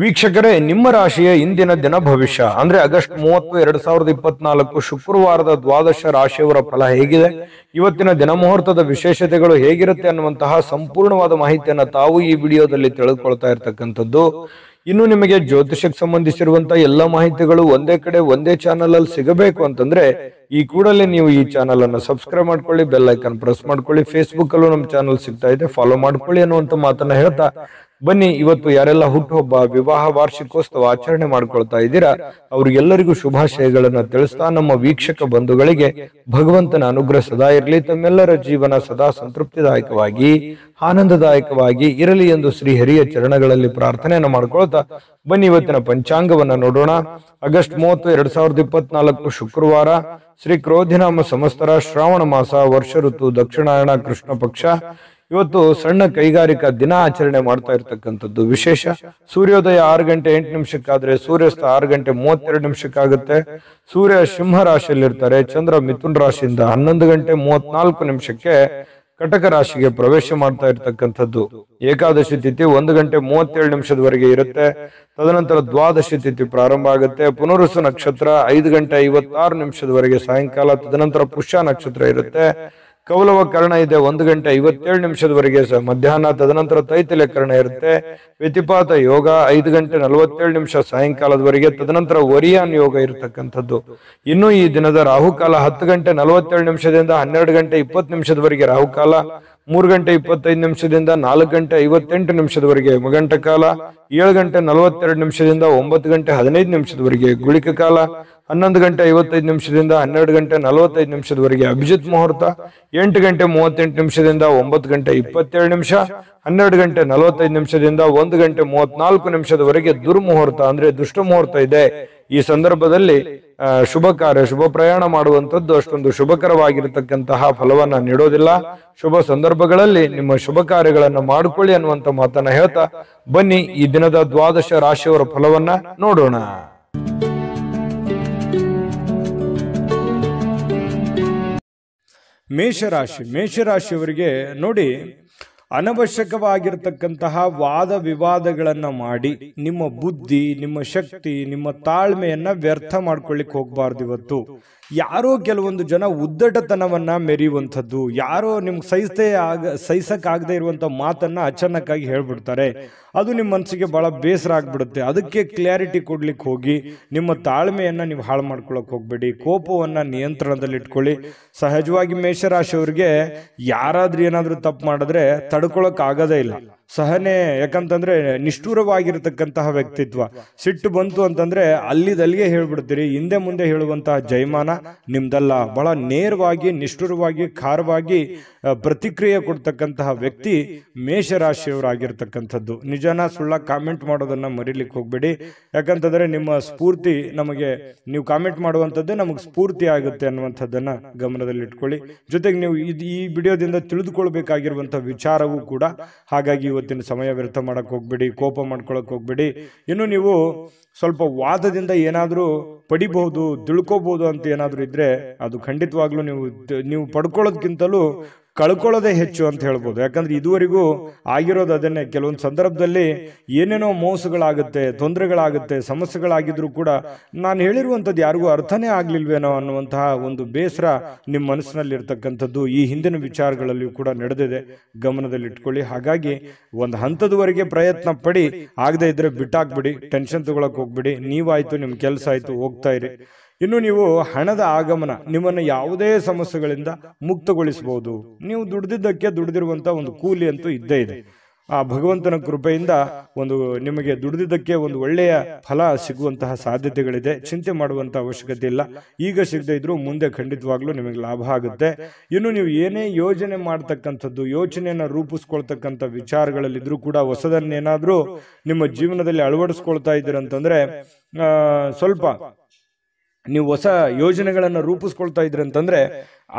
ವೀಕ್ಷಕರೇ ನಿಮ್ಮ ರಾಶಿಯ ಇಂದಿನ ದಿನ ಭವಿಷ್ಯ ಅಂದ್ರೆ ಆಗಸ್ಟ್ ಮೂವತ್ತು ಎರಡ್ ಸಾವಿರದ ಇಪ್ಪತ್ನಾಲ್ಕು ಶುಕ್ರವಾರದ ದ್ವಾದಶ ರಾಶಿಯವರ ಫಲ ಹೇಗಿದೆ ಇವತ್ತಿನ ದಿನ ಮುಹೂರ್ತದ ವಿಶೇಷತೆಗಳು ಹೇಗಿರುತ್ತೆ ಅನ್ನುವಂತಹ ಸಂಪೂರ್ಣವಾದ ಮಾಹಿತಿಯನ್ನು ತಾವು ಈ ವಿಡಿಯೋದಲ್ಲಿ ತಿಳಿದುಕೊಳ್ತಾ ಇರತಕ್ಕಂಥದ್ದು ಇನ್ನು ನಿಮಗೆ ಜ್ಯೋತಿಷಕ್ಕೆ ಸಂಬಂಧಿಸಿರುವಂತಹ ಎಲ್ಲ ಮಾಹಿತಿಗಳು ಒಂದೇ ಕಡೆ ಒಂದೇ ಚಾನಲ್ ಅಲ್ಲಿ ಸಿಗಬೇಕು ಅಂತಂದ್ರೆ ಈ ಕೂಡಲೇ ನೀವು ಈ ಚಾನಲ್ ಅನ್ನು ಸಬ್ಸ್ಕ್ರೈಬ್ ಮಾಡ್ಕೊಳ್ಳಿ ಬೆಲ್ ಐಕನ್ ಪ್ರೆಸ್ ಮಾಡ್ಕೊಳ್ಳಿ ಫೇಸ್ಬುಕ್ ಅಲ್ಲೂ ನಮ್ಮ ಚಾನಲ್ ಸಿಗ್ತಾ ಇದೆ ಫಾಲೋ ಮಾಡ್ಕೊಳ್ಳಿ ಅನ್ನುವಂತ ಮಾತನ್ನ ಹೇಳ್ತಾ ಬನ್ನಿ ಇವತ್ತು ಯಾರೆಲ್ಲ ಹುಟ್ಟುಹಬ್ಬ ವಿವಾಹ ವಾರ್ಷಿಕೋತ್ಸವ ಆಚರಣೆ ಮಾಡ್ಕೊಳ್ತಾ ಇದ್ದೀರಾ ಅವ್ರಿಗೆಲ್ಲರಿಗೂ ಶುಭಾಶಯಗಳನ್ನ ತಿಳಿಸ್ತಾ ನಮ್ಮ ವೀಕ್ಷಕ ಬಂಧುಗಳಿಗೆ ಭಗವಂತನ ಅನುಗ್ರಹ ಸದಾ ಇರಲಿ ತಮ್ಮೆಲ್ಲರ ಜೀವನ ಸದಾ ಸಂತೃಪ್ತಿದಾಯಕವಾಗಿ ಆನಂದದಾಯಕವಾಗಿ ಇರಲಿ ಎಂದು ಶ್ರೀ ಹರಿಯ ಚರಣಗಳಲ್ಲಿ ಪ್ರಾರ್ಥನೆಯನ್ನು ಮಾಡ್ಕೊಳ್ತಾ ಬನ್ನಿ ಇವತ್ತಿನ ಪಂಚಾಂಗವನ್ನ ನೋಡೋಣ ಆಗಸ್ಟ್ ಮೂವತ್ತು ಎರಡ್ ಸಾವಿರದ ಇಪ್ಪತ್ನಾಲ್ಕು ಶುಕ್ರವಾರ ಶ್ರೀ ಕ್ರೋಧಿನಾಮ ಸಮಸ್ತರ ಶ್ರಾವಣ ಮಾಸ ವರ್ಷ ಋತು ದಕ್ಷಿಣಾಯಣ ಕೃಷ್ಣ ಪಕ್ಷ ಇವತ್ತು ಸಣ್ಣ ಕೈಗಾರಿಕಾ ದಿನ ಆಚರಣೆ ಮಾಡ್ತಾ ಇರ್ತಕ್ಕಂಥದ್ದು ವಿಶೇಷ ಸೂರ್ಯೋದಯ ಆರು ಗಂಟೆ ಎಂಟು ನಿಮಿಷಕ್ಕಾದ್ರೆ ಸೂರ್ಯಾಸ್ತ ಆರು ಗಂಟೆ ಮೂವತ್ತೆರಡು ನಿಮಿಷಕ್ಕಾಗುತ್ತೆ ಸೂರ್ಯ ಸಿಂಹ ರಾಶಿಯಲ್ಲಿರ್ತಾರೆ ಚಂದ್ರ ಮಿಥುನ್ ರಾಶಿಯಿಂದ ಹನ್ನೊಂದು ಗಂಟೆ ಮೂವತ್ನಾಲ್ಕು ನಿಮಿಷಕ್ಕೆ ಕಟಕ ರಾಶಿಗೆ ಪ್ರವೇಶ ಮಾಡ್ತಾ ಇರ್ತಕ್ಕಂಥದ್ದು ಏಕಾದಶಿ ತಿಥಿ ಒಂದು ಗಂಟೆ ಮೂವತ್ತೇಳು ನಿಮಿಷದವರೆಗೆ ಇರುತ್ತೆ ತದನಂತರ ದ್ವಾದಶಿ ತಿಥಿ ಪ್ರಾರಂಭ ಆಗುತ್ತೆ ಪುನರುಸು ನಕ್ಷತ್ರ ಐದು ಗಂಟೆ ಐವತ್ತಾರು ನಿಮಿಷದವರೆಗೆ ಸಾಯಂಕಾಲ ತದನಂತರ ಪುಷ್ಯ ನಕ್ಷತ್ರ ಇರುತ್ತೆ ಕೌಲವ ಕರ್ಣ ಇದೆ ಒಂದು ಗಂಟೆ ಐವತ್ತೇಳು ನಿಮಿಷದವರೆಗೆ ಸರ್ ಮಧ್ಯಾಹ್ನ ತದನಂತರ ತೈತಲೆ ಕರ್ಣ ಇರುತ್ತೆ ವ್ಯತಿಪಾತ ಯೋಗ ಐದು ಗಂಟೆ ನಲವತ್ತೇಳು ನಿಮಿಷ ಸಾಯಂಕಾಲದವರೆಗೆ ತದನಂತರ ಒರಿಯಾನ್ ಯೋಗ ಇರತಕ್ಕಂಥದ್ದು ಇನ್ನು ಈ ದಿನದ ರಾಹುಕಾಲ ಹತ್ತು ಗಂಟೆ ನಲವತ್ತೇಳು ನಿಮಿಷದಿಂದ ಹನ್ನೆರಡು ಗಂಟೆ ಇಪ್ಪತ್ತು ನಿಮಿಷದವರೆಗೆ ರಾಹುಕಾಲ ಮೂರು ಗಂಟೆ ಇಪ್ಪತ್ತೈದು ನಿಮಿಷದಿಂದ ನಾಲ್ಕು ಗಂಟೆ ಐವತ್ತೆಂಟು ನಿಮಿಷದವರೆಗೆ ಮಗಂಟ ಕಾಲ ಏಳು ಗಂಟೆ ನಲವತ್ತೆರಡು ನಿಮಿಷದಿಂದ ಒಂಬತ್ತು ಗಂಟೆ ಹದಿನೈದು ನಿಮಿಷದವರೆಗೆ ಗುಳಿಕ ಕಾಲ ಹನ್ನೊಂದು ಗಂಟೆ ಐವತ್ತೈದು ನಿಮಿಷದಿಂದ ಹನ್ನೆರಡು ಗಂಟೆ ನಲವತ್ತೈದು ನಿಮಿಷದವರೆಗೆ ಅಭಿಜಿತ್ ಮುಹೂರ್ತ ಎಂಟು ಗಂಟೆ ಮೂವತ್ತೆಂಟು ನಿಮಿಷದಿಂದ ಒಂಬತ್ತು ಗಂಟೆ ಇಪ್ಪತ್ತೇಳು ನಿಮಿಷ ಹನ್ನೆರಡು ಗಂಟೆ ನಲವತ್ತೈದು ನಿಮಿಷದಿಂದ ಒಂದು ಗಂಟೆ ಮೂವತ್ನಾಲ್ಕು ನಿಮಿಷದವರೆಗೆ ದುರ್ಮುಹೂರ್ತ ಅಂದ್ರೆ ದುಷ್ಟ ಮುಹೂರ್ತ ಇದೆ ಈ ಸಂದರ್ಭದಲ್ಲಿ ಶುಭ ಕಾರ್ಯ ಶುಭ ಪ್ರಯಾಣ ಮಾಡುವಂಥದ್ದು ಅಷ್ಟೊಂದು ಶುಭಕರವಾಗಿರತಕ್ಕಂತಹ ಫಲವನ್ನ ನೀಡೋದಿಲ್ಲ ಶುಭ ಸಂದರ್ಭಗಳಲ್ಲಿ ನಿಮ್ಮ ಶುಭ ಕಾರ್ಯಗಳನ್ನು ಮಾಡಿಕೊಳ್ಳಿ ಅನ್ನುವಂತ ಮಾತನ್ನ ಹೇಳ್ತಾ ಬನ್ನಿ ಈ ದಿನದ ದ್ವಾದಶ ರಾಶಿಯವರ ಫಲವನ್ನ ನೋಡೋಣ ಮೇಷರಾಶಿ ಮೇಷರಾಶಿಯವರಿಗೆ ನೋಡಿ ಅನವಶ್ಯಕವಾಗಿರ್ತಕ್ಕಂತಹ ವಾದ ವಿವಾದಗಳನ್ನ ಮಾಡಿ ನಿಮ್ಮ ಬುದ್ಧಿ ನಿಮ್ಮ ಶಕ್ತಿ ನಿಮ್ಮ ತಾಳ್ಮೆಯನ್ನ ವ್ಯರ್ಥ ಮಾಡ್ಕೊಳ್ಳಿಕ್ಕೆ ಹೋಗ್ಬಾರ್ದು ಇವತ್ತು ಯಾರೋ ಕೆಲವೊಂದು ಜನ ಉದ್ದಟತನವನ್ನು ಮೆರೆಯುವಂಥದ್ದು ಯಾರೋ ನಿಮ್ಗೆ ಸಹಿಸದೆ ಆಗ ಸಹಿಸೋಕ್ಕಾಗದೇ ಇರುವಂಥ ಮಾತನ್ನು ಅಚಾನಕ್ಕಾಗಿ ಹೇಳ್ಬಿಡ್ತಾರೆ ಅದು ನಿಮ್ಮ ಮನಸ್ಸಿಗೆ ಭಾಳ ಬೇಸರ ಆಗಿಬಿಡುತ್ತೆ ಅದಕ್ಕೆ ಕ್ಲಾರಿಟಿ ಕೊಡ್ಲಿಕ್ಕೆ ಹೋಗಿ ನಿಮ್ಮ ತಾಳ್ಮೆಯನ್ನು ನೀವು ಹಾಳು ಮಾಡ್ಕೊಳಕ್ಕೆ ಹೋಗಬೇಡಿ ಕೋಪವನ್ನು ನಿಯಂತ್ರಣದಲ್ಲಿಟ್ಕೊಳ್ಳಿ ಸಹಜವಾಗಿ ಮೇಷರಾಶಿಯವ್ರಿಗೆ ಯಾರಾದರೂ ಏನಾದರೂ ತಪ್ಪು ಮಾಡಿದ್ರೆ ತಡ್ಕೊಳಕ್ಕೆ ಇಲ್ಲ ಸಹನೆ ಯಾಕಂತಂದ್ರೆ ನಿಷ್ಠೂರವಾಗಿರತಕ್ಕಂತಹ ವ್ಯಕ್ತಿತ್ವ ಸಿಟ್ಟು ಬಂತು ಅಂತಂದ್ರೆ ಅಲ್ಲಿದಲ್ಲಿಗೆ ಹೇಳ್ಬಿಡ್ತೀರಿ ಹಿಂದೆ ಮುಂದೆ ಹೇಳುವಂತಹ ಜೈಮಾನ ನಿಮ್ದಲ್ಲ ಬಹಳ ನೇರವಾಗಿ ನಿಷ್ಠುರವಾಗಿ ಖಾರವಾಗಿ ಪ್ರತಿಕ್ರಿಯೆ ಕೊಡ್ತಕ್ಕಂತಹ ವ್ಯಕ್ತಿ ಮೇಷರಾಶಿಯವರಾಗಿರ್ತಕ್ಕಂಥದ್ದು ನಿಜನ ಸುಳ್ಳ ಕಾಮೆಂಟ್ ಮಾಡೋದನ್ನ ಮರಿಲಿಕ್ಕೆ ಹೋಗ್ಬೇಡಿ ಯಾಕಂತಂದ್ರೆ ನಿಮ್ಮ ಸ್ಫೂರ್ತಿ ನಮಗೆ ನೀವು ಕಾಮೆಂಟ್ ಮಾಡುವಂಥದ್ದು ನಮಗೆ ಸ್ಫೂರ್ತಿ ಆಗುತ್ತೆ ಅನ್ನುವಂಥದ್ದನ್ನ ಗಮನದಲ್ಲಿಟ್ಕೊಳ್ಳಿ ಜೊತೆಗೆ ನೀವು ಈ ವಿಡಿಯೋದಿಂದ ತಿಳಿದುಕೊಳ್ಬೇಕಾಗಿರುವಂಥ ವಿಚಾರವೂ ಕೂಡ ಹಾಗಾಗಿ ಇವತ್ತಿನ ಸಮಯ ವ್ಯರ್ಥ ಮಾಡೋಕ್ಕೆ ಹೋಗ್ಬೇಡಿ ಕೋಪ ಮಾಡ್ಕೊಳಕ್ಕೆ ಹೋಗ್ಬೇಡಿ ಇನ್ನು ನೀವು ಸ್ವಲ್ಪ ವಾದದಿಂದ ಏನಾದರೂ ಪಡಿಬಹುದು ತಿಳ್ಕೋಬಹುದು ಅಂತ ಏನಾದರೂ ಇದ್ದರೆ ಅದು ಖಂಡಿತವಾಗ್ಲೂ ನೀವು ನೀವು ಪಡ್ಕೊಳ್ಳೋದಕ್ಕಿಂತಲೂ ಕಳ್ಕೊಳ್ಳೋದೇ ಹೆಚ್ಚು ಅಂತ ಹೇಳ್ಬೋದು ಯಾಕಂದ್ರೆ ಇದುವರೆಗೂ ಆಗಿರೋದು ಅದನ್ನೇ ಕೆಲವೊಂದು ಸಂದರ್ಭದಲ್ಲಿ ಏನೇನೋ ಮೋಸಗಳಾಗುತ್ತೆ ತೊಂದರೆಗಳಾಗುತ್ತೆ ಸಮಸ್ಯೆಗಳಾಗಿದ್ರೂ ಕೂಡ ನಾನು ಹೇಳಿರುವಂಥದ್ದು ಯಾರಿಗೂ ಅರ್ಥನೇ ಆಗ್ಲಿಲ್ವೇನೋ ಅನ್ನುವಂತಹ ಒಂದು ಬೇಸರ ನಿಮ್ಮ ಮನಸ್ಸಿನಲ್ಲಿರ್ತಕ್ಕಂಥದ್ದು ಈ ಹಿಂದಿನ ವಿಚಾರಗಳಲ್ಲಿಯೂ ಕೂಡ ನಡೆದಿದೆ ಗಮನದಲ್ಲಿಟ್ಕೊಳ್ಳಿ ಹಾಗಾಗಿ ಒಂದು ಹಂತದವರೆಗೆ ಪ್ರಯತ್ನ ಪಡಿ ಆಗದೆ ಇದ್ರೆ ಬಿಟ್ಟಾಕ್ಬಿಡಿ ಟೆನ್ಷನ್ ತಗೊಳಕ್ ಹೋಗ್ಬಿಡಿ ನೀವಾಯ್ತು ನಿಮ್ಮ ಕೆಲಸ ಆಯ್ತು ಹೋಗ್ತಾ ಇರಿ ಇನ್ನು ನೀವು ಹಣದ ಆಗಮನ ನಿಮ್ಮನ್ನು ಯಾವುದೇ ಸಮಸ್ಯೆಗಳಿಂದ ಮುಕ್ತಗೊಳಿಸಬಹುದು ನೀವು ದುಡ್ದಿದ್ದಕ್ಕೆ ದುಡ್ದಿರುವಂಥ ಒಂದು ಕೂಲಿ ಅಂತೂ ಇದ್ದೇ ಇದೆ ಆ ಭಗವಂತನ ಕೃಪೆಯಿಂದ ಒಂದು ನಿಮಗೆ ದುಡಿದಿದ್ದಕ್ಕೆ ಒಂದು ಒಳ್ಳೆಯ ಫಲ ಸಿಗುವಂತಹ ಸಾಧ್ಯತೆಗಳಿದೆ ಚಿಂತೆ ಮಾಡುವಂತಹ ಅವಶ್ಯಕತೆ ಇಲ್ಲ ಈಗ ಸಿಗದೆ ಇದ್ರೂ ಮುಂದೆ ಖಂಡಿತವಾಗ್ಲೂ ನಿಮಗೆ ಲಾಭ ಆಗುತ್ತೆ ಇನ್ನು ನೀವು ಏನೇ ಯೋಜನೆ ಮಾಡ್ತಕ್ಕಂಥದ್ದು ಯೋಚನೆಯನ್ನು ರೂಪಿಸ್ಕೊಳ್ತಕ್ಕಂಥ ವಿಚಾರಗಳಲ್ಲಿದ್ದರೂ ಕೂಡ ಹೊಸದನ್ನೇನಾದ್ರೂ ನಿಮ್ಮ ಜೀವನದಲ್ಲಿ ಅಳವಡಿಸ್ಕೊಳ್ತಾ ಇದ್ದೀರಂತಂದ್ರೆ ಸ್ವಲ್ಪ ನೀವು ಹೊಸ ಯೋಜನೆಗಳನ್ನು ರೂಪಿಸ್ಕೊಳ್ತಾ ಇದ್ರಿ ಅಂತಂದ್ರೆ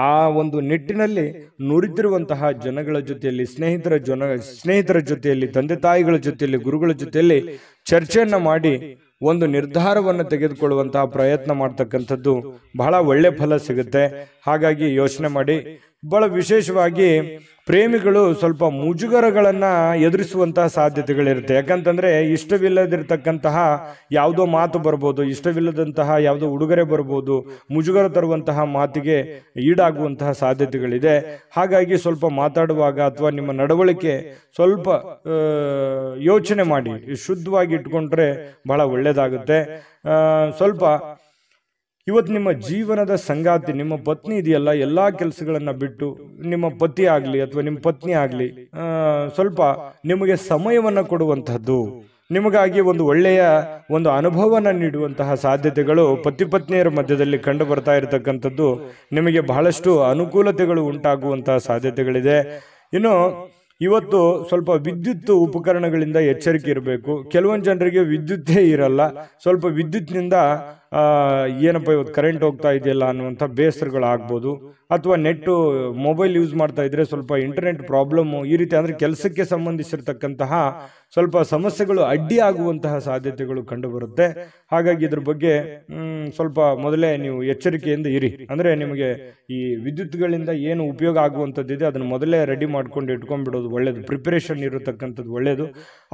ಆ ಒಂದು ನಿಟ್ಟಿನಲ್ಲಿ ನುರಿದಿರುವಂತಹ ಜನಗಳ ಜೊತೆಯಲ್ಲಿ ಸ್ನೇಹಿತರ ಜನ ಸ್ನೇಹಿತರ ಜೊತೆಯಲ್ಲಿ ತಂದೆ ತಾಯಿಗಳ ಜೊತೆಯಲ್ಲಿ ಗುರುಗಳ ಜೊತೆಯಲ್ಲಿ ಚರ್ಚೆಯನ್ನು ಮಾಡಿ ಒಂದು ನಿರ್ಧಾರವನ್ನು ತೆಗೆದುಕೊಳ್ಳುವಂತಹ ಪ್ರಯತ್ನ ಮಾಡ್ತಕ್ಕಂಥದ್ದು ಬಹಳ ಒಳ್ಳೆ ಫಲ ಸಿಗುತ್ತೆ ಹಾಗಾಗಿ ಯೋಚನೆ ಮಾಡಿ ಬಹಳ ವಿಶೇಷವಾಗಿ ಪ್ರೇಮಿಗಳು ಸ್ವಲ್ಪ ಮುಜುಗರಗಳನ್ನು ಎದುರಿಸುವಂತಹ ಸಾಧ್ಯತೆಗಳಿರುತ್ತೆ ಯಾಕಂತಂದರೆ ಇಷ್ಟವಿಲ್ಲದಿರತಕ್ಕಂತಹ ಯಾವುದೋ ಮಾತು ಬರ್ಬೋದು ಇಷ್ಟವಿಲ್ಲದಂತಹ ಯಾವುದೋ ಉಡುಗೊರೆ ಬರ್ಬೋದು ಮುಜುಗರ ತರುವಂತಹ ಮಾತಿಗೆ ಈಡಾಗುವಂತಹ ಸಾಧ್ಯತೆಗಳಿದೆ ಹಾಗಾಗಿ ಸ್ವಲ್ಪ ಮಾತಾಡುವಾಗ ಅಥವಾ ನಿಮ್ಮ ನಡವಳಿಕೆ ಸ್ವಲ್ಪ ಯೋಚನೆ ಮಾಡಿ ಶುದ್ಧವಾಗಿ ಇಟ್ಕೊಂಡ್ರೆ ಬಹಳ ಒಳ್ಳೆಯದಾಗುತ್ತೆ ಸ್ವಲ್ಪ ಇವತ್ತು ನಿಮ್ಮ ಜೀವನದ ಸಂಗಾತಿ ನಿಮ್ಮ ಪತ್ನಿ ಇದೆಯಲ್ಲ ಎಲ್ಲ ಕೆಲಸಗಳನ್ನು ಬಿಟ್ಟು ನಿಮ್ಮ ಪತಿ ಆಗಲಿ ಅಥವಾ ನಿಮ್ಮ ಪತ್ನಿ ಆಗಲಿ ಸ್ವಲ್ಪ ನಿಮಗೆ ಸಮಯವನ್ನು ಕೊಡುವಂಥದ್ದು ನಿಮಗಾಗಿ ಒಂದು ಒಳ್ಳೆಯ ಒಂದು ಅನುಭವವನ್ನು ನೀಡುವಂತಹ ಸಾಧ್ಯತೆಗಳು ಪತಿ ಪತ್ನಿಯರ ಮಧ್ಯದಲ್ಲಿ ಕಂಡು ಬರ್ತಾ ಇರತಕ್ಕಂಥದ್ದು ನಿಮಗೆ ಬಹಳಷ್ಟು ಅನುಕೂಲತೆಗಳು ಉಂಟಾಗುವಂತಹ ಸಾಧ್ಯತೆಗಳಿದೆ ಇನ್ನು ಇವತ್ತು ಸ್ವಲ್ಪ ವಿದ್ಯುತ್ ಉಪಕರಣಗಳಿಂದ ಎಚ್ಚರಿಕೆ ಇರಬೇಕು ಕೆಲವೊಂದು ಜನರಿಗೆ ವಿದ್ಯುತ್ತೇ ಇರಲ್ಲ ಸ್ವಲ್ಪ ವಿದ್ಯುತ್ನಿಂದ ಏನಪ್ಪ ಇವತ್ತು ಕರೆಂಟ್ ಹೋಗ್ತಾ ಇದೆಯಲ್ಲ ಅನ್ನುವಂಥ ಬೇಸರಗಳಾಗ್ಬೋದು ಅಥವಾ ನೆಟ್ಟು ಮೊಬೈಲ್ ಯೂಸ್ ಮಾಡ್ತಾ ಇದ್ರೆ ಸ್ವಲ್ಪ ಇಂಟರ್ನೆಟ್ ಪ್ರಾಬ್ಲಮ್ಮು ಈ ರೀತಿ ಅಂದರೆ ಕೆಲಸಕ್ಕೆ ಸಂಬಂಧಿಸಿರ್ತಕ್ಕಂತಹ ಸ್ವಲ್ಪ ಸಮಸ್ಯೆಗಳು ಅಡ್ಡಿಯಾಗುವಂತಹ ಸಾಧ್ಯತೆಗಳು ಕಂಡುಬರುತ್ತೆ ಹಾಗಾಗಿ ಇದ್ರ ಬಗ್ಗೆ ಸ್ವಲ್ಪ ಮೊದಲೇ ನೀವು ಎಚ್ಚರಿಕೆಯಿಂದ ಇರಿ ಅಂದರೆ ನಿಮಗೆ ಈ ವಿದ್ಯುತ್ಗಳಿಂದ ಏನು ಉಪಯೋಗ ಆಗುವಂಥದ್ದಿದೆ ಅದನ್ನು ಮೊದಲೇ ರೆಡಿ ಮಾಡ್ಕೊಂಡು ಇಟ್ಕೊಂಡ್ಬಿಡೋದು ಒಳ್ಳೆಯದು ಪ್ರಿಪರೇಷನ್ ಇರತಕ್ಕಂಥದ್ದು ಒಳ್ಳೆಯದು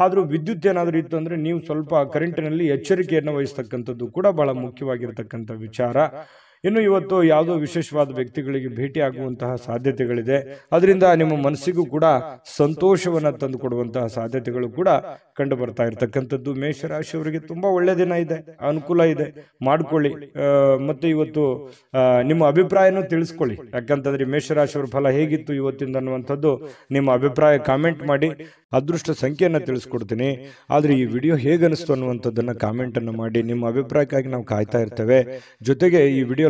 ಆದರೂ ವಿದ್ಯುತ್ ಏನಾದರೂ ಇತ್ತು ಅಂದರೆ ನೀವು ಸ್ವಲ್ಪ ಕರೆಂಟಿನಲ್ಲಿ ಎಚ್ಚರಿಕೆಯನ್ನು ವಹಿಸ್ತಕ್ಕಂಥದ್ದು ಕೂಡ ಭಾಳ ಮುಖ್ಯವಾಗಿರತಕ್ಕಂಥ ವಿಚಾರ ಇನ್ನು ಇವತ್ತು ಯಾವುದೋ ವಿಶೇಷವಾದ ವ್ಯಕ್ತಿಗಳಿಗೆ ಭೇಟಿ ಆಗುವಂತಹ ಸಾಧ್ಯತೆಗಳಿದೆ ಅದರಿಂದ ನಿಮ್ಮ ಮನಸ್ಸಿಗೂ ಕೂಡ ಸಂತೋಷವನ್ನು ತಂದುಕೊಡುವಂತಹ ಸಾಧ್ಯತೆಗಳು ಕೂಡ ಕಂಡು ಬರ್ತಾ ಇರತಕ್ಕಂಥದ್ದು ಮೇಷರಾಶಿಯವರಿಗೆ ತುಂಬ ಒಳ್ಳೆ ದಿನ ಇದೆ ಅನುಕೂಲ ಇದೆ ಮಾಡಿಕೊಳ್ಳಿ ಮತ್ತು ಇವತ್ತು ನಿಮ್ಮ ಅಭಿಪ್ರಾಯನೂ ತಿಳಿಸ್ಕೊಳ್ಳಿ ಯಾಕಂತಂದ್ರೆ ಮೇಷರಾಶಿಯವರ ಫಲ ಹೇಗಿತ್ತು ಇವತ್ತಿಂದ ಅನ್ನುವಂಥದ್ದು ನಿಮ್ಮ ಅಭಿಪ್ರಾಯ ಕಾಮೆಂಟ್ ಮಾಡಿ ಅದೃಷ್ಟ ಸಂಖ್ಯೆಯನ್ನು ತಿಳಿಸ್ಕೊಡ್ತೀನಿ ಆದರೆ ಈ ವಿಡಿಯೋ ಹೇಗನ್ನಿಸ್ತು ಅನ್ನುವಂಥದ್ದನ್ನ ಅನ್ನುವಂಥದ್ದನ್ನು ಕಾಮೆಂಟನ್ನು ಮಾಡಿ ನಿಮ್ಮ ಅಭಿಪ್ರಾಯಕ್ಕಾಗಿ ನಾವು ಕಾಯ್ತಾ ಇರ್ತೇವೆ ಜೊತೆಗೆ ಈ ವಿಡಿಯೋ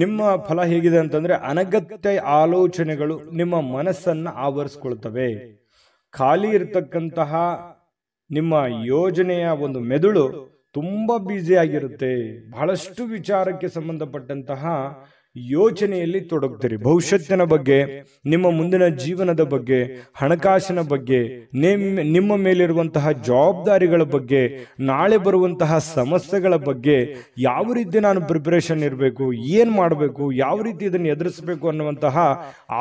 ನಿಮ್ಮ ಫಲ ಹೇಗಿದೆ ಅಂತಂದ್ರೆ ಅನಗತ್ಯ ಆಲೋಚನೆಗಳು ನಿಮ್ಮ ಮನಸ್ಸನ್ನ ಆವರಿಸ್ಕೊಳ್ತವೆ ಖಾಲಿ ಇರತಕ್ಕಂತಹ ನಿಮ್ಮ ಯೋಜನೆಯ ಒಂದು ಮೆದುಳು ತುಂಬ ಆಗಿರುತ್ತೆ ಬಹಳಷ್ಟು ವಿಚಾರಕ್ಕೆ ಸಂಬಂಧಪಟ್ಟಂತಹ ಯೋಚನೆಯಲ್ಲಿ ತೊಡಗ್ತೀರಿ ಭವಿಷ್ಯತ್ತಿನ ಬಗ್ಗೆ ನಿಮ್ಮ ಮುಂದಿನ ಜೀವನದ ಬಗ್ಗೆ ಹಣಕಾಸಿನ ಬಗ್ಗೆ ನಿಮ್ಮ ಮೇಲಿರುವಂತಹ ಜವಾಬ್ದಾರಿಗಳ ಬಗ್ಗೆ ನಾಳೆ ಬರುವಂತಹ ಸಮಸ್ಯೆಗಳ ಬಗ್ಗೆ ಯಾವ ರೀತಿ ನಾನು ಪ್ರಿಪರೇಷನ್ ಇರಬೇಕು ಏನು ಮಾಡಬೇಕು ಯಾವ ರೀತಿ ಇದನ್ನು ಎದುರಿಸಬೇಕು ಅನ್ನುವಂತಹ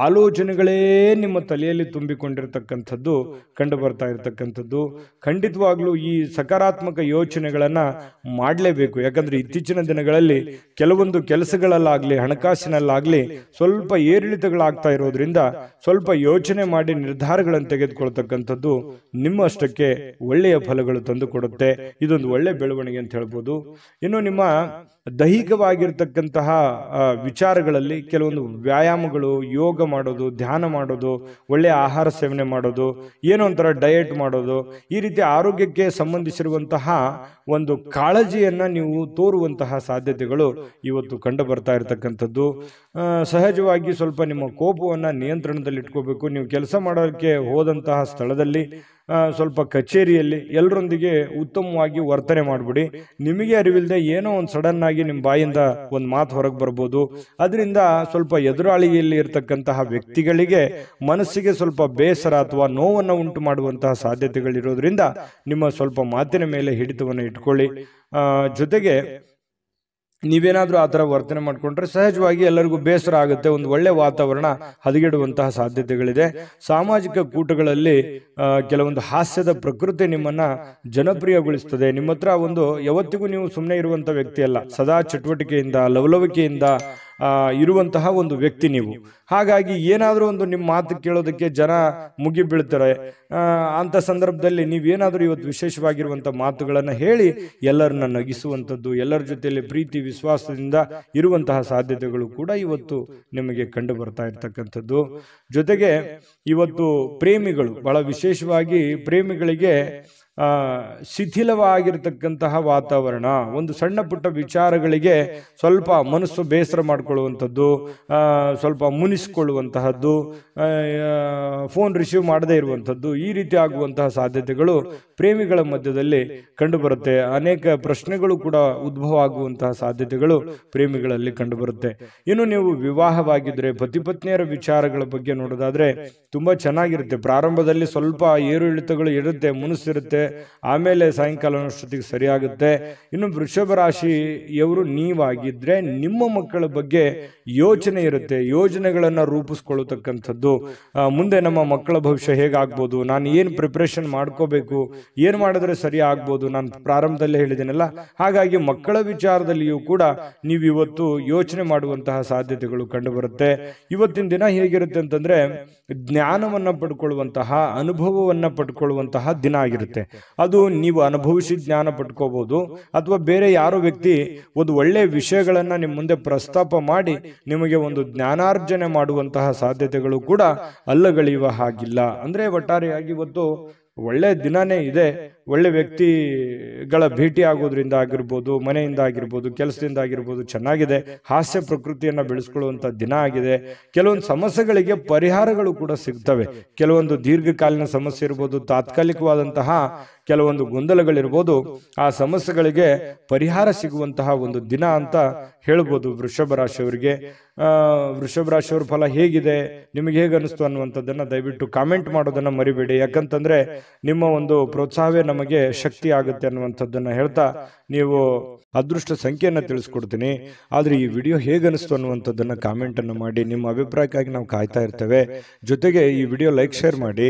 ಆಲೋಚನೆಗಳೇ ನಿಮ್ಮ ತಲೆಯಲ್ಲಿ ತುಂಬಿಕೊಂಡಿರ್ತಕ್ಕಂಥದ್ದು ಕಂಡು ಬರ್ತಾ ಇರತಕ್ಕಂಥದ್ದು ಖಂಡಿತವಾಗ್ಲೂ ಈ ಸಕಾರಾತ್ಮಕ ಯೋಚನೆಗಳನ್ನು ಮಾಡಲೇಬೇಕು ಯಾಕಂದರೆ ಇತ್ತೀಚಿನ ದಿನಗಳಲ್ಲಿ ಕೆಲವೊಂದು ಕೆಲಸಗಳಲ್ಲಾಗಲಿ ಹಣಕಾಸು ಹಣಕಾಸಿನಲ್ಲಾಗಲಿ ಸ್ವಲ್ಪ ಏರಿಳಿತಗಳಾಗ್ತಾ ಇರೋದ್ರಿಂದ ಸ್ವಲ್ಪ ಯೋಚನೆ ಮಾಡಿ ನಿರ್ಧಾರಗಳನ್ನು ತೆಗೆದುಕೊಳ್ತಕ್ಕಂಥದ್ದು ನಿಮ್ಮಷ್ಟಕ್ಕೆ ಒಳ್ಳೆಯ ಫಲಗಳು ತಂದುಕೊಡುತ್ತೆ ಇದೊಂದು ಒಳ್ಳೆ ಬೆಳವಣಿಗೆ ಅಂತ ಹೇಳ್ಬೋದು ಇನ್ನು ನಿಮ್ಮ ದೈಹಿಕವಾಗಿರ್ತಕ್ಕಂತಹ ವಿಚಾರಗಳಲ್ಲಿ ಕೆಲವೊಂದು ವ್ಯಾಯಾಮಗಳು ಯೋಗ ಮಾಡೋದು ಧ್ಯಾನ ಮಾಡೋದು ಒಳ್ಳೆಯ ಆಹಾರ ಸೇವನೆ ಮಾಡೋದು ಏನೋ ಒಂಥರ ಡಯೆಟ್ ಮಾಡೋದು ಈ ರೀತಿ ಆರೋಗ್ಯಕ್ಕೆ ಸಂಬಂಧಿಸಿರುವಂತಹ ಒಂದು ಕಾಳಜಿಯನ್ನು ನೀವು ತೋರುವಂತಹ ಸಾಧ್ಯತೆಗಳು ಇವತ್ತು ಕಂಡು ಬರ್ತಾ ಇರತಕ್ಕಂಥದ್ದು ಸಹಜವಾಗಿ ಸ್ವಲ್ಪ ನಿಮ್ಮ ಕೋಪವನ್ನು ನಿಯಂತ್ರಣದಲ್ಲಿ ನೀವು ಕೆಲಸ ಮಾಡೋಕ್ಕೆ ಹೋದಂತಹ ಸ್ಥಳದಲ್ಲಿ ಸ್ವಲ್ಪ ಕಚೇರಿಯಲ್ಲಿ ಎಲ್ಲರೊಂದಿಗೆ ಉತ್ತಮವಾಗಿ ವರ್ತನೆ ಮಾಡಿಬಿಡಿ ನಿಮಗೆ ಅರಿವಿಲ್ಲದೆ ಏನೋ ಒಂದು ಸಡನ್ ಆಗಿ ನಿಮ್ಮ ಬಾಯಿಂದ ಒಂದು ಮಾತು ಹೊರಗೆ ಬರ್ಬೋದು ಅದರಿಂದ ಸ್ವಲ್ಪ ಎದುರಾಳಿಯಲ್ಲಿ ಇರತಕ್ಕಂತಹ ವ್ಯಕ್ತಿಗಳಿಗೆ ಮನಸ್ಸಿಗೆ ಸ್ವಲ್ಪ ಬೇಸರ ಅಥವಾ ನೋವನ್ನು ಉಂಟು ಮಾಡುವಂತಹ ಸಾಧ್ಯತೆಗಳಿರೋದ್ರಿಂದ ನಿಮ್ಮ ಸ್ವಲ್ಪ ಮಾತಿನ ಮೇಲೆ ಹಿಡಿತವನ್ನು ಇಟ್ಕೊಳ್ಳಿ ಜೊತೆಗೆ ನೀವೇನಾದರೂ ಆ ಥರ ವರ್ತನೆ ಮಾಡಿಕೊಂಡ್ರೆ ಸಹಜವಾಗಿ ಎಲ್ಲರಿಗೂ ಬೇಸರ ಆಗುತ್ತೆ ಒಂದು ಒಳ್ಳೆ ವಾತಾವರಣ ಹದಗೆಡುವಂತಹ ಸಾಧ್ಯತೆಗಳಿದೆ ಸಾಮಾಜಿಕ ಕೂಟಗಳಲ್ಲಿ ಕೆಲವೊಂದು ಹಾಸ್ಯದ ಪ್ರಕೃತಿ ನಿಮ್ಮನ್ನು ಜನಪ್ರಿಯಗೊಳಿಸ್ತದೆ ನಿಮ್ಮ ಹತ್ರ ಒಂದು ಯಾವತ್ತಿಗೂ ನೀವು ಸುಮ್ಮನೆ ಇರುವಂಥ ವ್ಯಕ್ತಿಯಲ್ಲ ಸದಾ ಚಟುವಟಿಕೆಯಿಂದ ಲವಲವಿಕೆಯಿಂದ ಇರುವಂತಹ ಒಂದು ವ್ಯಕ್ತಿ ನೀವು ಹಾಗಾಗಿ ಏನಾದರೂ ಒಂದು ನಿಮ್ಮ ಮಾತು ಕೇಳೋದಕ್ಕೆ ಜನ ಮುಗಿಬೀಳ್ತಾರೆ ಅಂತ ಅಂಥ ಸಂದರ್ಭದಲ್ಲಿ ನೀವೇನಾದರೂ ಇವತ್ತು ವಿಶೇಷವಾಗಿರುವಂಥ ಮಾತುಗಳನ್ನು ಹೇಳಿ ಎಲ್ಲರನ್ನ ನಗಿಸುವಂಥದ್ದು ಎಲ್ಲರ ಜೊತೆಯಲ್ಲಿ ಪ್ರೀತಿ ವಿಶ್ವಾಸದಿಂದ ಇರುವಂತಹ ಸಾಧ್ಯತೆಗಳು ಕೂಡ ಇವತ್ತು ನಿಮಗೆ ಕಂಡು ಬರ್ತಾ ಇರ್ತಕ್ಕಂಥದ್ದು ಜೊತೆಗೆ ಇವತ್ತು ಪ್ರೇಮಿಗಳು ಬಹಳ ವಿಶೇಷವಾಗಿ ಪ್ರೇಮಿಗಳಿಗೆ ಶಿಥಿಲವಾಗಿರತಕ್ಕಂತಹ ವಾತಾವರಣ ಒಂದು ಸಣ್ಣ ಪುಟ್ಟ ವಿಚಾರಗಳಿಗೆ ಸ್ವಲ್ಪ ಮನಸ್ಸು ಬೇಸರ ಮಾಡಿಕೊಳ್ಳುವಂಥದ್ದು ಸ್ವಲ್ಪ ಮುನಿಸ್ಕೊಳ್ಳುವಂತಹದ್ದು ಫೋನ್ ರಿಸೀವ್ ಮಾಡದೇ ಇರುವಂಥದ್ದು ಈ ರೀತಿ ಆಗುವಂತಹ ಸಾಧ್ಯತೆಗಳು ಪ್ರೇಮಿಗಳ ಮಧ್ಯದಲ್ಲಿ ಕಂಡುಬರುತ್ತೆ ಅನೇಕ ಪ್ರಶ್ನೆಗಳು ಕೂಡ ಉದ್ಭವ ಆಗುವಂತಹ ಸಾಧ್ಯತೆಗಳು ಪ್ರೇಮಿಗಳಲ್ಲಿ ಕಂಡುಬರುತ್ತೆ ಇನ್ನು ನೀವು ವಿವಾಹವಾಗಿದ್ದರೆ ಪತಿಪತ್ನಿಯರ ಪತ್ನಿಯರ ವಿಚಾರಗಳ ಬಗ್ಗೆ ನೋಡೋದಾದ್ರೆ ತುಂಬಾ ಚೆನ್ನಾಗಿರುತ್ತೆ ಪ್ರಾರಂಭದಲ್ಲಿ ಸ್ವಲ್ಪ ಏರು ಇಳಿತಗಳು ಇರುತ್ತೆ ಮುನಿಸಿರುತ್ತೆ ಆಮೇಲೆ ಸಾಯಂಕಾಲ ಅನ್ನೋಷ್ಟೊತ್ತಿಗೆ ಸರಿಯಾಗುತ್ತೆ ಇನ್ನು ವೃಷಭ ರಾಶಿಯವರು ನೀವಾಗಿದ್ದರೆ ನಿಮ್ಮ ಮಕ್ಕಳ ಬಗ್ಗೆ ಯೋಚನೆ ಇರುತ್ತೆ ಯೋಜನೆಗಳನ್ನು ರೂಪಿಸ್ಕೊಳ್ಳತಕ್ಕಂಥದ್ದು ಮುಂದೆ ನಮ್ಮ ಮಕ್ಕಳ ಭವಿಷ್ಯ ಹೇಗಾಗ್ಬೋದು ನಾನು ಏನು ಪ್ರಿಪ್ರೇಷನ್ ಮಾಡ್ಕೋಬೇಕು ಏನು ಮಾಡಿದ್ರೆ ಸರಿ ಆಗ್ಬೋದು ನಾನು ಪ್ರಾರಂಭದಲ್ಲೇ ಹೇಳಿದ್ದೀನಲ್ಲ ಹಾಗಾಗಿ ಮಕ್ಕಳ ವಿಚಾರದಲ್ಲಿಯೂ ಕೂಡ ನೀವು ಇವತ್ತು ಯೋಚನೆ ಮಾಡುವಂತಹ ಸಾಧ್ಯತೆಗಳು ಕಂಡುಬರುತ್ತೆ ಇವತ್ತಿನ ದಿನ ಹೇಗಿರುತ್ತೆ ಅಂತಂದರೆ ಜ್ಞಾನವನ್ನು ಪಡ್ಕೊಳ್ಳುವಂತಹ ಅನುಭವವನ್ನು ಪಡ್ಕೊಳ್ಳುವಂತಹ ದಿನ ಆಗಿರುತ್ತೆ ಅದು ನೀವು ಅನುಭವಿಸಿ ಜ್ಞಾನ ಪಡ್ಕೋಬಹುದು ಅಥವಾ ಬೇರೆ ಯಾರೋ ವ್ಯಕ್ತಿ ಒಂದು ಒಳ್ಳೆಯ ವಿಷಯಗಳನ್ನು ನಿಮ್ಮ ಮುಂದೆ ಪ್ರಸ್ತಾಪ ಮಾಡಿ ನಿಮಗೆ ಒಂದು ಜ್ಞಾನಾರ್ಜನೆ ಮಾಡುವಂತಹ ಸಾಧ್ಯತೆಗಳು ಕೂಡ ಅಲ್ಲಗಳೆಯುವ ಹಾಗಿಲ್ಲ ಅಂದರೆ ಒಟ್ಟಾರೆಯಾಗಿ ಇವತ್ತು ಒಳ್ಳೆ ದಿನನೇ ಇದೆ ಒಳ್ಳೆ ವ್ಯಕ್ತಿಗಳ ಭೇಟಿ ಆಗೋದ್ರಿಂದ ಆಗಿರ್ಬೋದು ಮನೆಯಿಂದ ಆಗಿರ್ಬೋದು ಕೆಲಸದಿಂದ ಆಗಿರ್ಬೋದು ಚೆನ್ನಾಗಿದೆ ಹಾಸ್ಯ ಪ್ರಕೃತಿಯನ್ನು ಬೆಳೆಸ್ಕೊಳ್ಳುವಂಥ ದಿನ ಆಗಿದೆ ಕೆಲವೊಂದು ಸಮಸ್ಯೆಗಳಿಗೆ ಪರಿಹಾರಗಳು ಕೂಡ ಸಿಗ್ತವೆ ಕೆಲವೊಂದು ದೀರ್ಘಕಾಲೀನ ಸಮಸ್ಯೆ ಇರ್ಬೋದು ತಾತ್ಕಾಲಿಕವಾದಂತಹ ಕೆಲವೊಂದು ಗೊಂದಲಗಳಿರ್ಬೋದು ಆ ಸಮಸ್ಯೆಗಳಿಗೆ ಪರಿಹಾರ ಸಿಗುವಂತಹ ಒಂದು ದಿನ ಅಂತ ಹೇಳ್ಬೋದು ವೃಷಭ ರಾಶಿಯವರಿಗೆ ವೃಷಭ ರಾಶಿಯವ್ರ ಫಲ ಹೇಗಿದೆ ನಿಮಗೆ ಹೇಗೆ ಅನಿಸ್ತು ಅನ್ನುವಂಥದ್ದನ್ನು ದಯವಿಟ್ಟು ಕಾಮೆಂಟ್ ಮಾಡೋದನ್ನು ಮರಿಬೇಡಿ ಯಾಕಂತಂದರೆ ನಿಮ್ಮ ಒಂದು ಪ್ರೋತ್ಸಾಹವೇ ನಮಗೆ ಶಕ್ತಿ ಆಗುತ್ತೆ ಅನ್ನುವಂಥದ್ದನ್ನು ಹೇಳ್ತಾ ನೀವು ಅದೃಷ್ಟ ಸಂಖ್ಯೆಯನ್ನು ತಿಳಿಸ್ಕೊಡ್ತೀನಿ ಆದರೆ ಈ ವಿಡಿಯೋ ಹೇಗೆ ಅನಿಸ್ತು ಅನ್ನುವಂಥದ್ದನ್ನು ಕಾಮೆಂಟನ್ನು ಮಾಡಿ ನಿಮ್ಮ ಅಭಿಪ್ರಾಯಕ್ಕಾಗಿ ನಾವು ಕಾಯ್ತಾ ಇರ್ತೇವೆ ಜೊತೆಗೆ ಈ ವಿಡಿಯೋ ಲೈಕ್ ಶೇರ್ ಮಾಡಿ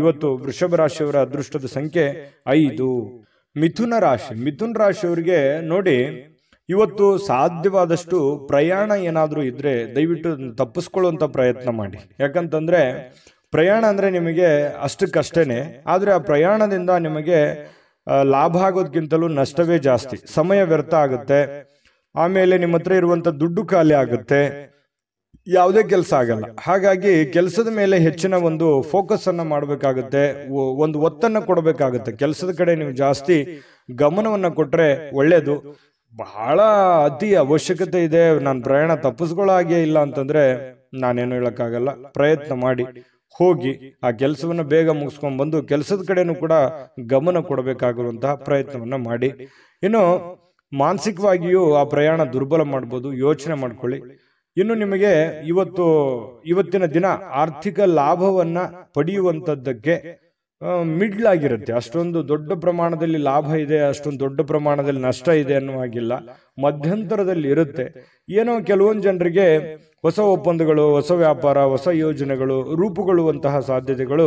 ಇವತ್ತು ವೃಷಭ ರಾಶಿಯವರ ಅದೃಷ್ಟದ ಸಂಖ್ಯೆ ಐದು ಮಿಥುನ ರಾಶಿ ಮಿಥುನ ರಾಶಿಯವರಿಗೆ ನೋಡಿ ಇವತ್ತು ಸಾಧ್ಯವಾದಷ್ಟು ಪ್ರಯಾಣ ಏನಾದರೂ ಇದ್ದರೆ ದಯವಿಟ್ಟು ತಪ್ಪಿಸ್ಕೊಳ್ಳುವಂಥ ಪ್ರಯತ್ನ ಮಾಡಿ ಯಾಕಂತಂದರೆ ಪ್ರಯಾಣ ಅಂದರೆ ನಿಮಗೆ ಅಷ್ಟಕ್ಕಷ್ಟೇ ಆದರೆ ಆ ಪ್ರಯಾಣದಿಂದ ನಿಮಗೆ ಲಾಭ ಆಗೋದಕ್ಕಿಂತಲೂ ನಷ್ಟವೇ ಜಾಸ್ತಿ ಸಮಯ ವ್ಯರ್ಥ ಆಗುತ್ತೆ ಆಮೇಲೆ ನಿಮ್ಮ ಹತ್ರ ಇರುವಂಥ ದುಡ್ಡು ಖಾಲಿ ಆಗುತ್ತೆ ಯಾವುದೇ ಕೆಲಸ ಆಗಲ್ಲ ಹಾಗಾಗಿ ಕೆಲಸದ ಮೇಲೆ ಹೆಚ್ಚಿನ ಒಂದು ಫೋಕಸ್ ಅನ್ನು ಮಾಡಬೇಕಾಗುತ್ತೆ ಒಂದು ಒತ್ತನ್ನು ಕೊಡಬೇಕಾಗುತ್ತೆ ಕೆಲಸದ ಕಡೆ ನೀವು ಜಾಸ್ತಿ ಗಮನವನ್ನು ಕೊಟ್ಟರೆ ಒಳ್ಳೆಯದು ಬಹಳ ಅತಿ ಅವಶ್ಯಕತೆ ಇದೆ ನಾನು ಪ್ರಯಾಣ ಹಾಗೆ ಇಲ್ಲ ಅಂತಂದ್ರೆ ನಾನೇನು ಹೇಳಕ್ಕಾಗಲ್ಲ ಪ್ರಯತ್ನ ಮಾಡಿ ಹೋಗಿ ಆ ಕೆಲಸವನ್ನು ಬೇಗ ಮುಗಿಸ್ಕೊಂಡು ಬಂದು ಕೆಲಸದ ಕಡೆನೂ ಕೂಡ ಗಮನ ಕೊಡಬೇಕಾಗಿರುವಂತಹ ಪ್ರಯತ್ನವನ್ನು ಮಾಡಿ ಇನ್ನು ಮಾನಸಿಕವಾಗಿಯೂ ಆ ಪ್ರಯಾಣ ದುರ್ಬಲ ಮಾಡ್ಬೋದು ಯೋಚನೆ ಮಾಡ್ಕೊಳ್ಳಿ ಇನ್ನು ನಿಮಗೆ ಇವತ್ತು ಇವತ್ತಿನ ದಿನ ಆರ್ಥಿಕ ಲಾಭವನ್ನ ಪಡೆಯುವಂಥದ್ದಕ್ಕೆ ಮಿಡ್ಲ್ ಆಗಿರುತ್ತೆ ಅಷ್ಟೊಂದು ದೊಡ್ಡ ಪ್ರಮಾಣದಲ್ಲಿ ಲಾಭ ಇದೆ ಅಷ್ಟೊಂದು ದೊಡ್ಡ ಪ್ರಮಾಣದಲ್ಲಿ ನಷ್ಟ ಇದೆ ಅನ್ನುವಾಗಿಲ್ಲ ಮಧ್ಯಂತರದಲ್ಲಿ ಇರುತ್ತೆ ಏನೋ ಕೆಲವೊಂದು ಜನರಿಗೆ ಹೊಸ ಒಪ್ಪಂದಗಳು ಹೊಸ ವ್ಯಾಪಾರ ಹೊಸ ಯೋಜನೆಗಳು ರೂಪುಗೊಳ್ಳುವಂತಹ ಸಾಧ್ಯತೆಗಳು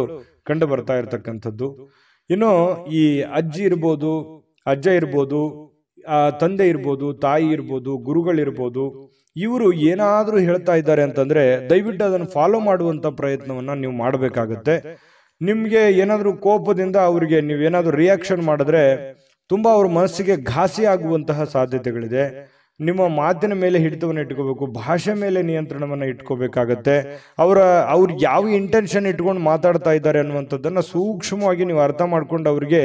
ಕಂಡು ಬರ್ತಾ ಇರತಕ್ಕಂಥದ್ದು ಇನ್ನು ಈ ಅಜ್ಜಿ ಇರ್ಬೋದು ಅಜ್ಜ ಇರ್ಬೋದು ತಂದೆ ಇರ್ಬೋದು ತಾಯಿ ಇರ್ಬೋದು ಗುರುಗಳಿರ್ಬೋದು ಇವರು ಏನಾದರೂ ಹೇಳ್ತಾ ಇದ್ದಾರೆ ಅಂತಂದರೆ ದಯವಿಟ್ಟು ಅದನ್ನು ಫಾಲೋ ಮಾಡುವಂಥ ಪ್ರಯತ್ನವನ್ನು ನೀವು ಮಾಡಬೇಕಾಗತ್ತೆ ನಿಮಗೆ ಏನಾದರೂ ಕೋಪದಿಂದ ಅವರಿಗೆ ಏನಾದರೂ ರಿಯಾಕ್ಷನ್ ಮಾಡಿದ್ರೆ ತುಂಬ ಅವ್ರ ಮನಸ್ಸಿಗೆ ಘಾಸಿ ಆಗುವಂತಹ ಸಾಧ್ಯತೆಗಳಿದೆ ನಿಮ್ಮ ಮಾತಿನ ಮೇಲೆ ಹಿಡಿತವನ್ನು ಇಟ್ಕೋಬೇಕು ಭಾಷೆ ಮೇಲೆ ನಿಯಂತ್ರಣವನ್ನು ಇಟ್ಕೋಬೇಕಾಗತ್ತೆ ಅವರ ಅವ್ರು ಯಾವ ಇಂಟೆನ್ಷನ್ ಇಟ್ಕೊಂಡು ಮಾತಾಡ್ತಾ ಇದ್ದಾರೆ ಅನ್ನುವಂಥದ್ದನ್ನು ಸೂಕ್ಷ್ಮವಾಗಿ ನೀವು ಅರ್ಥ ಮಾಡ್ಕೊಂಡು ಅವರಿಗೆ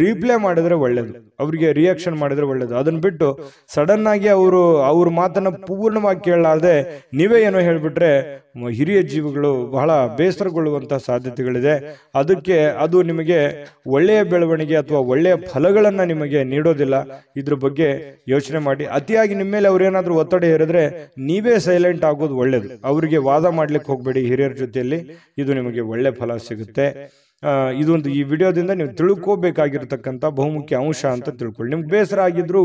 ರೀಪ್ಲೇ ಮಾಡಿದರೆ ಒಳ್ಳೆಯದು ಅವರಿಗೆ ರಿಯಾಕ್ಷನ್ ಮಾಡಿದರೆ ಒಳ್ಳೆಯದು ಅದನ್ನು ಬಿಟ್ಟು ಸಡನ್ನಾಗಿ ಅವರು ಅವ್ರ ಮಾತನ್ನು ಪೂರ್ಣವಾಗಿ ಕೇಳಲಾರ್ದೆ ನೀವೇ ಏನೋ ಹೇಳಿಬಿಟ್ರೆ ಹಿರಿಯ ಜೀವಿಗಳು ಬಹಳ ಬೇಸರಗೊಳ್ಳುವಂಥ ಸಾಧ್ಯತೆಗಳಿದೆ ಅದಕ್ಕೆ ಅದು ನಿಮಗೆ ಒಳ್ಳೆಯ ಬೆಳವಣಿಗೆ ಅಥವಾ ಒಳ್ಳೆಯ ಫಲಗಳನ್ನು ನಿಮಗೆ ನೀಡೋದಿಲ್ಲ ಇದ್ರ ಬಗ್ಗೆ ಯೋಚನೆ ಮಾಡಿ ಅತಿಯಾಗಿ ನಿಮ್ಮ ಮೇಲೆ ಅವ್ರೇನಾದರೂ ಒತ್ತಡ ಹೇರಿದ್ರೆ ನೀವೇ ಸೈಲೆಂಟ್ ಆಗೋದು ಒಳ್ಳೆಯದು ಅವರಿಗೆ ವಾದ ಮಾಡ್ಲಿಕ್ಕೆ ಹೋಗಬೇಡಿ ಹಿರಿಯರ ಜೊತೆಯಲ್ಲಿ ಇದು ನಿಮಗೆ ಒಳ್ಳೆ ಫಲ ಸಿಗುತ್ತೆ ಇದೊಂದು ಈ ವಿಡಿಯೋದಿಂದ ನೀವು ತಿಳ್ಕೋಬೇಕಾಗಿರ್ತಕ್ಕಂಥ ಬಹುಮುಖ್ಯ ಅಂಶ ಅಂತ ತಿಳ್ಕೊಳ್ಳಿ ನಿಮ್ಗೆ ಬೇಸರ ಆಗಿದ್ರು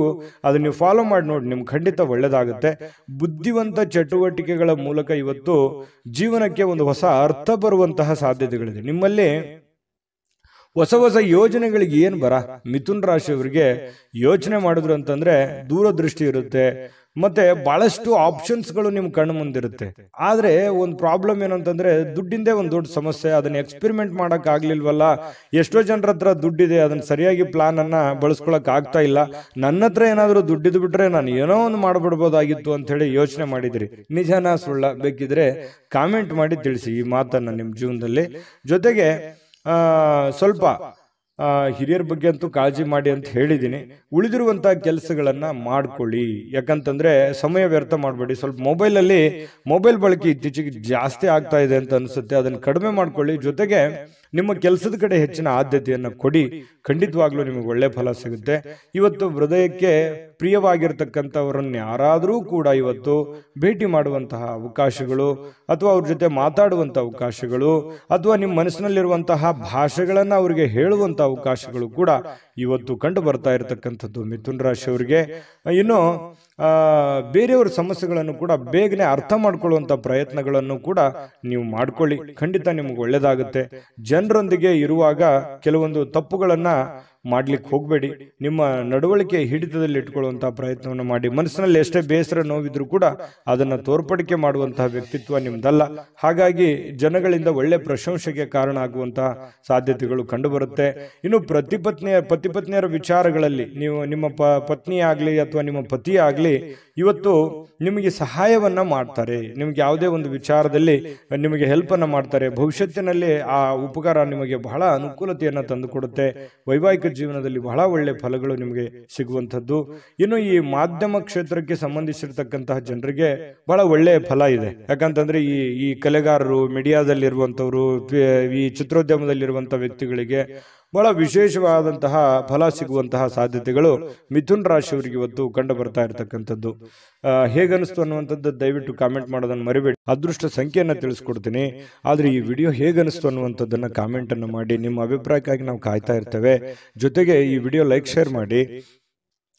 ಅದನ್ನ ನೀವು ಫಾಲೋ ಮಾಡಿ ನೋಡಿ ನಿಮ್ಗೆ ಖಂಡಿತ ಒಳ್ಳೆಯದಾಗುತ್ತೆ ಬುದ್ಧಿವಂತ ಚಟುವಟಿಕೆಗಳ ಮೂಲಕ ಇವತ್ತು ಜೀವನಕ್ಕೆ ಒಂದು ಹೊಸ ಅರ್ಥ ಬರುವಂತಹ ಸಾಧ್ಯತೆಗಳಿದೆ ನಿಮ್ಮಲ್ಲಿ ಹೊಸ ಹೊಸ ಯೋಜನೆಗಳಿಗೆ ಏನು ಬರ ಮಿಥುನ್ ರಾಶಿಯವರಿಗೆ ಯೋಚನೆ ಮಾಡಿದ್ರು ಅಂತಂದರೆ ದೂರದೃಷ್ಟಿ ಇರುತ್ತೆ ಮತ್ತೆ ಬಹಳಷ್ಟು ಆಪ್ಷನ್ಸ್ಗಳು ನಿಮ್ಮ ಕಣ್ಣು ಮುಂದಿರುತ್ತೆ ಆದ್ರೆ ಒಂದು ಪ್ರಾಬ್ಲಮ್ ಏನಂತಂದ್ರೆ ದುಡ್ಡಿಂದೇ ಒಂದು ದೊಡ್ಡ ಸಮಸ್ಯೆ ಅದನ್ನ ಎಕ್ಸ್ಪೆರಿಮೆಂಟ್ ಮಾಡಕ್ ಆಗ್ಲಿಲ್ವಲ್ಲ ಎಷ್ಟೋ ಜನರ ಹತ್ರ ದುಡ್ಡಿದೆ ಅದನ್ನ ಸರಿಯಾಗಿ ಪ್ಲಾನ್ ಅನ್ನ ಬಳಸ್ಕೊಳಕ್ ಆಗ್ತಾ ಇಲ್ಲ ನನ್ನ ಹತ್ರ ಏನಾದ್ರು ದುಡ್ಡಿದ್ ಬಿಟ್ರೆ ನಾನು ಏನೋ ಒಂದು ಮಾಡ್ಬಿಡ್ಬೋದಾಗಿತ್ತು ಅಂತ ಹೇಳಿ ಯೋಚನೆ ಮಾಡಿದಿರಿ ನಿಜಾನ ಸುಳ್ಳ ಬೇಕಿದ್ರೆ ಕಾಮೆಂಟ್ ಮಾಡಿ ತಿಳಿಸಿ ಈ ಮಾತನ್ನ ನಿಮ್ಮ ಜೀವನದಲ್ಲಿ ಜೊತೆಗೆ ಸ್ವಲ್ಪ ಹಿರಿಯರ ಬಗ್ಗೆ ಅಂತೂ ಕಾಳಜಿ ಮಾಡಿ ಅಂತ ಹೇಳಿದ್ದೀನಿ ಉಳಿದಿರುವಂಥ ಕೆಲಸಗಳನ್ನು ಮಾಡ್ಕೊಳ್ಳಿ ಯಾಕಂತಂದರೆ ಸಮಯ ವ್ಯರ್ಥ ಮಾಡಬೇಡಿ ಸ್ವಲ್ಪ ಮೊಬೈಲಲ್ಲಿ ಮೊಬೈಲ್ ಬಳಕೆ ಇತ್ತೀಚೆಗೆ ಜಾಸ್ತಿ ಆಗ್ತಾ ಇದೆ ಅಂತ ಅನಿಸುತ್ತೆ ಅದನ್ನು ಕಡಿಮೆ ಮಾಡ್ಕೊಳ್ಳಿ ಜೊತೆಗೆ ನಿಮ್ಮ ಕೆಲಸದ ಕಡೆ ಹೆಚ್ಚಿನ ಆದ್ಯತೆಯನ್ನು ಕೊಡಿ ಖಂಡಿತವಾಗ್ಲೂ ನಿಮಗೆ ಒಳ್ಳೆ ಫಲ ಸಿಗುತ್ತೆ ಇವತ್ತು ಹೃದಯಕ್ಕೆ ಪ್ರಿಯವಾಗಿರ್ತಕ್ಕಂಥವರನ್ನು ಯಾರಾದರೂ ಕೂಡ ಇವತ್ತು ಭೇಟಿ ಮಾಡುವಂತಹ ಅವಕಾಶಗಳು ಅಥವಾ ಅವ್ರ ಜೊತೆ ಮಾತಾಡುವಂಥ ಅವಕಾಶಗಳು ಅಥವಾ ನಿಮ್ಮ ಮನಸ್ಸಿನಲ್ಲಿರುವಂತಹ ಭಾಷೆಗಳನ್ನು ಅವರಿಗೆ ಹೇಳುವಂಥ ಅವಕಾಶಗಳು ಕೂಡ ಇವತ್ತು ಕಂಡು ಬರ್ತಾ ಇರತಕ್ಕಂಥದ್ದು ಮಿಥುನ್ ರಾಶಿಯವರಿಗೆ ಇನ್ನು ಬೇರೆಯವರ ಸಮಸ್ಯೆಗಳನ್ನು ಕೂಡ ಬೇಗನೆ ಅರ್ಥ ಮಾಡ್ಕೊಳ್ಳುವಂಥ ಪ್ರಯತ್ನಗಳನ್ನು ಕೂಡ ನೀವು ಮಾಡ್ಕೊಳ್ಳಿ ಖಂಡಿತ ನಿಮಗೆ ಒಳ್ಳೆಯದಾಗುತ್ತೆ ಜನರೊಂದಿಗೆ ಇರುವಾಗ ಕೆಲವೊಂದು ತಪ್ಪುಗಳನ್ನು ಮಾಡಲಿಕ್ಕೆ ಹೋಗಬೇಡಿ ನಿಮ್ಮ ನಡವಳಿಕೆ ಹಿಡಿತದಲ್ಲಿ ಇಟ್ಕೊಳ್ಳುವಂಥ ಪ್ರಯತ್ನವನ್ನು ಮಾಡಿ ಮನಸ್ಸಿನಲ್ಲಿ ಎಷ್ಟೇ ಬೇಸರ ನೋವಿದ್ರೂ ಕೂಡ ಅದನ್ನು ತೋರ್ಪಡಿಕೆ ಮಾಡುವಂತಹ ವ್ಯಕ್ತಿತ್ವ ನಿಮ್ಮದಲ್ಲ ಹಾಗಾಗಿ ಜನಗಳಿಂದ ಒಳ್ಳೆ ಪ್ರಶಂಸೆಗೆ ಕಾರಣ ಆಗುವಂತಹ ಸಾಧ್ಯತೆಗಳು ಕಂಡುಬರುತ್ತೆ ಇನ್ನು ಪ್ರತಿಪತ್ನಿಯ ಪತಿಪತ್ನಿಯರ ವಿಚಾರಗಳಲ್ಲಿ ನೀವು ನಿಮ್ಮ ಪ ಪತ್ನಿ ಆಗಲಿ ಅಥವಾ ನಿಮ್ಮ ಪತಿ ಆಗಲಿ ಇವತ್ತು ನಿಮಗೆ ಸಹಾಯವನ್ನು ಮಾಡ್ತಾರೆ ನಿಮ್ಗೆ ಯಾವುದೇ ಒಂದು ವಿಚಾರದಲ್ಲಿ ನಿಮಗೆ ಹೆಲ್ಪನ್ನು ಮಾಡ್ತಾರೆ ಭವಿಷ್ಯತ್ತಿನಲ್ಲಿ ಆ ಉಪಕಾರ ನಿಮಗೆ ಬಹಳ ಅನುಕೂಲತೆಯನ್ನು ತಂದುಕೊಡುತ್ತೆ ವೈವಾಹಿಕ ಜೀವನದಲ್ಲಿ ಬಹಳ ಒಳ್ಳೆಯ ಫಲಗಳು ನಿಮಗೆ ಸಿಗುವಂಥದ್ದು ಇನ್ನು ಈ ಮಾಧ್ಯಮ ಕ್ಷೇತ್ರಕ್ಕೆ ಸಂಬಂಧಿಸಿರ್ತಕ್ಕಂತಹ ಜನರಿಗೆ ಬಹಳ ಒಳ್ಳೆಯ ಫಲ ಇದೆ ಯಾಕಂತಂದ್ರೆ ಈ ಈ ಕಲೆಗಾರರು ಮೀಡಿಯಾದಲ್ಲಿರುವಂಥವರು ಈ ಚಿತ್ರೋದ್ಯಮದಲ್ಲಿರುವಂಥ ವ್ಯಕ್ತಿಗಳಿಗೆ ಬಹಳ ವಿಶೇಷವಾದಂತಹ ಫಲ ಸಿಗುವಂತಹ ಸಾಧ್ಯತೆಗಳು ಮಿಥುನ್ ರಾಶಿಯವರಿಗೆ ಇವತ್ತು ಕಂಡು ಬರ್ತಾ ಇರತಕ್ಕಂಥದ್ದು ಹೇಗನಿಸ್ತು ಅನ್ನುವಂಥದ್ದು ದಯವಿಟ್ಟು ಕಾಮೆಂಟ್ ಮಾಡೋದನ್ನು ಮರಿಬೇಡಿ ಅದೃಷ್ಟ ಸಂಖ್ಯೆಯನ್ನು ತಿಳಿಸ್ಕೊಡ್ತೀನಿ ಆದರೆ ಈ ವಿಡಿಯೋ ಹೇಗನಿಸ್ತು ಅನ್ನುವಂಥದ್ದನ್ನು ಕಾಮೆಂಟನ್ನು ಮಾಡಿ ನಿಮ್ಮ ಅಭಿಪ್ರಾಯಕ್ಕಾಗಿ ನಾವು ಕಾಯ್ತಾ ಇರ್ತೇವೆ ಜೊತೆಗೆ ಈ ವಿಡಿಯೋ ಲೈಕ್ ಶೇರ್ ಮಾಡಿ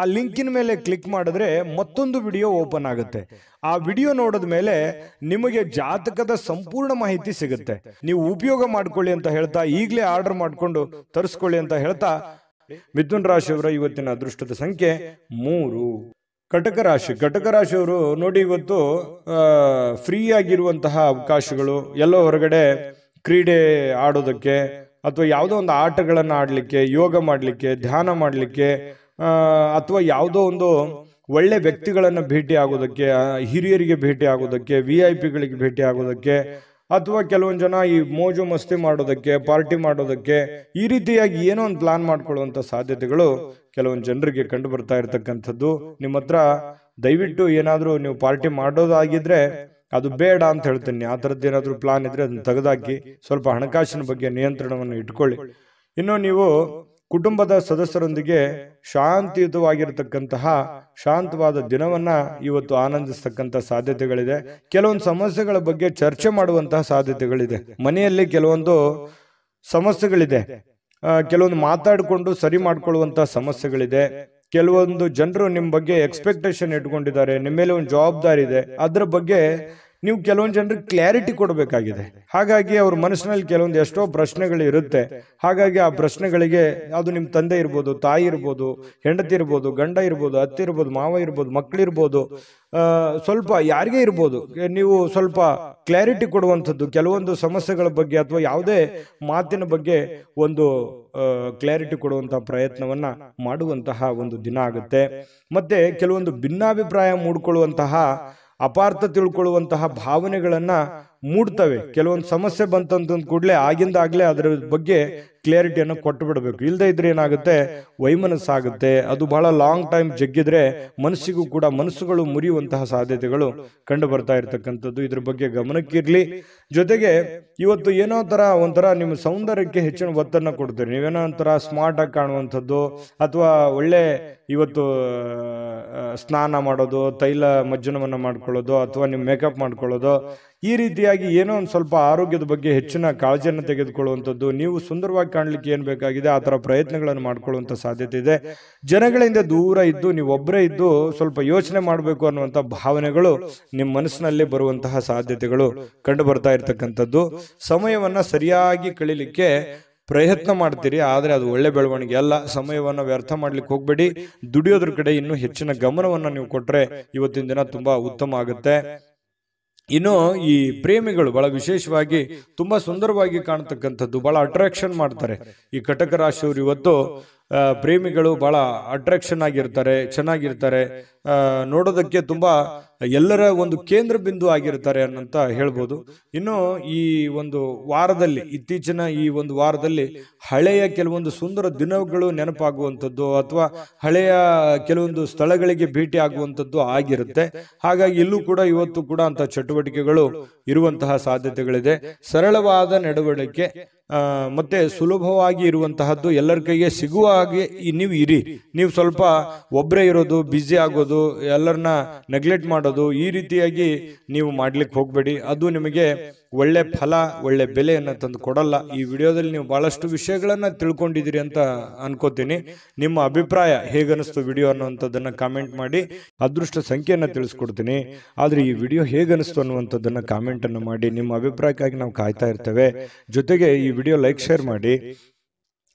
ಆ ಲಿಂಕಿನ ಮೇಲೆ ಕ್ಲಿಕ್ ಮಾಡಿದ್ರೆ ಮತ್ತೊಂದು ವಿಡಿಯೋ ಓಪನ್ ಆಗುತ್ತೆ ಆ ವಿಡಿಯೋ ನೋಡಿದ ಮೇಲೆ ನಿಮಗೆ ಜಾತಕದ ಸಂಪೂರ್ಣ ಮಾಹಿತಿ ಸಿಗುತ್ತೆ ನೀವು ಉಪಯೋಗ ಮಾಡ್ಕೊಳ್ಳಿ ಅಂತ ಹೇಳ್ತಾ ಈಗಲೇ ಆರ್ಡರ್ ಮಾಡಿಕೊಂಡು ತರಿಸ್ಕೊಳ್ಳಿ ಅಂತ ಹೇಳ್ತಾ ಮಿಥುನ್ ರಾಶಿಯವರ ಇವತ್ತಿನ ಅದೃಷ್ಟದ ಸಂಖ್ಯೆ ಮೂರು ಕಟಕ ರಾಶಿ ಕಟಕ ರಾಶಿಯವರು ನೋಡಿ ಇವತ್ತು ಫ್ರೀ ಆಗಿರುವಂತಹ ಅವಕಾಶಗಳು ಎಲ್ಲೋ ಹೊರಗಡೆ ಕ್ರೀಡೆ ಆಡೋದಕ್ಕೆ ಅಥವಾ ಯಾವುದೋ ಒಂದು ಆಟಗಳನ್ನು ಆಡಲಿಕ್ಕೆ ಯೋಗ ಮಾಡಲಿಕ್ಕೆ ಧ್ಯಾನ ಮಾಡಲಿಕ್ಕೆ ಅಥವಾ ಯಾವುದೋ ಒಂದು ಒಳ್ಳೆ ವ್ಯಕ್ತಿಗಳನ್ನು ಭೇಟಿ ಆಗೋದಕ್ಕೆ ಹಿರಿಯರಿಗೆ ಭೇಟಿ ಆಗೋದಕ್ಕೆ ವಿ ಐ ಪಿಗಳಿಗೆ ಭೇಟಿ ಆಗೋದಕ್ಕೆ ಅಥವಾ ಕೆಲವೊಂದು ಜನ ಈ ಮೋಜು ಮಸ್ತಿ ಮಾಡೋದಕ್ಕೆ ಪಾರ್ಟಿ ಮಾಡೋದಕ್ಕೆ ಈ ರೀತಿಯಾಗಿ ಏನೋ ಒಂದು ಪ್ಲಾನ್ ಮಾಡ್ಕೊಳ್ಳುವಂಥ ಸಾಧ್ಯತೆಗಳು ಕೆಲವೊಂದು ಜನರಿಗೆ ಕಂಡು ಬರ್ತಾ ಇರತಕ್ಕಂಥದ್ದು ನಿಮ್ಮ ಹತ್ರ ದಯವಿಟ್ಟು ಏನಾದರೂ ನೀವು ಪಾರ್ಟಿ ಮಾಡೋದಾಗಿದ್ರೆ ಅದು ಬೇಡ ಅಂತ ಹೇಳ್ತೀನಿ ಆ ಥರದ್ದು ಏನಾದರೂ ಪ್ಲಾನ್ ಇದ್ದರೆ ಅದನ್ನು ತೆಗೆದಾಕಿ ಸ್ವಲ್ಪ ಹಣಕಾಸಿನ ಬಗ್ಗೆ ನಿಯಂತ್ರಣವನ್ನು ಇಟ್ಕೊಳ್ಳಿ ಇನ್ನು ನೀವು ಕುಟುಂಬದ ಸದಸ್ಯರೊಂದಿಗೆ ಶಾಂತಿಯುತವಾಗಿರತಕ್ಕಂತಹ ಶಾಂತವಾದ ದಿನವನ್ನ ಇವತ್ತು ಆನಂದಿಸ್ತಕ್ಕಂಥ ಸಾಧ್ಯತೆಗಳಿದೆ ಕೆಲವೊಂದು ಸಮಸ್ಯೆಗಳ ಬಗ್ಗೆ ಚರ್ಚೆ ಮಾಡುವಂತಹ ಸಾಧ್ಯತೆಗಳಿದೆ ಮನೆಯಲ್ಲಿ ಕೆಲವೊಂದು ಸಮಸ್ಯೆಗಳಿದೆ ಕೆಲವೊಂದು ಮಾತಾಡಿಕೊಂಡು ಸರಿ ಮಾಡ್ಕೊಳ್ಳುವಂತಹ ಸಮಸ್ಯೆಗಳಿದೆ ಕೆಲವೊಂದು ಜನರು ನಿಮ್ಮ ಬಗ್ಗೆ ಎಕ್ಸ್ಪೆಕ್ಟೇಷನ್ ಇಟ್ಕೊಂಡಿದ್ದಾರೆ ನಿಮ್ಮ ಮೇಲೆ ಒಂದು ಜವಾಬ್ದಾರಿ ಇದೆ ಅದರ ಬಗ್ಗೆ ನೀವು ಕೆಲವೊಂದು ಜನರಿಗೆ ಕ್ಲಾರಿಟಿ ಕೊಡಬೇಕಾಗಿದೆ ಹಾಗಾಗಿ ಅವ್ರ ಮನಸ್ಸಿನಲ್ಲಿ ಕೆಲವೊಂದು ಎಷ್ಟೋ ಪ್ರಶ್ನೆಗಳು ಇರುತ್ತೆ ಹಾಗಾಗಿ ಆ ಪ್ರಶ್ನೆಗಳಿಗೆ ಅದು ನಿಮ್ಮ ತಂದೆ ಇರ್ಬೋದು ತಾಯಿ ಇರ್ಬೋದು ಹೆಂಡತಿ ಇರ್ಬೋದು ಗಂಡ ಇರ್ಬೋದು ಅತ್ತೆ ಇರ್ಬೋದು ಮಾವ ಇರ್ಬೋದು ಮಕ್ಕಳಿರ್ಬೋದು ಸ್ವಲ್ಪ ಯಾರಿಗೇ ಇರ್ಬೋದು ನೀವು ಸ್ವಲ್ಪ ಕ್ಲಾರಿಟಿ ಕೊಡುವಂಥದ್ದು ಕೆಲವೊಂದು ಸಮಸ್ಯೆಗಳ ಬಗ್ಗೆ ಅಥವಾ ಯಾವುದೇ ಮಾತಿನ ಬಗ್ಗೆ ಒಂದು ಕ್ಲಾರಿಟಿ ಕೊಡುವಂತಹ ಪ್ರಯತ್ನವನ್ನ ಮಾಡುವಂತಹ ಒಂದು ದಿನ ಆಗುತ್ತೆ ಮತ್ತೆ ಕೆಲವೊಂದು ಭಿನ್ನಾಭಿಪ್ರಾಯ ಮೂಡ್ಕೊಳ್ಳುವಂತಹ ಅಪಾರ್ಥ ತಿಳ್ಕೊಳ್ಳುವಂತಹ ಭಾವನೆಗಳನ್ನು ಮೂಡ್ತವೆ ಕೆಲವೊಂದು ಸಮಸ್ಯೆ ಬಂತಂತಂದ ಕೂಡಲೇ ಆಗಿಂದಾಗಲೇ ಅದರ ಬಗ್ಗೆ ಕ್ಲಿಯರಿಟಿಯನ್ನು ಕೊಟ್ಟು ಬಿಡಬೇಕು ಇಲ್ಲದೆ ಇದ್ರೆ ಏನಾಗುತ್ತೆ ವೈಮನಸ್ಸಾಗುತ್ತೆ ಅದು ಬಹಳ ಲಾಂಗ್ ಟೈಮ್ ಜಗ್ಗಿದ್ರೆ ಮನಸ್ಸಿಗೂ ಕೂಡ ಮನಸ್ಸುಗಳು ಮುರಿಯುವಂತಹ ಸಾಧ್ಯತೆಗಳು ಕಂಡು ಬರ್ತಾ ಇರತಕ್ಕಂಥದ್ದು ಇದ್ರ ಬಗ್ಗೆ ಗಮನಕ್ಕಿರಲಿ ಜೊತೆಗೆ ಇವತ್ತು ಏನೋ ಥರ ಒಂಥರ ನಿಮ್ಮ ಸೌಂದರ್ಯಕ್ಕೆ ಹೆಚ್ಚಿನ ಒತ್ತನ್ನು ಕೊಡ್ತೀರಿ ನೀವೇನೋ ಒಂಥರ ಆಗಿ ಕಾಣುವಂಥದ್ದು ಅಥವಾ ಒಳ್ಳೆ ಇವತ್ತು ಸ್ನಾನ ಮಾಡೋದು ತೈಲ ಮಜ್ಜನವನ್ನು ಮಾಡ್ಕೊಳ್ಳೋದು ಅಥವಾ ನಿಮ್ಮ ಮೇಕಪ್ ಮಾಡ್ಕೊಳ್ಳೋದು ಈ ರೀತಿಯಾಗಿ ಏನೋ ಒಂದು ಸ್ವಲ್ಪ ಆರೋಗ್ಯದ ಬಗ್ಗೆ ಹೆಚ್ಚಿನ ಕಾಳಜಿಯನ್ನು ತೆಗೆದುಕೊಳ್ಳುವಂಥದ್ದು ನೀವು ಸುಂದರವಾಗಿ ಕಾಣಲಿಕ್ಕೆ ಏನು ಬೇಕಾಗಿದೆ ಆ ಥರ ಪ್ರಯತ್ನಗಳನ್ನು ಮಾಡಿಕೊಳ್ಳುವಂಥ ಸಾಧ್ಯತೆ ಇದೆ ಜನಗಳಿಂದ ದೂರ ಇದ್ದು ನೀವು ಒಬ್ಬರೇ ಇದ್ದು ಸ್ವಲ್ಪ ಯೋಚನೆ ಮಾಡಬೇಕು ಅನ್ನುವಂಥ ಭಾವನೆಗಳು ನಿಮ್ಮ ಮನಸ್ಸಿನಲ್ಲಿ ಬರುವಂತಹ ಸಾಧ್ಯತೆಗಳು ಕಂಡು ಬರ್ತಾ ಇರತಕ್ಕಂಥದ್ದು ಸಮಯವನ್ನು ಸರಿಯಾಗಿ ಕಳಿಲಿಕ್ಕೆ ಪ್ರಯತ್ನ ಮಾಡ್ತೀರಿ ಆದರೆ ಅದು ಒಳ್ಳೆ ಬೆಳವಣಿಗೆ ಅಲ್ಲ ಸಮಯವನ್ನು ವ್ಯರ್ಥ ಮಾಡ್ಲಿಕ್ಕೆ ಹೋಗಬೇಡಿ ದುಡಿಯೋದ್ರ ಕಡೆ ಇನ್ನೂ ಹೆಚ್ಚಿನ ಗಮನವನ್ನು ನೀವು ಕೊಟ್ಟರೆ ಇವತ್ತಿನ ದಿನ ತುಂಬ ಉತ್ತಮ ಆಗುತ್ತೆ ಇನ್ನು ಈ ಪ್ರೇಮಿಗಳು ಬಹಳ ವಿಶೇಷವಾಗಿ ತುಂಬಾ ಸುಂದರವಾಗಿ ಕಾಣತಕ್ಕಂಥದ್ದು ಬಹಳ ಅಟ್ರಾಕ್ಷನ್ ಮಾಡ್ತಾರೆ ಈ ಕಟಕ ರಾಶಿಯವರು ಇವತ್ತು ಪ್ರೇಮಿಗಳು ಬಹಳ ಅಟ್ರಾಕ್ಷನ್ ಆಗಿರ್ತಾರೆ ಚೆನ್ನಾಗಿರ್ತಾರೆ ನೋಡೋದಕ್ಕೆ ತುಂಬ ಎಲ್ಲರ ಒಂದು ಕೇಂದ್ರ ಬಿಂದು ಆಗಿರ್ತಾರೆ ಅನ್ನಂತ ಹೇಳ್ಬೋದು ಇನ್ನು ಈ ಒಂದು ವಾರದಲ್ಲಿ ಇತ್ತೀಚಿನ ಈ ಒಂದು ವಾರದಲ್ಲಿ ಹಳೆಯ ಕೆಲವೊಂದು ಸುಂದರ ದಿನಗಳು ನೆನಪಾಗುವಂಥದ್ದು ಅಥವಾ ಹಳೆಯ ಕೆಲವೊಂದು ಸ್ಥಳಗಳಿಗೆ ಭೇಟಿ ಆಗುವಂಥದ್ದು ಆಗಿರುತ್ತೆ ಹಾಗಾಗಿ ಇಲ್ಲೂ ಕೂಡ ಇವತ್ತು ಕೂಡ ಅಂತ ಚಟುವಟಿಕೆಗಳು ಇರುವಂತಹ ಸಾಧ್ಯತೆಗಳಿದೆ ಸರಳವಾದ ನಡವಳಿಕೆ ಮತ್ತು ಸುಲಭವಾಗಿ ಇರುವಂತಹದ್ದು ಎಲ್ಲರ ಕೈಗೆ ಸಿಗುವ ಹಾಗೆ ನೀವು ಇರಿ ನೀವು ಸ್ವಲ್ಪ ಒಬ್ಬರೇ ಇರೋದು ಬ್ಯುಸಿ ಆಗೋದು ಎಲ್ಲರನ್ನ ನೆಗ್ಲೆಕ್ಟ್ ಮಾಡೋದು ಈ ರೀತಿಯಾಗಿ ನೀವು ಮಾಡ್ಲಿಕ್ಕೆ ಹೋಗಬೇಡಿ ಅದು ನಿಮಗೆ ಒಳ್ಳೆ ಫಲ ಒಳ್ಳೆ ಬೆಲೆಯನ್ನು ತಂದು ಕೊಡಲ್ಲ ಈ ವಿಡಿಯೋದಲ್ಲಿ ನೀವು ಭಾಳಷ್ಟು ವಿಷಯಗಳನ್ನು ತಿಳ್ಕೊಂಡಿದ್ದೀರಿ ಅಂತ ಅನ್ಕೋತೀನಿ ನಿಮ್ಮ ಅಭಿಪ್ರಾಯ ಹೇಗನ್ನಿಸ್ತು ವಿಡಿಯೋ ಅನ್ನುವಂಥದ್ದನ್ನು ಕಾಮೆಂಟ್ ಮಾಡಿ ಅದೃಷ್ಟ ಸಂಖ್ಯೆಯನ್ನು ತಿಳಿಸ್ಕೊಡ್ತೀನಿ ಆದರೆ ಈ ವಿಡಿಯೋ ಹೇಗನ್ನಿಸ್ತು ಅನ್ನುವಂಥದ್ದನ್ನು ಕಾಮೆಂಟನ್ನು ಮಾಡಿ ನಿಮ್ಮ ಅಭಿಪ್ರಾಯಕ್ಕಾಗಿ ನಾವು ಕಾಯ್ತಾ ಇರ್ತೇವೆ ಜೊತೆಗೆ ಈ ವಿಡಿಯೋ ಲೈಕ್ ಶೇರ್ ಮಾಡಿ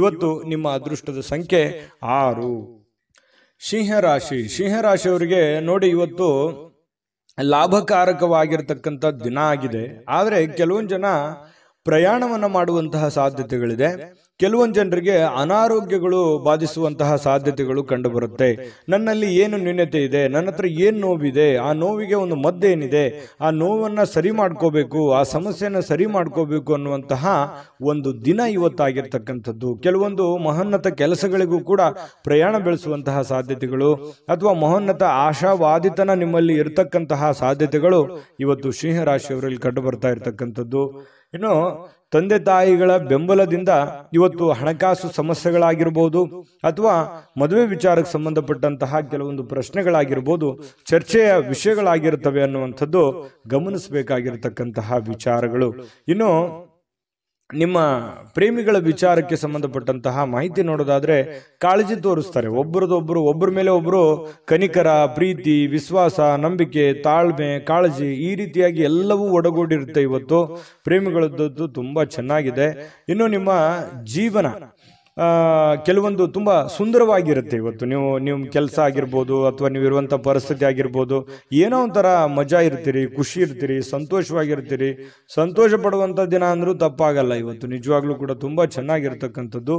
ಇವತ್ತು ನಿಮ್ಮ ಅದೃಷ್ಟದ ಸಂಖ್ಯೆ ಆರು ಸಿಂಹರಾಶಿ ರಾಶಿಯವರಿಗೆ ನೋಡಿ ಇವತ್ತು ಲಾಭಕಾರಕವಾಗಿರ್ತಕ್ಕಂಥ ದಿನ ಆಗಿದೆ ಆದರೆ ಕೆಲವೊಂದು ಜನ ಪ್ರಯಾಣವನ್ನು ಮಾಡುವಂತಹ ಸಾಧ್ಯತೆಗಳಿದೆ ಕೆಲವೊಂದು ಜನರಿಗೆ ಅನಾರೋಗ್ಯಗಳು ಬಾಧಿಸುವಂತಹ ಸಾಧ್ಯತೆಗಳು ಕಂಡುಬರುತ್ತೆ ನನ್ನಲ್ಲಿ ಏನು ನ್ಯೂನತೆ ಇದೆ ನನ್ನ ಹತ್ರ ಏನು ನೋವಿದೆ ಆ ನೋವಿಗೆ ಒಂದು ಮದ್ದೇನಿದೆ ಆ ನೋವನ್ನು ಸರಿ ಮಾಡ್ಕೋಬೇಕು ಆ ಸಮಸ್ಯೆನ ಸರಿ ಮಾಡ್ಕೋಬೇಕು ಅನ್ನುವಂತಹ ಒಂದು ದಿನ ಇವತ್ತಾಗಿರ್ತಕ್ಕಂಥದ್ದು ಕೆಲವೊಂದು ಮಹೋನ್ನತ ಕೆಲಸಗಳಿಗೂ ಕೂಡ ಪ್ರಯಾಣ ಬೆಳೆಸುವಂತಹ ಸಾಧ್ಯತೆಗಳು ಅಥವಾ ಮಹೋನ್ನತ ಆಶಾವಾದಿತನ ನಿಮ್ಮಲ್ಲಿ ಇರತಕ್ಕಂತಹ ಸಾಧ್ಯತೆಗಳು ಇವತ್ತು ಸಿಂಹರಾಶಿಯವರಲ್ಲಿ ಕಂಡು ಬರ್ತಾ ಇರತಕ್ಕಂಥದ್ದು ಇನ್ನು ತಂದೆ ತಾಯಿಗಳ ಬೆಂಬಲದಿಂದ ಇವತ್ತು ಹಣಕಾಸು ಸಮಸ್ಯೆಗಳಾಗಿರ್ಬೋದು ಅಥವಾ ಮದುವೆ ವಿಚಾರಕ್ಕೆ ಸಂಬಂಧಪಟ್ಟಂತಹ ಕೆಲವೊಂದು ಪ್ರಶ್ನೆಗಳಾಗಿರ್ಬೋದು ಚರ್ಚೆಯ ವಿಷಯಗಳಾಗಿರ್ತವೆ ಅನ್ನುವಂಥದ್ದು ಗಮನಿಸಬೇಕಾಗಿರತಕ್ಕಂತಹ ವಿಚಾರಗಳು ಇನ್ನು ನಿಮ್ಮ ಪ್ರೇಮಿಗಳ ವಿಚಾರಕ್ಕೆ ಸಂಬಂಧಪಟ್ಟಂತಹ ಮಾಹಿತಿ ನೋಡೋದಾದ್ರೆ ಕಾಳಜಿ ತೋರಿಸ್ತಾರೆ ಒಬ್ಬರದೊಬ್ಬರು ಒಬ್ಬರ ಮೇಲೆ ಒಬ್ಬರು ಕನಿಕರ ಪ್ರೀತಿ ವಿಶ್ವಾಸ ನಂಬಿಕೆ ತಾಳ್ಮೆ ಕಾಳಜಿ ಈ ರೀತಿಯಾಗಿ ಎಲ್ಲವೂ ಒಡಗೂಡಿರುತ್ತೆ ಇವತ್ತು ಪ್ರೇಮಿಗಳದ್ದು ತುಂಬಾ ಚೆನ್ನಾಗಿದೆ ಇನ್ನು ನಿಮ್ಮ ಜೀವನ ಕೆಲವೊಂದು ತುಂಬ ಸುಂದರವಾಗಿರುತ್ತೆ ಇವತ್ತು ನೀವು ನಿಮ್ಮ ಕೆಲಸ ಆಗಿರ್ಬೋದು ಅಥವಾ ನೀವು ಪರಿಸ್ಥಿತಿ ಆಗಿರ್ಬೋದು ಏನೋ ಒಂಥರ ಮಜಾ ಇರ್ತೀರಿ ಖುಷಿ ಇರ್ತೀರಿ ಸಂತೋಷವಾಗಿರ್ತೀರಿ ಸಂತೋಷ ಪಡುವಂಥ ದಿನ ಅಂದರೂ ತಪ್ಪಾಗಲ್ಲ ಇವತ್ತು ನಿಜವಾಗ್ಲೂ ಕೂಡ ತುಂಬ ಚೆನ್ನಾಗಿರ್ತಕ್ಕಂಥದ್ದು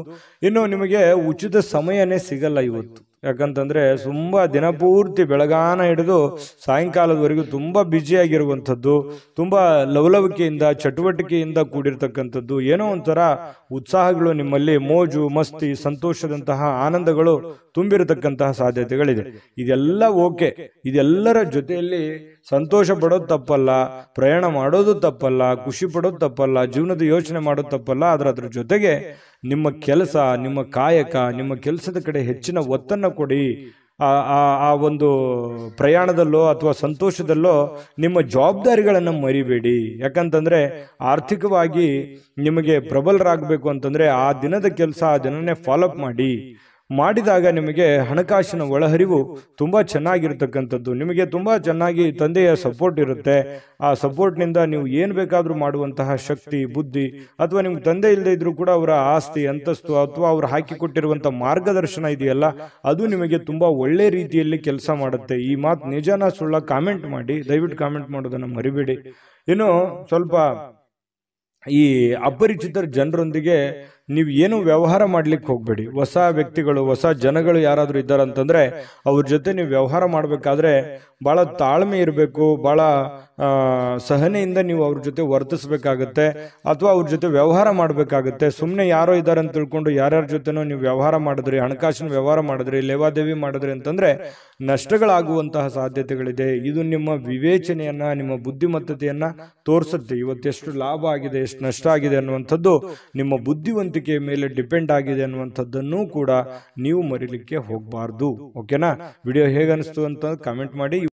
ಇನ್ನು ನಿಮಗೆ ಉಚಿತ ಸಮಯನೇ ಸಿಗಲ್ಲ ಇವತ್ತು ಯಾಕಂತಂದ್ರೆ ತುಂಬ ದಿನಪೂರ್ತಿ ಬೆಳಗಾನ ಹಿಡಿದು ಸಾಯಂಕಾಲದವರೆಗೂ ತುಂಬ ಬ್ಯುಸಿಯಾಗಿರುವಂಥದ್ದು ತುಂಬ ಲವಲವಿಕೆಯಿಂದ ಚಟುವಟಿಕೆಯಿಂದ ಕೂಡಿರ್ತಕ್ಕಂಥದ್ದು ಏನೋ ಒಂಥರ ಉತ್ಸಾಹಗಳು ನಿಮ್ಮಲ್ಲಿ ಮೋಜು ಮಸ್ತಿ ಸಂತೋಷದಂತಹ ಆನಂದಗಳು ತುಂಬಿರತಕ್ಕಂತಹ ಸಾಧ್ಯತೆಗಳಿದೆ ಇದೆಲ್ಲ ಓಕೆ ಇದೆಲ್ಲರ ಜೊತೆಯಲ್ಲಿ ಸಂತೋಷ ಪಡೋದು ತಪ್ಪಲ್ಲ ಪ್ರಯಾಣ ಮಾಡೋದು ತಪ್ಪಲ್ಲ ಖುಷಿ ಪಡೋದು ತಪ್ಪಲ್ಲ ಜೀವನದ ಯೋಚನೆ ಮಾಡೋದು ತಪ್ಪಲ್ಲ ಅದರ ಅದ್ರ ಜೊತೆಗೆ ನಿಮ್ಮ ಕೆಲಸ ನಿಮ್ಮ ಕಾಯಕ ನಿಮ್ಮ ಕೆಲಸದ ಕಡೆ ಹೆಚ್ಚಿನ ಒತ್ತನ್ನು ಕೊಡಿ ಆ ಒಂದು ಪ್ರಯಾಣದಲ್ಲೋ ಅಥವಾ ಸಂತೋಷದಲ್ಲೋ ನಿಮ್ಮ ಜವಾಬ್ದಾರಿಗಳನ್ನು ಮರಿಬೇಡಿ ಯಾಕಂತಂದರೆ ಆರ್ಥಿಕವಾಗಿ ನಿಮಗೆ ಪ್ರಬಲರಾಗಬೇಕು ಅಂತಂದರೆ ಆ ದಿನದ ಕೆಲಸ ಆ ದಿನನೇ ಫಾಲೋಅಪ್ ಮಾಡಿ ಮಾಡಿದಾಗ ನಿಮಗೆ ಹಣಕಾಸಿನ ಒಳಹರಿವು ತುಂಬ ಚೆನ್ನಾಗಿರತಕ್ಕಂಥದ್ದು ನಿಮಗೆ ತುಂಬ ಚೆನ್ನಾಗಿ ತಂದೆಯ ಸಪೋರ್ಟ್ ಇರುತ್ತೆ ಆ ಸಪೋರ್ಟ್ನಿಂದ ನೀವು ಏನು ಬೇಕಾದರೂ ಮಾಡುವಂತಹ ಶಕ್ತಿ ಬುದ್ಧಿ ಅಥವಾ ನಿಮ್ಗೆ ತಂದೆ ಇಲ್ಲದೆ ಇದ್ರೂ ಕೂಡ ಅವರ ಆಸ್ತಿ ಅಂತಸ್ತು ಅಥವಾ ಅವರು ಹಾಕಿಕೊಟ್ಟಿರುವಂಥ ಮಾರ್ಗದರ್ಶನ ಇದೆಯಲ್ಲ ಅದು ನಿಮಗೆ ತುಂಬ ಒಳ್ಳೆ ರೀತಿಯಲ್ಲಿ ಕೆಲಸ ಮಾಡುತ್ತೆ ಈ ಮಾತು ನಿಜಾನ ಸುಳ್ಳ ಕಾಮೆಂಟ್ ಮಾಡಿ ದಯವಿಟ್ಟು ಕಾಮೆಂಟ್ ಮಾಡೋದನ್ನು ಮರಿಬೇಡಿ ಇನ್ನು ಸ್ವಲ್ಪ ಈ ಅಪರಿಚಿತರ ಜನರೊಂದಿಗೆ ನೀವು ಏನು ವ್ಯವಹಾರ ಮಾಡ್ಲಿಕ್ಕೆ ಹೋಗಬೇಡಿ ಹೊಸ ವ್ಯಕ್ತಿಗಳು ಹೊಸ ಜನಗಳು ಯಾರಾದರೂ ಇದ್ದಾರೆ ಅಂತಂದರೆ ಅವ್ರ ಜೊತೆ ನೀವು ವ್ಯವಹಾರ ಮಾಡಬೇಕಾದ್ರೆ ಭಾಳ ತಾಳ್ಮೆ ಇರಬೇಕು ಭಾಳ ಸಹನೆಯಿಂದ ನೀವು ಅವ್ರ ಜೊತೆ ವರ್ತಿಸ್ಬೇಕಾಗತ್ತೆ ಅಥವಾ ಅವ್ರ ಜೊತೆ ವ್ಯವಹಾರ ಮಾಡಬೇಕಾಗತ್ತೆ ಸುಮ್ಮನೆ ಯಾರೋ ಇದ್ದಾರೆ ಅಂತ ತಿಳ್ಕೊಂಡು ಯಾರ್ಯಾರ ಜೊತೆನೂ ನೀವು ವ್ಯವಹಾರ ಮಾಡಿದ್ರಿ ಹಣಕಾಸಿನ ವ್ಯವಹಾರ ಮಾಡಿದ್ರಿ ಲೇವಾದೇವಿ ಮಾಡಿದ್ರಿ ಅಂತಂದರೆ ನಷ್ಟಗಳಾಗುವಂತಹ ಸಾಧ್ಯತೆಗಳಿದೆ ಇದು ನಿಮ್ಮ ವಿವೇಚನೆಯನ್ನು ನಿಮ್ಮ ಬುದ್ಧಿಮತ್ತತೆಯನ್ನು ತೋರಿಸುತ್ತೆ ಇವತ್ತೆಷ್ಟು ಲಾಭ ಆಗಿದೆ ಎಷ್ಟು ನಷ್ಟ ಆಗಿದೆ ಅನ್ನುವಂಥದ್ದು ನಿಮ್ಮ ಬುದ್ಧಿವಂತಿಕೆಯ ಮೇಲೆ ಡಿಪೆಂಡ್ ಆಗಿದೆ ಅನ್ನುವಂಥದ್ದನ್ನು ಕೂಡ ನೀವು ಮರಿಲಿಕ್ಕೆ ಹೋಗಬಾರ್ದು ಓಕೆನಾ ವಿಡಿಯೋ ಹೇಗೆ ಅಂತ ಕಮೆಂಟ್ ಮಾಡಿ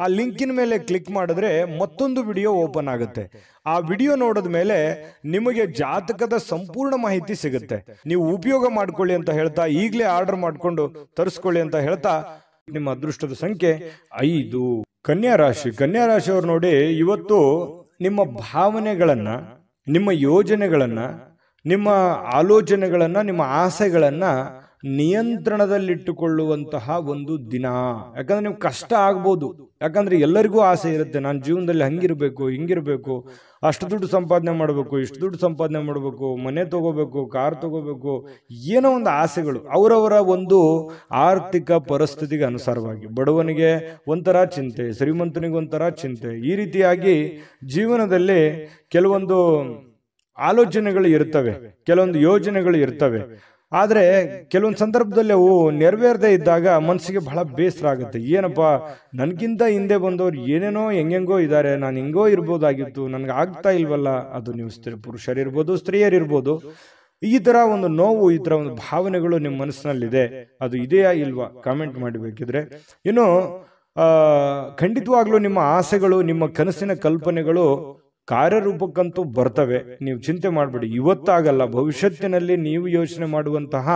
ಆ ಲಿಂಕಿನ ಮೇಲೆ ಕ್ಲಿಕ್ ಮಾಡಿದ್ರೆ ಮತ್ತೊಂದು ವಿಡಿಯೋ ಓಪನ್ ಆಗುತ್ತೆ ಆ ವಿಡಿಯೋ ನೋಡಿದ ಮೇಲೆ ನಿಮಗೆ ಜಾತಕದ ಸಂಪೂರ್ಣ ಮಾಹಿತಿ ಸಿಗುತ್ತೆ ನೀವು ಉಪಯೋಗ ಮಾಡ್ಕೊಳ್ಳಿ ಅಂತ ಹೇಳ್ತಾ ಈಗಲೇ ಆರ್ಡರ್ ಮಾಡಿಕೊಂಡು ತರಿಸ್ಕೊಳ್ಳಿ ಅಂತ ಹೇಳ್ತಾ ನಿಮ್ಮ ಅದೃಷ್ಟದ ಸಂಖ್ಯೆ ಐದು ಕನ್ಯಾ ರಾಶಿ ಕನ್ಯಾ ರಾಶಿಯವರು ನೋಡಿ ಇವತ್ತು ನಿಮ್ಮ ಭಾವನೆಗಳನ್ನು ನಿಮ್ಮ ಯೋಜನೆಗಳನ್ನು ನಿಮ್ಮ ಆಲೋಚನೆಗಳನ್ನು ನಿಮ್ಮ ಆಸೆಗಳನ್ನು ನಿಯಂತ್ರಣದಲ್ಲಿಟ್ಟುಕೊಳ್ಳುವಂತಹ ಒಂದು ದಿನ ಯಾಕಂದ್ರೆ ನೀವು ಕಷ್ಟ ಆಗ್ಬೋದು ಯಾಕಂದ್ರೆ ಎಲ್ಲರಿಗೂ ಆಸೆ ಇರುತ್ತೆ ನಾನು ಜೀವನದಲ್ಲಿ ಹಂಗಿರ್ಬೇಕು ಹಿಂಗಿರಬೇಕು ಅಷ್ಟು ದುಡ್ಡು ಸಂಪಾದನೆ ಮಾಡಬೇಕು ಇಷ್ಟು ದುಡ್ಡು ಸಂಪಾದನೆ ಮಾಡಬೇಕು ಮನೆ ತಗೋಬೇಕು ಕಾರ್ ತಗೋಬೇಕು ಏನೋ ಒಂದು ಆಸೆಗಳು ಅವರವರ ಒಂದು ಆರ್ಥಿಕ ಪರಿಸ್ಥಿತಿಗೆ ಅನುಸಾರವಾಗಿ ಬಡವನಿಗೆ ಒಂಥರ ಚಿಂತೆ ಶ್ರೀಮಂತನಿಗೆ ಒಂಥರ ಚಿಂತೆ ಈ ರೀತಿಯಾಗಿ ಜೀವನದಲ್ಲಿ ಕೆಲವೊಂದು ಆಲೋಚನೆಗಳು ಇರ್ತವೆ ಕೆಲವೊಂದು ಯೋಜನೆಗಳು ಇರ್ತವೆ ಆದರೆ ಕೆಲವೊಂದು ಸಂದರ್ಭದಲ್ಲಿ ಅವು ನೆರವೇರದೇ ಇದ್ದಾಗ ಮನಸ್ಸಿಗೆ ಬಹಳ ಬೇಸರ ಆಗುತ್ತೆ ಏನಪ್ಪ ನನಗಿಂತ ಹಿಂದೆ ಬಂದವರು ಏನೇನೋ ಹೆಂಗೆಂಗೋ ಇದ್ದಾರೆ ನಾನು ಹೆಂಗೋ ಇರ್ಬೋದಾಗಿತ್ತು ನನಗೆ ಆಗ್ತಾ ಇಲ್ವಲ್ಲ ಅದು ನೀವು ಸ್ತ್ರೀ ಪುರುಷರಿರ್ಬೋದು ಸ್ತ್ರೀಯರಿರ್ಬೋದು ಈ ಥರ ಒಂದು ನೋವು ಈ ಥರ ಒಂದು ಭಾವನೆಗಳು ನಿಮ್ಮ ಮನಸ್ಸಿನಲ್ಲಿದೆ ಅದು ಇದೆಯಾ ಇಲ್ವಾ ಕಾಮೆಂಟ್ ಮಾಡಬೇಕಿದ್ರೆ ಇನ್ನು ಖಂಡಿತವಾಗ್ಲೂ ನಿಮ್ಮ ಆಸೆಗಳು ನಿಮ್ಮ ಕನಸಿನ ಕಲ್ಪನೆಗಳು ಕಾರ್ಯರೂಪಕ್ಕಂತೂ ಬರ್ತವೆ ನೀವು ಚಿಂತೆ ಮಾಡಬೇಡಿ ಇವತ್ತಾಗಲ್ಲ ಭವಿಷ್ಯತ್ತಿನಲ್ಲಿ ನೀವು ಯೋಚನೆ ಮಾಡುವಂತಹ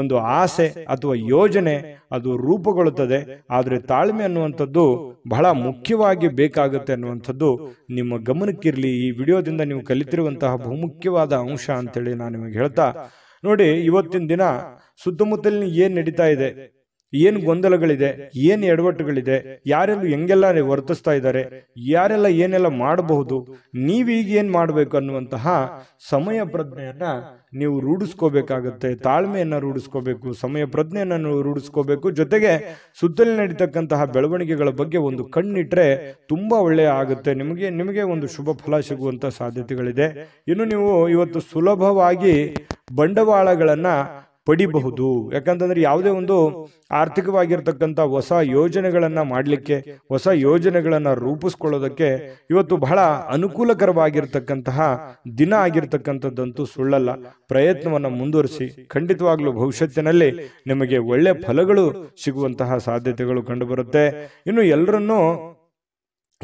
ಒಂದು ಆಸೆ ಅಥವಾ ಯೋಜನೆ ಅದು ರೂಪುಗೊಳ್ಳುತ್ತದೆ ಆದರೆ ತಾಳ್ಮೆ ಅನ್ನುವಂಥದ್ದು ಬಹಳ ಮುಖ್ಯವಾಗಿ ಬೇಕಾಗುತ್ತೆ ಅನ್ನುವಂಥದ್ದು ನಿಮ್ಮ ಗಮನಕ್ಕಿರಲಿ ಈ ವಿಡಿಯೋದಿಂದ ನೀವು ಕಲಿತಿರುವಂತಹ ಬಹುಮುಖ್ಯವಾದ ಅಂಶ ಅಂತೇಳಿ ನಾನು ನಿಮಗೆ ಹೇಳ್ತಾ ನೋಡಿ ಇವತ್ತಿನ ದಿನ ಸುತ್ತಮುತ್ತಲಿನ ಏನು ನಡೀತಾ ಇದೆ ಏನು ಗೊಂದಲಗಳಿದೆ ಏನು ಎಡವಟ್ಟುಗಳಿದೆ ಯಾರೆಲ್ಲ ಹೆಂಗೆಲ್ಲ ವರ್ತಿಸ್ತಾ ಇದ್ದಾರೆ ಯಾರೆಲ್ಲ ಏನೆಲ್ಲ ಮಾಡಬಹುದು ನೀವೀಗೇನು ಏನು ಮಾಡಬೇಕು ಅನ್ನುವಂತಹ ಸಮಯ ಪ್ರಜ್ಞೆಯನ್ನು ನೀವು ರೂಢಿಸ್ಕೋಬೇಕಾಗತ್ತೆ ತಾಳ್ಮೆಯನ್ನು ರೂಢಿಸ್ಕೋಬೇಕು ಸಮಯ ಪ್ರಜ್ಞೆಯನ್ನು ರೂಢಿಸ್ಕೋಬೇಕು ಜೊತೆಗೆ ಸುದ್ದಲ್ಲಿ ನಡೀತಕ್ಕಂತಹ ಬೆಳವಣಿಗೆಗಳ ಬಗ್ಗೆ ಒಂದು ಕಣ್ಣಿಟ್ರೆ ತುಂಬ ಒಳ್ಳೆಯ ಆಗುತ್ತೆ ನಿಮಗೆ ನಿಮಗೆ ಒಂದು ಶುಭ ಫಲ ಸಿಗುವಂಥ ಸಾಧ್ಯತೆಗಳಿದೆ ಇನ್ನು ನೀವು ಇವತ್ತು ಸುಲಭವಾಗಿ ಬಂಡವಾಳಗಳನ್ನು ಪಡಿಬಹುದು ಯಾಕಂತಂದ್ರೆ ಯಾವುದೇ ಒಂದು ಆರ್ಥಿಕವಾಗಿರ್ತಕ್ಕಂಥ ಹೊಸ ಯೋಜನೆಗಳನ್ನು ಮಾಡಲಿಕ್ಕೆ ಹೊಸ ಯೋಜನೆಗಳನ್ನು ರೂಪಿಸ್ಕೊಳ್ಳೋದಕ್ಕೆ ಇವತ್ತು ಬಹಳ ಅನುಕೂಲಕರವಾಗಿರ್ತಕ್ಕಂತಹ ದಿನ ಆಗಿರ್ತಕ್ಕಂಥದ್ದಂತೂ ಸುಳ್ಳಲ್ಲ ಪ್ರಯತ್ನವನ್ನು ಮುಂದುವರಿಸಿ ಖಂಡಿತವಾಗ್ಲೂ ಭವಿಷ್ಯತ್ತಿನಲ್ಲಿ ನಿಮಗೆ ಒಳ್ಳೆ ಫಲಗಳು ಸಿಗುವಂತಹ ಸಾಧ್ಯತೆಗಳು ಕಂಡುಬರುತ್ತೆ ಇನ್ನು ಎಲ್ಲರನ್ನೂ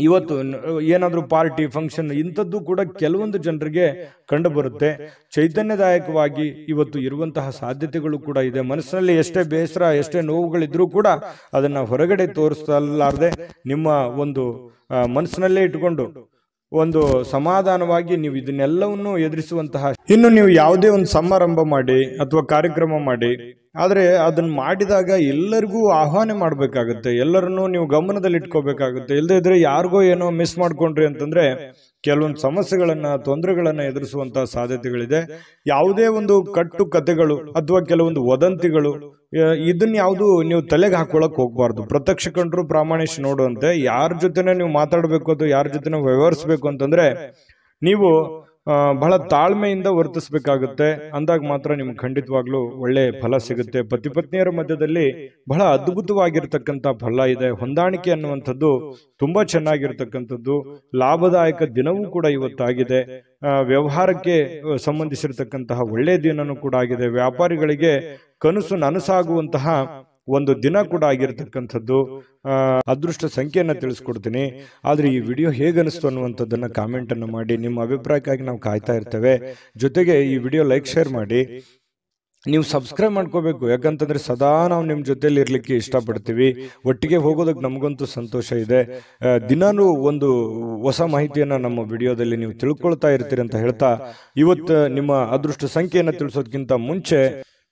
ಇವತ್ತು ಏನಾದರೂ ಪಾರ್ಟಿ ಫಂಕ್ಷನ್ ಇಂಥದ್ದು ಕೂಡ ಕೆಲವೊಂದು ಜನರಿಗೆ ಕಂಡು ಬರುತ್ತೆ ಚೈತನ್ಯದಾಯಕವಾಗಿ ಇವತ್ತು ಇರುವಂತಹ ಸಾಧ್ಯತೆಗಳು ಕೂಡ ಇದೆ ಮನಸ್ಸಿನಲ್ಲಿ ಎಷ್ಟೇ ಬೇಸರ ಎಷ್ಟೇ ನೋವುಗಳಿದ್ರೂ ಕೂಡ ಅದನ್ನು ಹೊರಗಡೆ ತೋರಿಸಲಾರದೆ ನಿಮ್ಮ ಒಂದು ಮನಸ್ಸಿನಲ್ಲೇ ಇಟ್ಕೊಂಡು ಒಂದು ಸಮಾಧಾನವಾಗಿ ನೀವು ಇದನ್ನೆಲ್ಲವನ್ನು ಎದುರಿಸುವಂತಹ ಇನ್ನು ನೀವು ಯಾವುದೇ ಒಂದು ಸಮಾರಂಭ ಮಾಡಿ ಅಥವಾ ಕಾರ್ಯಕ್ರಮ ಮಾಡಿ ಆದರೆ ಅದನ್ನು ಮಾಡಿದಾಗ ಎಲ್ಲರಿಗೂ ಆಹ್ವಾನ ಮಾಡಬೇಕಾಗುತ್ತೆ ಎಲ್ಲರನ್ನೂ ನೀವು ಗಮನದಲ್ಲಿ ಇಟ್ಕೋಬೇಕಾಗುತ್ತೆ ಇಲ್ಲದೇ ಇದ್ರೆ ಯಾರಿಗೋ ಏನೋ ಮಿಸ್ ಮಾಡ್ಕೊಂಡ್ರಿ ಅಂತಂದ್ರೆ ಕೆಲವೊಂದು ಸಮಸ್ಯೆಗಳನ್ನು ತೊಂದರೆಗಳನ್ನು ಎದುರಿಸುವಂಥ ಸಾಧ್ಯತೆಗಳಿದೆ ಯಾವುದೇ ಒಂದು ಕಟ್ಟು ಕಥೆಗಳು ಅಥವಾ ಕೆಲವೊಂದು ವದಂತಿಗಳು ಇದನ್ನ ಯಾವುದು ನೀವು ತಲೆಗೆ ಹಾಕೊಳಕ್ಕೆ ಹೋಗ್ಬಾರ್ದು ಪ್ರತ್ಯಕ್ಷ ಕಂಡ್ರು ಪ್ರಾಮಾಣಿಸಿ ನೋಡುವಂತೆ ಯಾರ ಜೊತೆನೇ ನೀವು ಮಾತಾಡಬೇಕು ಅಥವಾ ಯಾರ ಜೊತೆನೇ ವ್ಯವಹರಿಸಬೇಕು ಅಂತಂದ್ರೆ ನೀವು ಬಹಳ ತಾಳ್ಮೆಯಿಂದ ವರ್ತಿಸಬೇಕಾಗುತ್ತೆ ಅಂದಾಗ ಮಾತ್ರ ನಿಮ್ಗೆ ಖಂಡಿತವಾಗ್ಲೂ ಒಳ್ಳೆ ಫಲ ಸಿಗುತ್ತೆ ಪತಿಪತ್ನಿಯರ ಮಧ್ಯದಲ್ಲಿ ಬಹಳ ಅದ್ಭುತವಾಗಿರ್ತಕ್ಕಂಥ ಫಲ ಇದೆ ಹೊಂದಾಣಿಕೆ ಅನ್ನುವಂಥದ್ದು ತುಂಬಾ ಚೆನ್ನಾಗಿರ್ತಕ್ಕಂಥದ್ದು ಲಾಭದಾಯಕ ದಿನವೂ ಕೂಡ ಇವತ್ತಾಗಿದೆ ವ್ಯವಹಾರಕ್ಕೆ ಸಂಬಂಧಿಸಿರ್ತಕ್ಕಂತಹ ಒಳ್ಳೆಯ ದಿನನೂ ಕೂಡ ಆಗಿದೆ ವ್ಯಾಪಾರಿಗಳಿಗೆ ಕನಸು ನನಸಾಗುವಂತಹ ಒಂದು ದಿನ ಕೂಡ ಆಗಿರ್ತಕ್ಕಂಥದ್ದು ಅದೃಷ್ಟ ಸಂಖ್ಯೆಯನ್ನು ತಿಳಿಸ್ಕೊಡ್ತೀನಿ ಆದರೆ ಈ ವಿಡಿಯೋ ಹೇಗೆ ಅನಿಸ್ತು ಅನ್ನುವಂಥದ್ದನ್ನು ಕಾಮೆಂಟನ್ನು ಮಾಡಿ ನಿಮ್ಮ ಅಭಿಪ್ರಾಯಕ್ಕಾಗಿ ನಾವು ಕಾಯ್ತಾ ಇರ್ತೇವೆ ಜೊತೆಗೆ ಈ ವಿಡಿಯೋ ಲೈಕ್ ಶೇರ್ ಮಾಡಿ ನೀವು ಸಬ್ಸ್ಕ್ರೈಬ್ ಮಾಡ್ಕೋಬೇಕು ಯಾಕಂತಂದರೆ ಸದಾ ನಾವು ನಿಮ್ಮ ಜೊತೆಯಲ್ಲಿ ಇರಲಿಕ್ಕೆ ಇಷ್ಟಪಡ್ತೀವಿ ಒಟ್ಟಿಗೆ ಹೋಗೋದಕ್ಕೆ ನಮಗಂತೂ ಸಂತೋಷ ಇದೆ ದಿನಾನೂ ಒಂದು ಹೊಸ ಮಾಹಿತಿಯನ್ನು ನಮ್ಮ ವಿಡಿಯೋದಲ್ಲಿ ನೀವು ತಿಳ್ಕೊಳ್ತಾ ಇರ್ತೀರಿ ಅಂತ ಹೇಳ್ತಾ ಇವತ್ತು ನಿಮ್ಮ ಅದೃಷ್ಟ ಸಂಖ್ಯೆಯನ್ನು ತಿಳಿಸೋದಕ್ಕಿಂತ ಮುಂಚೆ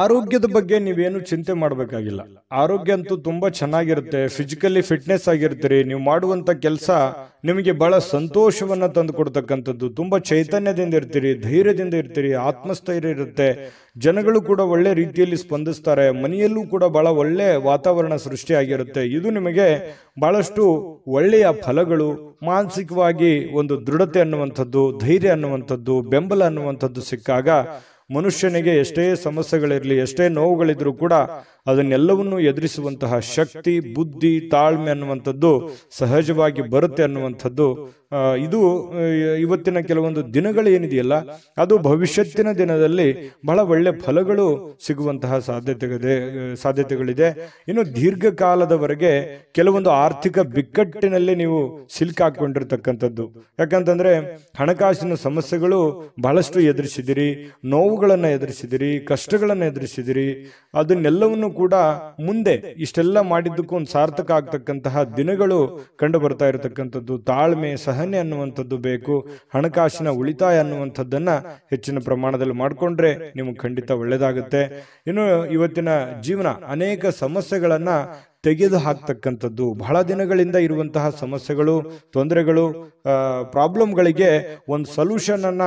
ಆರೋಗ್ಯದ ಬಗ್ಗೆ ನೀವೇನು ಚಿಂತೆ ಮಾಡಬೇಕಾಗಿಲ್ಲ ಆರೋಗ್ಯ ಅಂತೂ ತುಂಬಾ ಚೆನ್ನಾಗಿರುತ್ತೆ ಫಿಸಿಕಲಿ ಫಿಟ್ನೆಸ್ ಆಗಿರ್ತೀರಿ ನೀವು ಮಾಡುವಂತ ಕೆಲಸ ನಿಮಗೆ ಬಹಳ ಸಂತೋಷವನ್ನ ತಂದು ಕೊಡ್ತಕ್ಕಂಥದ್ದು ತುಂಬಾ ಚೈತನ್ಯದಿಂದ ಇರ್ತೀರಿ ಧೈರ್ಯದಿಂದ ಇರ್ತೀರಿ ಆತ್ಮಸ್ಥೈರ್ಯ ಇರುತ್ತೆ ಜನಗಳು ಕೂಡ ಒಳ್ಳೆ ರೀತಿಯಲ್ಲಿ ಸ್ಪಂದಿಸ್ತಾರೆ ಮನೆಯಲ್ಲೂ ಕೂಡ ಬಹಳ ಒಳ್ಳೆ ವಾತಾವರಣ ಸೃಷ್ಟಿಯಾಗಿರುತ್ತೆ ಇದು ನಿಮಗೆ ಬಹಳಷ್ಟು ಒಳ್ಳೆಯ ಫಲಗಳು ಮಾನಸಿಕವಾಗಿ ಒಂದು ದೃಢತೆ ಅನ್ನುವಂಥದ್ದು ಧೈರ್ಯ ಅನ್ನುವಂಥದ್ದು ಬೆಂಬಲ ಅನ್ನುವಂಥದ್ದು ಸಿಕ್ಕಾಗ ಮನುಷ್ಯನಿಗೆ ಎಷ್ಟೇ ಸಮಸ್ಯೆಗಳಿರಲಿ ಎಷ್ಟೇ ನೋವುಗಳಿದ್ರೂ ಕೂಡ ಅದನ್ನೆಲ್ಲವನ್ನು ಎದುರಿಸುವಂತಹ ಶಕ್ತಿ ಬುದ್ಧಿ ತಾಳ್ಮೆ ಅನ್ನುವಂಥದ್ದು ಸಹಜವಾಗಿ ಬರುತ್ತೆ ಅನ್ನುವಂಥದ್ದು ಇದು ಇವತ್ತಿನ ಕೆಲವೊಂದು ದಿನಗಳೇನಿದೆಯಲ್ಲ ಅದು ಭವಿಷ್ಯತ್ತಿನ ದಿನದಲ್ಲಿ ಬಹಳ ಒಳ್ಳೆ ಫಲಗಳು ಸಿಗುವಂತಹ ಸಾಧ್ಯತೆಗಳಿದೆ ಸಾಧ್ಯತೆಗಳಿದೆ ಇನ್ನು ದೀರ್ಘಕಾಲದವರೆಗೆ ಕೆಲವೊಂದು ಆರ್ಥಿಕ ಬಿಕ್ಕಟ್ಟಿನಲ್ಲಿ ನೀವು ಸಿಲ್ಕಾಕೊಂಡಿರ್ತಕ್ಕಂಥದ್ದು ಯಾಕಂತಂದ್ರೆ ಹಣಕಾಸಿನ ಸಮಸ್ಯೆಗಳು ಬಹಳಷ್ಟು ಎದುರಿಸಿದಿರಿ ನೋವುಗಳನ್ನು ಎದುರಿಸಿದಿರಿ ಕಷ್ಟಗಳನ್ನು ಎದುರಿಸಿದಿರಿ ಅದನ್ನೆಲ್ಲವನ್ನು ಕೂಡ ಮುಂದೆ ಇಷ್ಟೆಲ್ಲ ಮಾಡಿದ್ದಕ್ಕೂ ಒಂದು ಸಾರ್ಥಕ ಆಗ್ತಕ್ಕಂತಹ ದಿನಗಳು ಕಂಡು ಬರ್ತಾ ಇರತಕ್ಕಂಥದ್ದು ತಾಳ್ಮೆ ಸಹ ಅನ್ನುವಂಥದ್ದು ಬೇಕು ಹಣಕಾಸಿನ ಉಳಿತಾಯ ಅನ್ನುವಂಥದ್ದನ್ನ ಹೆಚ್ಚಿನ ಪ್ರಮಾಣದಲ್ಲಿ ಮಾಡಿಕೊಂಡ್ರೆ ನಿಮಗೆ ಖಂಡಿತ ಒಳ್ಳೆದಾಗುತ್ತೆ ಇನ್ನು ಇವತ್ತಿನ ಜೀವನ ಅನೇಕ ಸಮಸ್ಯೆಗಳನ್ನ ತೆಗೆದು ಹಾಕ್ತಕ್ಕಂಥದ್ದು ಬಹಳ ದಿನಗಳಿಂದ ಇರುವಂತಹ ಸಮಸ್ಯೆಗಳು ತೊಂದರೆಗಳು ಪ್ರಾಬ್ಲಮ್ಗಳಿಗೆ ಒಂದು ಅನ್ನ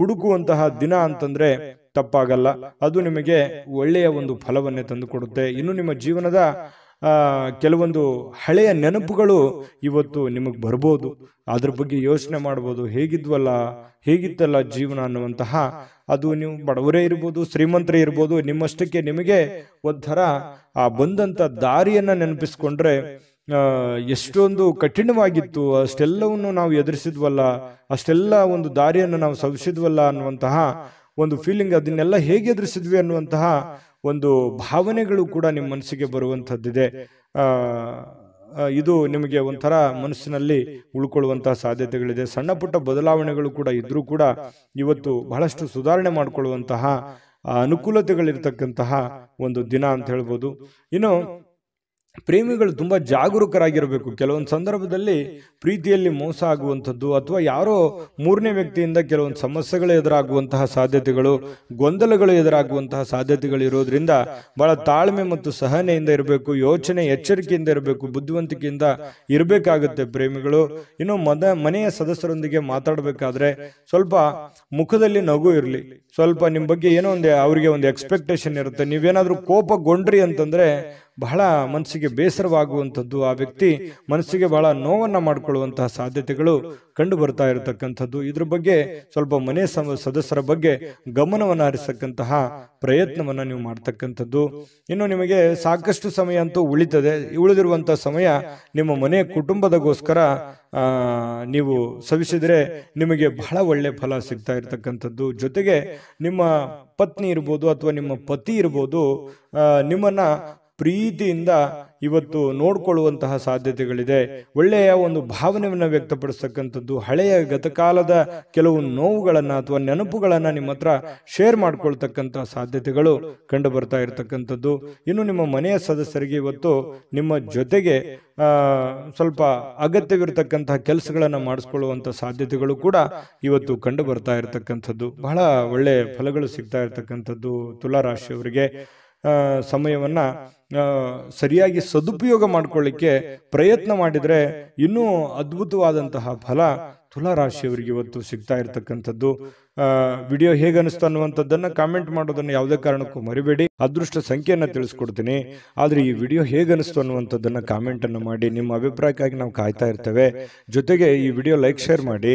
ಹುಡುಕುವಂತಹ ದಿನ ಅಂತಂದ್ರೆ ತಪ್ಪಾಗಲ್ಲ ಅದು ನಿಮಗೆ ಒಳ್ಳೆಯ ಒಂದು ಫಲವನ್ನೇ ತಂದುಕೊಡುತ್ತೆ ಇನ್ನು ನಿಮ್ಮ ಜೀವನದ ಕೆಲವೊಂದು ಹಳೆಯ ನೆನಪುಗಳು ಇವತ್ತು ನಿಮಗೆ ಬರ್ಬೋದು ಅದ್ರ ಬಗ್ಗೆ ಯೋಚನೆ ಮಾಡ್ಬೋದು ಹೇಗಿದ್ವಲ್ಲ ಹೇಗಿತ್ತಲ್ಲ ಜೀವನ ಅನ್ನುವಂತಹ ಅದು ನೀವು ಬಡವರೇ ಇರ್ಬೋದು ಶ್ರೀಮಂತರೇ ಇರ್ಬೋದು ನಿಮ್ಮಷ್ಟಕ್ಕೆ ನಿಮಗೆ ಒಂಥರ ಆ ಬಂದಂಥ ದಾರಿಯನ್ನು ನೆನಪಿಸ್ಕೊಂಡ್ರೆ ಎಷ್ಟೊಂದು ಕಠಿಣವಾಗಿತ್ತು ಅಷ್ಟೆಲ್ಲವನ್ನು ನಾವು ಎದುರಿಸಿದ್ವಲ್ಲ ಅಷ್ಟೆಲ್ಲ ಒಂದು ದಾರಿಯನ್ನು ನಾವು ಸವಿಸಿದ್ವಲ್ಲ ಅನ್ನುವಂತಹ ಒಂದು ಫೀಲಿಂಗ್ ಅದನ್ನೆಲ್ಲ ಹೇಗೆ ಎದುರಿಸಿದ್ವಿ ಅನ್ನುವಂತಹ ಒಂದು ಭಾವನೆಗಳು ಕೂಡ ನಿಮ್ಮ ಮನಸ್ಸಿಗೆ ಬರುವಂಥದ್ದಿದೆ ಇದು ನಿಮಗೆ ಒಂಥರ ಮನಸ್ಸಿನಲ್ಲಿ ಉಳ್ಕೊಳ್ಳುವಂತಹ ಸಾಧ್ಯತೆಗಳಿದೆ ಸಣ್ಣ ಪುಟ್ಟ ಬದಲಾವಣೆಗಳು ಕೂಡ ಇದ್ದರೂ ಕೂಡ ಇವತ್ತು ಬಹಳಷ್ಟು ಸುಧಾರಣೆ ಮಾಡಿಕೊಳ್ಳುವಂತಹ ಅನುಕೂಲತೆಗಳಿರ್ತಕ್ಕಂತಹ ಒಂದು ದಿನ ಅಂತ ಹೇಳ್ಬೋದು ಇನ್ನು ಪ್ರೇಮಿಗಳು ತುಂಬ ಜಾಗರೂಕರಾಗಿರಬೇಕು ಕೆಲವೊಂದು ಸಂದರ್ಭದಲ್ಲಿ ಪ್ರೀತಿಯಲ್ಲಿ ಮೋಸ ಆಗುವಂಥದ್ದು ಅಥವಾ ಯಾರೋ ಮೂರನೇ ವ್ಯಕ್ತಿಯಿಂದ ಕೆಲವೊಂದು ಸಮಸ್ಯೆಗಳು ಎದುರಾಗುವಂತಹ ಸಾಧ್ಯತೆಗಳು ಗೊಂದಲಗಳು ಎದುರಾಗುವಂತಹ ಸಾಧ್ಯತೆಗಳು ಇರೋದ್ರಿಂದ ಬಹಳ ತಾಳ್ಮೆ ಮತ್ತು ಸಹನೆಯಿಂದ ಇರಬೇಕು ಯೋಚನೆ ಎಚ್ಚರಿಕೆಯಿಂದ ಇರಬೇಕು ಬುದ್ಧಿವಂತಿಕೆಯಿಂದ ಇರಬೇಕಾಗುತ್ತೆ ಪ್ರೇಮಿಗಳು ಇನ್ನು ಮದ ಮನೆಯ ಸದಸ್ಯರೊಂದಿಗೆ ಮಾತಾಡಬೇಕಾದ್ರೆ ಸ್ವಲ್ಪ ಮುಖದಲ್ಲಿ ನಗು ಇರಲಿ ಸ್ವಲ್ಪ ನಿಮ್ಮ ಬಗ್ಗೆ ಏನೋ ಒಂದು ಅವರಿಗೆ ಒಂದು ಎಕ್ಸ್ಪೆಕ್ಟೇಷನ್ ಇರುತ್ತೆ ನೀವೇನಾದರೂ ಕೋಪಗೊಂಡ್ರಿ ಅಂತಂದರೆ ಬಹಳ ಮನಸ್ಸಿಗೆ ಬೇಸರವಾಗುವಂಥದ್ದು ಆ ವ್ಯಕ್ತಿ ಮನಸ್ಸಿಗೆ ಬಹಳ ನೋವನ್ನು ಮಾಡಿಕೊಳ್ಳುವಂತಹ ಸಾಧ್ಯತೆಗಳು ಕಂಡು ಬರ್ತಾ ಇರತಕ್ಕಂಥದ್ದು ಇದ್ರ ಬಗ್ಗೆ ಸ್ವಲ್ಪ ಮನೆ ಸದಸ್ಯರ ಬಗ್ಗೆ ಗಮನವನ್ನು ಹರಿಸಕ್ಕಂತಹ ಪ್ರಯತ್ನವನ್ನು ನೀವು ಮಾಡ್ತಕ್ಕಂಥದ್ದು ಇನ್ನು ನಿಮಗೆ ಸಾಕಷ್ಟು ಸಮಯ ಅಂತೂ ಉಳಿತದೆ ಉಳಿದಿರುವಂಥ ಸಮಯ ನಿಮ್ಮ ಮನೆ ಕುಟುಂಬದಗೋಸ್ಕರ ನೀವು ಸವಿಸಿದರೆ ನಿಮಗೆ ಬಹಳ ಒಳ್ಳೆ ಫಲ ಸಿಗ್ತಾ ಇರತಕ್ಕಂಥದ್ದು ಜೊತೆಗೆ ನಿಮ್ಮ ಪತ್ನಿ ಇರ್ಬೋದು ಅಥವಾ ನಿಮ್ಮ ಪತಿ ಇರ್ಬೋದು ನಿಮ್ಮನ್ನ ಪ್ರೀತಿಯಿಂದ ಇವತ್ತು ನೋಡಿಕೊಳ್ಳುವಂತಹ ಸಾಧ್ಯತೆಗಳಿದೆ ಒಳ್ಳೆಯ ಒಂದು ಭಾವನೆಯನ್ನು ವ್ಯಕ್ತಪಡಿಸ್ತಕ್ಕಂಥದ್ದು ಹಳೆಯ ಗತಕಾಲದ ಕೆಲವು ನೋವುಗಳನ್ನು ಅಥವಾ ನೆನಪುಗಳನ್ನು ನಿಮ್ಮ ಹತ್ರ ಶೇರ್ ಮಾಡಿಕೊಳ್ತಕ್ಕಂಥ ಸಾಧ್ಯತೆಗಳು ಕಂಡು ಬರ್ತಾ ಇರತಕ್ಕಂಥದ್ದು ಇನ್ನು ನಿಮ್ಮ ಮನೆಯ ಸದಸ್ಯರಿಗೆ ಇವತ್ತು ನಿಮ್ಮ ಜೊತೆಗೆ ಸ್ವಲ್ಪ ಅಗತ್ಯವಿರತಕ್ಕಂತಹ ಕೆಲಸಗಳನ್ನು ಮಾಡಿಸ್ಕೊಳ್ಳುವಂಥ ಸಾಧ್ಯತೆಗಳು ಕೂಡ ಇವತ್ತು ಕಂಡು ಬರ್ತಾ ಇರತಕ್ಕಂಥದ್ದು ಬಹಳ ಒಳ್ಳೆಯ ಫಲಗಳು ಸಿಗ್ತಾ ಇರತಕ್ಕಂಥದ್ದು ತುಲಾರಾಶಿಯವರಿಗೆ ಸಮಯವನ್ನು ಸರಿಯಾಗಿ ಸದುಪಯೋಗ ಮಾಡಿಕೊಳ್ಳಿಕ್ಕೆ ಪ್ರಯತ್ನ ಮಾಡಿದರೆ ಇನ್ನೂ ಅದ್ಭುತವಾದಂತಹ ಫಲ ತುಲಾರಾಶಿಯವರಿಗೆ ಇವತ್ತು ಸಿಗ್ತಾ ಇರತಕ್ಕಂಥದ್ದು ವಿಡಿಯೋ ಹೇಗೆ ಅನಿಸ್ತು ಅನ್ನುವಂಥದ್ದನ್ನು ಕಾಮೆಂಟ್ ಮಾಡೋದನ್ನು ಯಾವುದೇ ಕಾರಣಕ್ಕೂ ಮರಿಬೇಡಿ ಅದೃಷ್ಟ ಸಂಖ್ಯೆಯನ್ನು ತಿಳಿಸ್ಕೊಡ್ತೀನಿ ಆದರೆ ಈ ವಿಡಿಯೋ ಹೇಗೆ ಅನಿಸ್ತು ಅನ್ನುವಂಥದ್ದನ್ನು ಕಾಮೆಂಟನ್ನು ಮಾಡಿ ನಿಮ್ಮ ಅಭಿಪ್ರಾಯಕ್ಕಾಗಿ ನಾವು ಕಾಯ್ತಾ ಇರ್ತೇವೆ ಜೊತೆಗೆ ಈ ವಿಡಿಯೋ ಲೈಕ್ ಶೇರ್ ಮಾಡಿ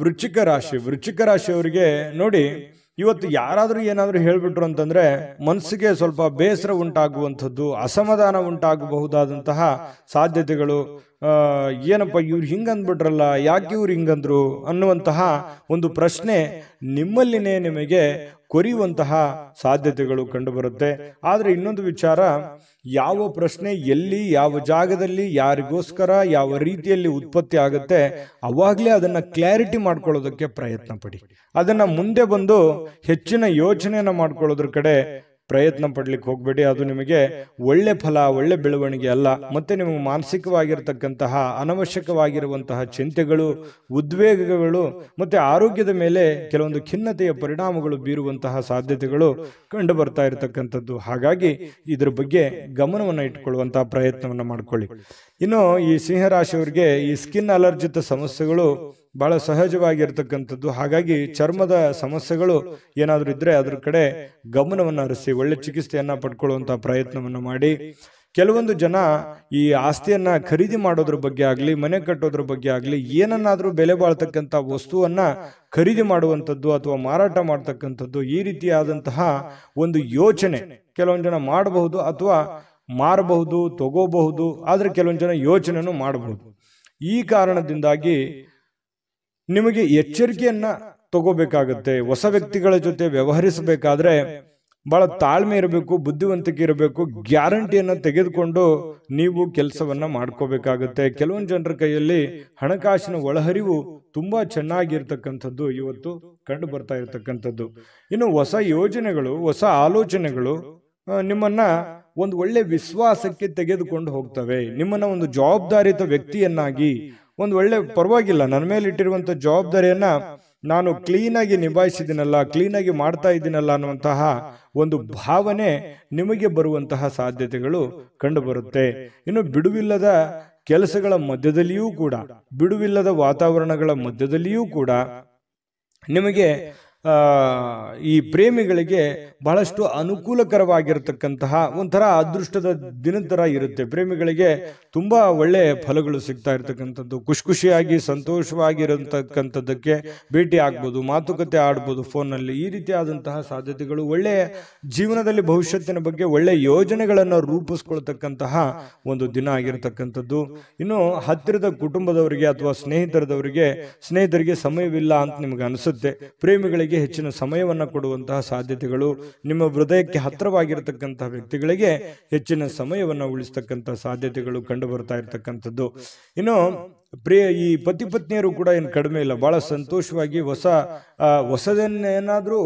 ವೃಶ್ಚಿಕ ರಾಶಿ ವೃಶ್ಚಿಕ ರಾಶಿಯವರಿಗೆ ನೋಡಿ ಇವತ್ತು ಯಾರಾದರೂ ಏನಾದರೂ ಹೇಳಿಬಿಟ್ರು ಅಂತಂದರೆ ಮನಸ್ಸಿಗೆ ಸ್ವಲ್ಪ ಬೇಸರ ಉಂಟಾಗುವಂಥದ್ದು ಅಸಮಾಧಾನ ಉಂಟಾಗಬಹುದಾದಂತಹ ಸಾಧ್ಯತೆಗಳು ಏನಪ್ಪ ಇವ್ರು ಹಿಂಗಂದ್ಬಿಟ್ರಲ್ಲ ಯಾಕೆ ಇವ್ರು ಹಿಂಗಂದ್ರು ಅನ್ನುವಂತಹ ಒಂದು ಪ್ರಶ್ನೆ ನಿಮ್ಮಲ್ಲಿನೇ ನಿಮಗೆ ಕೊರಿಯುವಂತಹ ಸಾಧ್ಯತೆಗಳು ಕಂಡುಬರುತ್ತೆ ಆದರೆ ಇನ್ನೊಂದು ವಿಚಾರ ಯಾವ ಪ್ರಶ್ನೆ ಎಲ್ಲಿ ಯಾವ ಜಾಗದಲ್ಲಿ ಯಾರಿಗೋಸ್ಕರ ಯಾವ ರೀತಿಯಲ್ಲಿ ಉತ್ಪತ್ತಿ ಆಗುತ್ತೆ ಅವಾಗಲೇ ಅದನ್ನು ಕ್ಲಾರಿಟಿ ಮಾಡ್ಕೊಳ್ಳೋದಕ್ಕೆ ಪ್ರಯತ್ನ ಪಡಿ ಅದನ್ನು ಮುಂದೆ ಬಂದು ಹೆಚ್ಚಿನ ಯೋಚನೆಯನ್ನು ಮಾಡ್ಕೊಳ್ಳೋದ್ರ ಕಡೆ ಪ್ರಯತ್ನ ಪಡ್ಲಿಕ್ಕೆ ಹೋಗಬೇಡಿ ಅದು ನಿಮಗೆ ಒಳ್ಳೆ ಫಲ ಒಳ್ಳೆ ಬೆಳವಣಿಗೆ ಅಲ್ಲ ಮತ್ತೆ ನಿಮಗೆ ಮಾನಸಿಕವಾಗಿರ್ತಕ್ಕಂತಹ ಅನವಶ್ಯಕವಾಗಿರುವಂತಹ ಚಿಂತೆಗಳು ಉದ್ವೇಗಗಳು ಮತ್ತೆ ಆರೋಗ್ಯದ ಮೇಲೆ ಕೆಲವೊಂದು ಖಿನ್ನತೆಯ ಪರಿಣಾಮಗಳು ಬೀರುವಂತಹ ಸಾಧ್ಯತೆಗಳು ಕಂಡು ಬರ್ತಾ ಇರತಕ್ಕಂಥದ್ದು ಹಾಗಾಗಿ ಇದ್ರ ಬಗ್ಗೆ ಗಮನವನ್ನು ಇಟ್ಟುಕೊಳ್ಳುವಂತಹ ಪ್ರಯತ್ನವನ್ನು ಮಾಡಿಕೊಳ್ಳಿ ಇನ್ನು ಈ ಸಿಂಹರಾಶಿಯವರಿಗೆ ಈ ಸ್ಕಿನ್ ಅಲರ್ಜಿತ ಸಮಸ್ಯೆಗಳು ಬಹಳ ಸಹಜವಾಗಿರ್ತಕ್ಕಂಥದ್ದು ಹಾಗಾಗಿ ಚರ್ಮದ ಸಮಸ್ಯೆಗಳು ಏನಾದರೂ ಇದ್ದರೆ ಅದ್ರ ಕಡೆ ಗಮನವನ್ನು ಹರಿಸಿ ಒಳ್ಳೆ ಚಿಕಿತ್ಸೆಯನ್ನು ಪಡ್ಕೊಳ್ಳುವಂಥ ಪ್ರಯತ್ನವನ್ನು ಮಾಡಿ ಕೆಲವೊಂದು ಜನ ಈ ಆಸ್ತಿಯನ್ನು ಖರೀದಿ ಮಾಡೋದ್ರ ಬಗ್ಗೆ ಆಗಲಿ ಮನೆ ಕಟ್ಟೋದ್ರ ಬಗ್ಗೆ ಆಗಲಿ ಏನನ್ನಾದರೂ ಬೆಲೆ ಬಾಳ್ತಕ್ಕಂಥ ವಸ್ತುವನ್ನು ಖರೀದಿ ಮಾಡುವಂಥದ್ದು ಅಥವಾ ಮಾರಾಟ ಮಾಡ್ತಕ್ಕಂಥದ್ದು ಈ ರೀತಿಯಾದಂತಹ ಒಂದು ಯೋಚನೆ ಕೆಲವೊಂದು ಜನ ಮಾಡಬಹುದು ಅಥವಾ ಮಾರಬಹುದು ತಗೋಬಹುದು ಆದರೆ ಕೆಲವೊಂದು ಜನ ಯೋಚನೆಯನ್ನು ಮಾಡಬಹುದು ಈ ಕಾರಣದಿಂದಾಗಿ ನಿಮಗೆ ಎಚ್ಚರಿಕೆಯನ್ನು ತಗೋಬೇಕಾಗತ್ತೆ ಹೊಸ ವ್ಯಕ್ತಿಗಳ ಜೊತೆ ವ್ಯವಹರಿಸಬೇಕಾದ್ರೆ ಬಹಳ ತಾಳ್ಮೆ ಇರಬೇಕು ಬುದ್ಧಿವಂತಿಕೆ ಇರಬೇಕು ಗ್ಯಾರಂಟಿಯನ್ನು ತೆಗೆದುಕೊಂಡು ನೀವು ಕೆಲಸವನ್ನು ಮಾಡ್ಕೋಬೇಕಾಗುತ್ತೆ ಕೆಲವೊಂದು ಜನರ ಕೈಯಲ್ಲಿ ಹಣಕಾಸಿನ ಒಳಹರಿವು ತುಂಬ ಚೆನ್ನಾಗಿರ್ತಕ್ಕಂಥದ್ದು ಇವತ್ತು ಕಂಡು ಬರ್ತಾ ಇರತಕ್ಕಂಥದ್ದು ಇನ್ನು ಹೊಸ ಯೋಜನೆಗಳು ಹೊಸ ಆಲೋಚನೆಗಳು ನಿಮ್ಮನ್ನು ಒಂದು ಒಳ್ಳೆ ವಿಶ್ವಾಸಕ್ಕೆ ತೆಗೆದುಕೊಂಡು ಹೋಗ್ತವೆ ನಿಮ್ಮನ್ನ ಒಂದು ಜವಾಬ್ದಾರಿತ ವ್ಯಕ್ತಿಯನ್ನಾಗಿ ಒಂದು ಒಳ್ಳೆ ಪರವಾಗಿಲ್ಲ ನನ್ನ ಮೇಲೆ ಇಟ್ಟಿರುವಂಥ ಜವಾಬ್ದಾರಿಯನ್ನ ನಾನು ಕ್ಲೀನಾಗಿ ನಿಭಾಯಿಸಿದ್ದೀನಲ್ಲ ಕ್ಲೀನಾಗಿ ಮಾಡ್ತಾ ಇದ್ದೀನಲ್ಲ ಅನ್ನುವಂತಹ ಒಂದು ಭಾವನೆ ನಿಮಗೆ ಬರುವಂತಹ ಸಾಧ್ಯತೆಗಳು ಕಂಡುಬರುತ್ತೆ ಇನ್ನು ಬಿಡುವಿಲ್ಲದ ಕೆಲಸಗಳ ಮಧ್ಯದಲ್ಲಿಯೂ ಕೂಡ ಬಿಡುವಿಲ್ಲದ ವಾತಾವರಣಗಳ ಮಧ್ಯದಲ್ಲಿಯೂ ಕೂಡ ನಿಮಗೆ ಈ ಪ್ರೇಮಿಗಳಿಗೆ ಬಹಳಷ್ಟು ಅನುಕೂಲಕರವಾಗಿರತಕ್ಕಂತಹ ಒಂಥರ ಅದೃಷ್ಟದ ದಿನದ ಥರ ಇರುತ್ತೆ ಪ್ರೇಮಿಗಳಿಗೆ ತುಂಬ ಒಳ್ಳೆ ಫಲಗಳು ಸಿಗ್ತಾ ಇರತಕ್ಕಂಥದ್ದು ಖುಷಿ ಖುಷಿಯಾಗಿ ಸಂತೋಷವಾಗಿರತಕ್ಕಂಥದ್ದಕ್ಕೆ ಭೇಟಿ ಆಗ್ಬೋದು ಮಾತುಕತೆ ಆಡ್ಬೋದು ಫೋನಲ್ಲಿ ಈ ರೀತಿಯಾದಂತಹ ಸಾಧ್ಯತೆಗಳು ಒಳ್ಳೆಯ ಜೀವನದಲ್ಲಿ ಭವಿಷ್ಯತ್ತಿನ ಬಗ್ಗೆ ಒಳ್ಳೆಯ ಯೋಜನೆಗಳನ್ನು ರೂಪಿಸ್ಕೊಳ್ತಕ್ಕಂತಹ ಒಂದು ದಿನ ಆಗಿರತಕ್ಕಂಥದ್ದು ಇನ್ನು ಹತ್ತಿರದ ಕುಟುಂಬದವರಿಗೆ ಅಥವಾ ಸ್ನೇಹಿತರದವರಿಗೆ ಸ್ನೇಹಿತರಿಗೆ ಸಮಯವಿಲ್ಲ ಅಂತ ನಿಮಗೆ ಅನಿಸುತ್ತೆ ಪ್ರೇಮಿಗಳಿಗೆ ಹೆಚ್ಚಿನ ಸಮಯವನ್ನು ಕೊಡುವಂತಹ ಸಾಧ್ಯತೆಗಳು ನಿಮ್ಮ ಹೃದಯಕ್ಕೆ ಹತ್ತಿರವಾಗಿರತಕ್ಕಂತಹ ವ್ಯಕ್ತಿಗಳಿಗೆ ಹೆಚ್ಚಿನ ಸಮಯವನ್ನು ಉಳಿಸ್ತಕ್ಕಂಥ ಸಾಧ್ಯತೆಗಳು ಕಂಡು ಬರ್ತಾ ಇರತಕ್ಕಂಥದ್ದು ಇನ್ನು ಪ್ರಿಯ ಈ ಪತಿ ಪತ್ನಿಯರು ಕೂಡ ಏನು ಕಡಿಮೆ ಇಲ್ಲ ಬಹಳ ಸಂತೋಷವಾಗಿ ಹೊಸ ಹೊಸದನ್ನೇನಾದರೂ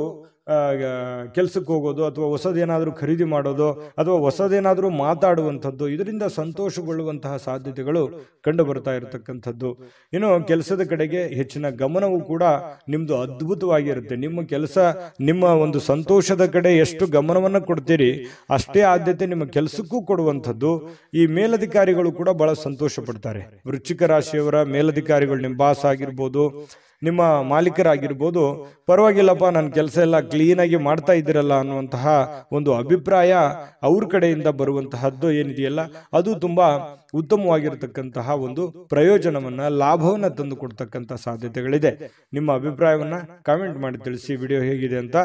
ಕೆಲಸಕ್ಕೆ ಹೋಗೋದು ಅಥವಾ ಹೊಸದೇನಾದರೂ ಖರೀದಿ ಮಾಡೋದು ಅಥವಾ ಹೊಸದೇನಾದರೂ ಮಾತಾಡುವಂಥದ್ದು ಇದರಿಂದ ಸಂತೋಷಗೊಳ್ಳುವಂತಹ ಸಾಧ್ಯತೆಗಳು ಕಂಡು ಬರ್ತಾ ಇರತಕ್ಕಂಥದ್ದು ಇನ್ನು ಕೆಲಸದ ಕಡೆಗೆ ಹೆಚ್ಚಿನ ಗಮನವು ಕೂಡ ನಿಮ್ಮದು ಅದ್ಭುತವಾಗಿರುತ್ತೆ ನಿಮ್ಮ ಕೆಲಸ ನಿಮ್ಮ ಒಂದು ಸಂತೋಷದ ಕಡೆ ಎಷ್ಟು ಗಮನವನ್ನು ಕೊಡ್ತೀರಿ ಅಷ್ಟೇ ಆದ್ಯತೆ ನಿಮ್ಮ ಕೆಲಸಕ್ಕೂ ಕೊಡುವಂಥದ್ದು ಈ ಮೇಲಧಿಕಾರಿಗಳು ಕೂಡ ಬಹಳ ಸಂತೋಷ ಪಡ್ತಾರೆ ವೃಶ್ಚಿಕ ರಾಶಿಯವರ ಮೇಲಧಿಕಾರಿಗಳು ನಿಮ್ಮ ಬಾಸ್ ಆಗಿರ್ಬೋದು ನಿಮ್ಮ ಮಾಲೀಕರಾಗಿರ್ಬೋದು ಪರವಾಗಿಲ್ಲಪ್ಪ ನನ್ನ ಕೆಲಸ ಎಲ್ಲ ಕ್ಲೀನಾಗಿ ಮಾಡ್ತಾ ಇದ್ದೀರಲ್ಲ ಅನ್ನುವಂತಹ ಒಂದು ಅಭಿಪ್ರಾಯ ಅವ್ರ ಕಡೆಯಿಂದ ಬರುವಂತಹದ್ದು ಏನಿದೆಯಲ್ಲ ಅದು ತುಂಬ ಉತ್ತಮವಾಗಿರತಕ್ಕಂತಹ ಒಂದು ಪ್ರಯೋಜನವನ್ನು ಲಾಭವನ್ನು ತಂದು ಕೊಡ್ತಕ್ಕಂಥ ಸಾಧ್ಯತೆಗಳಿದೆ ನಿಮ್ಮ ಅಭಿಪ್ರಾಯವನ್ನು ಕಾಮೆಂಟ್ ಮಾಡಿ ತಿಳಿಸಿ ವಿಡಿಯೋ ಹೇಗಿದೆ ಅಂತ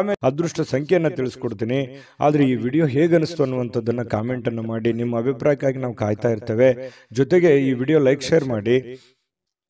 ಆಮೇಲೆ ಅದೃಷ್ಟ ಸಂಖ್ಯೆಯನ್ನು ತಿಳಿಸ್ಕೊಡ್ತೀನಿ ಆದರೆ ಈ ವಿಡಿಯೋ ಹೇಗೆ ಅನಿಸ್ತು ಅನ್ನುವಂಥದ್ದನ್ನು ಕಾಮೆಂಟನ್ನು ಮಾಡಿ ನಿಮ್ಮ ಅಭಿಪ್ರಾಯಕ್ಕಾಗಿ ನಾವು ಕಾಯ್ತಾ ಇರ್ತೇವೆ ಜೊತೆಗೆ ಈ ವಿಡಿಯೋ ಲೈಕ್ ಶೇರ್ ಮಾಡಿ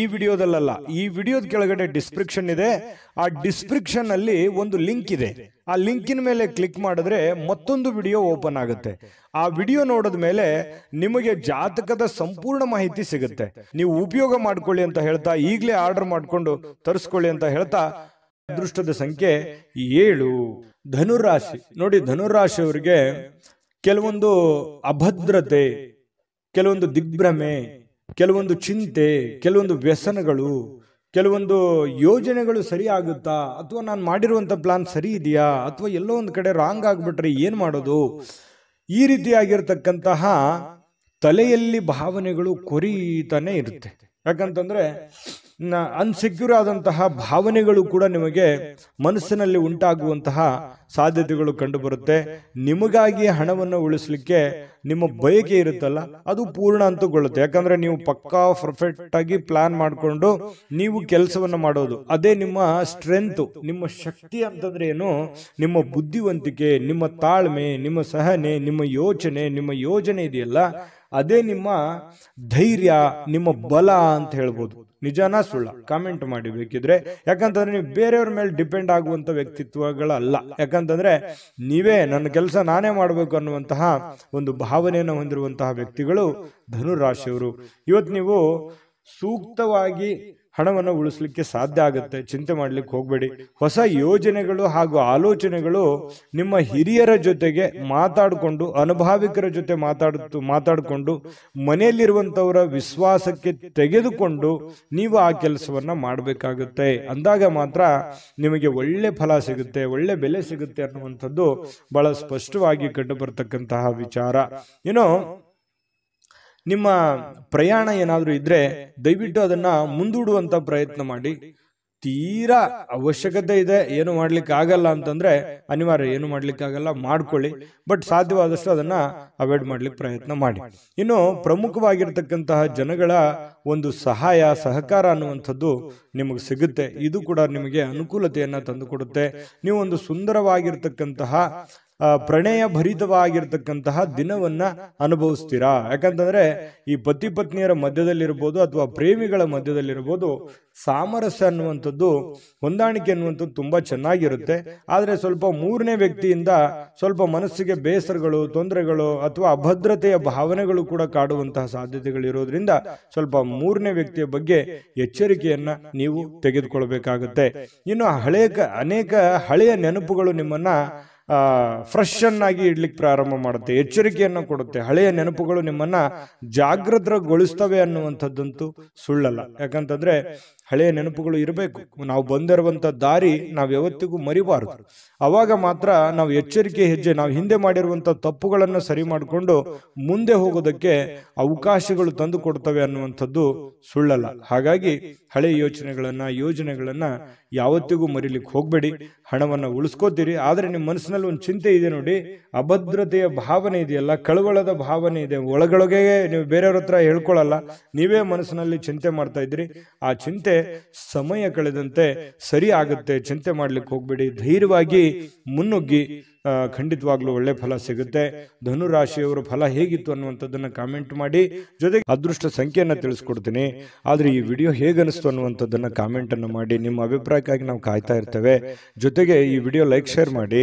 ಈ ವಿಡಿಯೋದಲ್ಲ ಈ ವಿಡಿಯೋದ ಕೆಳಗಡೆ ಡಿಸ್ಕ್ರಿಪ್ಷನ್ ಇದೆ ಆ ಡಿಸ್ಕ್ರಿಪ್ಷನ್ ಅಲ್ಲಿ ಒಂದು ಲಿಂಕ್ ಇದೆ ಆ ಲಿಂಕಿನ ಮೇಲೆ ಕ್ಲಿಕ್ ಮಾಡಿದ್ರೆ ಮತ್ತೊಂದು ವಿಡಿಯೋ ಓಪನ್ ಆಗುತ್ತೆ ಆ ವಿಡಿಯೋ ನೋಡಿದ ಮೇಲೆ ನಿಮಗೆ ಜಾತಕದ ಸಂಪೂರ್ಣ ಮಾಹಿತಿ ಸಿಗುತ್ತೆ ನೀವು ಉಪಯೋಗ ಮಾಡ್ಕೊಳ್ಳಿ ಅಂತ ಹೇಳ್ತಾ ಈಗಲೇ ಆರ್ಡರ್ ಮಾಡಿಕೊಂಡು ತರಿಸ್ಕೊಳ್ಳಿ ಅಂತ ಹೇಳ್ತಾ ಅದೃಷ್ಟದ ಸಂಖ್ಯೆ ಏಳು ಧನುರಾಶಿ ನೋಡಿ ಅವರಿಗೆ ಕೆಲವೊಂದು ಅಭದ್ರತೆ ಕೆಲವೊಂದು ದಿಗ್ಭ್ರಮೆ ಕೆಲವೊಂದು ಚಿಂತೆ ಕೆಲವೊಂದು ವ್ಯಸನಗಳು ಕೆಲವೊಂದು ಯೋಜನೆಗಳು ಸರಿ ಆಗುತ್ತಾ ಅಥವಾ ನಾನು ಮಾಡಿರುವಂಥ ಪ್ಲಾನ್ ಸರಿ ಇದೆಯಾ ಅಥವಾ ಎಲ್ಲೋ ಒಂದು ಕಡೆ ರಾಂಗ್ ಆಗಿಬಿಟ್ರೆ ಏನು ಮಾಡೋದು ಈ ರೀತಿಯಾಗಿರ್ತಕ್ಕಂತಹ ತಲೆಯಲ್ಲಿ ಭಾವನೆಗಳು ಕೊರೀತಾನೆ ಇರುತ್ತೆ ಯಾಕಂತಂದರೆ ಅನ್ಸೆಕ್ಯೂರ್ ಆದಂತಹ ಭಾವನೆಗಳು ಕೂಡ ನಿಮಗೆ ಮನಸ್ಸಿನಲ್ಲಿ ಉಂಟಾಗುವಂತಹ ಸಾಧ್ಯತೆಗಳು ಕಂಡುಬರುತ್ತೆ ನಿಮಗಾಗಿ ಹಣವನ್ನು ಉಳಿಸಲಿಕ್ಕೆ ನಿಮ್ಮ ಬಯಕೆ ಇರುತ್ತಲ್ಲ ಅದು ಪೂರ್ಣ ಅಂತಗೊಳ್ಳುತ್ತೆ ಯಾಕಂದ್ರೆ ನೀವು ಪಕ್ಕಾ ಆಗಿ ಪ್ಲಾನ್ ಮಾಡಿಕೊಂಡು ನೀವು ಕೆಲಸವನ್ನು ಮಾಡೋದು ಅದೇ ನಿಮ್ಮ ಸ್ಟ್ರೆಂತ್ ನಿಮ್ಮ ಶಕ್ತಿ ಅಂತಂದ್ರೆ ಏನು ನಿಮ್ಮ ಬುದ್ಧಿವಂತಿಕೆ ನಿಮ್ಮ ತಾಳ್ಮೆ ನಿಮ್ಮ ಸಹನೆ ನಿಮ್ಮ ಯೋಚನೆ ನಿಮ್ಮ ಯೋಜನೆ ಇದೆಯಲ್ಲ ಅದೇ ನಿಮ್ಮ ಧೈರ್ಯ ನಿಮ್ಮ ಬಲ ಅಂತ ಹೇಳ್ಬೋದು ನಿಜಾನ ಸುಳ್ಳ ಕಾಮೆಂಟ್ ಮಾಡಿ ಬೇಕಿದ್ರೆ ಯಾಕಂತಂದ್ರೆ ನೀವು ಬೇರೆಯವ್ರ ಮೇಲೆ ಡಿಪೆಂಡ್ ಆಗುವಂಥ ವ್ಯಕ್ತಿತ್ವಗಳಲ್ಲ ಯಾಕಂತಂದ್ರೆ ನೀವೇ ನನ್ನ ಕೆಲಸ ನಾನೇ ಮಾಡಬೇಕು ಅನ್ನುವಂತಹ ಒಂದು ಭಾವನೆಯನ್ನು ಹೊಂದಿರುವಂತಹ ವ್ಯಕ್ತಿಗಳು ಧನುರಾಶಿಯವರು ಇವತ್ತು ನೀವು ಸೂಕ್ತವಾಗಿ ಹಣವನ್ನು ಉಳಿಸ್ಲಿಕ್ಕೆ ಸಾಧ್ಯ ಆಗುತ್ತೆ ಚಿಂತೆ ಮಾಡಲಿಕ್ಕೆ ಹೋಗಬೇಡಿ ಹೊಸ ಯೋಜನೆಗಳು ಹಾಗೂ ಆಲೋಚನೆಗಳು ನಿಮ್ಮ ಹಿರಿಯರ ಜೊತೆಗೆ ಮಾತಾಡಿಕೊಂಡು ಅನುಭಾವಿಕರ ಜೊತೆ ಮಾತಾಡ್ತು ಮಾತಾಡಿಕೊಂಡು ಮನೆಯಲ್ಲಿರುವಂಥವರ ವಿಶ್ವಾಸಕ್ಕೆ ತೆಗೆದುಕೊಂಡು ನೀವು ಆ ಕೆಲಸವನ್ನು ಮಾಡಬೇಕಾಗುತ್ತೆ ಅಂದಾಗ ಮಾತ್ರ ನಿಮಗೆ ಒಳ್ಳೆ ಫಲ ಸಿಗುತ್ತೆ ಒಳ್ಳೆ ಬೆಲೆ ಸಿಗುತ್ತೆ ಅನ್ನುವಂಥದ್ದು ಬಹಳ ಸ್ಪಷ್ಟವಾಗಿ ಕಂಡು ವಿಚಾರ ಏನೋ ನಿಮ್ಮ ಪ್ರಯಾಣ ಏನಾದರೂ ಇದ್ರೆ ದಯವಿಟ್ಟು ಅದನ್ನ ಮುಂದೂಡುವಂತ ಪ್ರಯತ್ನ ಮಾಡಿ ತೀರಾ ಅವಶ್ಯಕತೆ ಇದೆ ಏನು ಮಾಡ್ಲಿಕ್ಕೆ ಆಗಲ್ಲ ಅಂತಂದ್ರೆ ಅನಿವಾರ್ಯ ಏನು ಮಾಡ್ಲಿಕ್ಕೆ ಆಗಲ್ಲ ಮಾಡ್ಕೊಳ್ಳಿ ಬಟ್ ಸಾಧ್ಯವಾದಷ್ಟು ಅದನ್ನ ಅವಾಯ್ಡ್ ಮಾಡ್ಲಿಕ್ಕೆ ಪ್ರಯತ್ನ ಮಾಡಿ ಇನ್ನು ಪ್ರಮುಖವಾಗಿರ್ತಕ್ಕಂತಹ ಜನಗಳ ಒಂದು ಸಹಾಯ ಸಹಕಾರ ಅನ್ನುವಂಥದ್ದು ನಿಮಗೆ ಸಿಗುತ್ತೆ ಇದು ಕೂಡ ನಿಮಗೆ ಅನುಕೂಲತೆಯನ್ನು ತಂದುಕೊಡುತ್ತೆ ನೀವು ಒಂದು ಸುಂದರವಾಗಿರ್ತಕ್ಕಂತಹ ಪ್ರಣಯ ಭರಿತವಾಗಿರ್ತಕ್ಕಂತಹ ದಿನವನ್ನ ಅನುಭವಿಸ್ತೀರಾ ಯಾಕಂತಂದ್ರೆ ಈ ಪತಿ ಪತ್ನಿಯರ ಮಧ್ಯದಲ್ಲಿರ್ಬೋದು ಅಥವಾ ಪ್ರೇಮಿಗಳ ಮಧ್ಯದಲ್ಲಿರ್ಬೋದು ಸಾಮರಸ್ಯ ಅನ್ನುವಂಥದ್ದು ಹೊಂದಾಣಿಕೆ ಅನ್ನುವಂಥದ್ದು ತುಂಬಾ ಚೆನ್ನಾಗಿರುತ್ತೆ ಆದರೆ ಸ್ವಲ್ಪ ಮೂರನೇ ವ್ಯಕ್ತಿಯಿಂದ ಸ್ವಲ್ಪ ಮನಸ್ಸಿಗೆ ಬೇಸರಗಳು ತೊಂದರೆಗಳು ಅಥವಾ ಅಭದ್ರತೆಯ ಭಾವನೆಗಳು ಕೂಡ ಕಾಡುವಂತಹ ಇರೋದ್ರಿಂದ ಸ್ವಲ್ಪ ಮೂರನೇ ವ್ಯಕ್ತಿಯ ಬಗ್ಗೆ ಎಚ್ಚರಿಕೆಯನ್ನ ನೀವು ತೆಗೆದುಕೊಳ್ಬೇಕಾಗುತ್ತೆ ಇನ್ನು ಹಳೆಯ ಅನೇಕ ಹಳೆಯ ನೆನಪುಗಳು ನಿಮ್ಮನ್ನ ಫ್ರೆಶನ್ನಾಗಿ ಇಡ್ಲಿಕ್ಕೆ ಪ್ರಾರಂಭ ಮಾಡುತ್ತೆ ಎಚ್ಚರಿಕೆಯನ್ನು ಕೊಡುತ್ತೆ ಹಳೆಯ ನೆನಪುಗಳು ನಿಮ್ಮನ್ನ ಜಾಗೃತಗೊಳಿಸ್ತವೆ ಅನ್ನುವಂಥದ್ದಂತೂ ಸುಳ್ಳಲ್ಲ ಯಾಕಂತಂದ್ರೆ ಹಳೆಯ ನೆನಪುಗಳು ಇರಬೇಕು ನಾವು ಬಂದಿರುವಂಥ ದಾರಿ ನಾವು ಯಾವತ್ತಿಗೂ ಮರಿಬಾರದು ಆವಾಗ ಮಾತ್ರ ನಾವು ಎಚ್ಚರಿಕೆ ಹೆಜ್ಜೆ ನಾವು ಹಿಂದೆ ಮಾಡಿರುವಂಥ ತಪ್ಪುಗಳನ್ನು ಸರಿ ಮಾಡಿಕೊಂಡು ಮುಂದೆ ಹೋಗೋದಕ್ಕೆ ಅವಕಾಶಗಳು ತಂದು ಕೊಡ್ತವೆ ಅನ್ನುವಂಥದ್ದು ಸುಳ್ಳಲ್ಲ ಹಾಗಾಗಿ ಹಳೆ ಯೋಚನೆಗಳನ್ನು ಯೋಜನೆಗಳನ್ನು ಯಾವತ್ತಿಗೂ ಮರಿಲಿಕ್ಕೆ ಹೋಗಬೇಡಿ ಹಣವನ್ನು ಉಳಿಸ್ಕೋತೀರಿ ಆದರೆ ನಿಮ್ಮ ಮನಸ್ಸಿನಲ್ಲಿ ಒಂದು ಚಿಂತೆ ಇದೆ ನೋಡಿ ಅಭದ್ರತೆಯ ಭಾವನೆ ಇದೆಯಲ್ಲ ಕಳವಳದ ಭಾವನೆ ಇದೆ ಒಳಗೊಳಗೆ ನೀವು ಬೇರೆಯವ್ರ ಹತ್ರ ಹೇಳ್ಕೊಳ್ಳಲ್ಲ ನೀವೇ ಮನಸ್ಸಿನಲ್ಲಿ ಚಿಂತೆ ಮಾಡ್ತಾ ಆ ಚಿಂತೆ ಸಮಯ ಕಳೆದಂತೆ ಸರಿ ಆಗುತ್ತೆ ಚಿಂತೆ ಮಾಡ್ಲಿಕ್ಕೆ ಹೋಗಬೇಡಿ ಧೈರ್ಯವಾಗಿ ಮುನ್ನುಗ್ಗಿ ಖಂಡಿತವಾಗ್ಲೂ ಒಳ್ಳೆ ಫಲ ಸಿಗುತ್ತೆ ಧನುರಾಶಿಯವರ ರಾಶಿಯವರ ಫಲ ಹೇಗಿತ್ತು ಅನ್ನುವಂಥದ್ದನ್ನು ಕಾಮೆಂಟ್ ಮಾಡಿ ಜೊತೆಗೆ ಅದೃಷ್ಟ ಸಂಖ್ಯೆಯನ್ನು ತಿಳಿಸ್ಕೊಡ್ತೀನಿ ಆದರೆ ಈ ವಿಡಿಯೋ ಹೇಗನಿಸ್ತು ಅನ್ನುವಂಥದ್ದನ್ನು ಕಾಮೆಂಟನ್ನು ಮಾಡಿ ನಿಮ್ಮ ಅಭಿಪ್ರಾಯಕ್ಕಾಗಿ ನಾವು ಕಾಯ್ತಾ ಇರ್ತೇವೆ ಜೊತೆಗೆ ಈ ವಿಡಿಯೋ ಲೈಕ್ ಶೇರ್ ಮಾಡಿ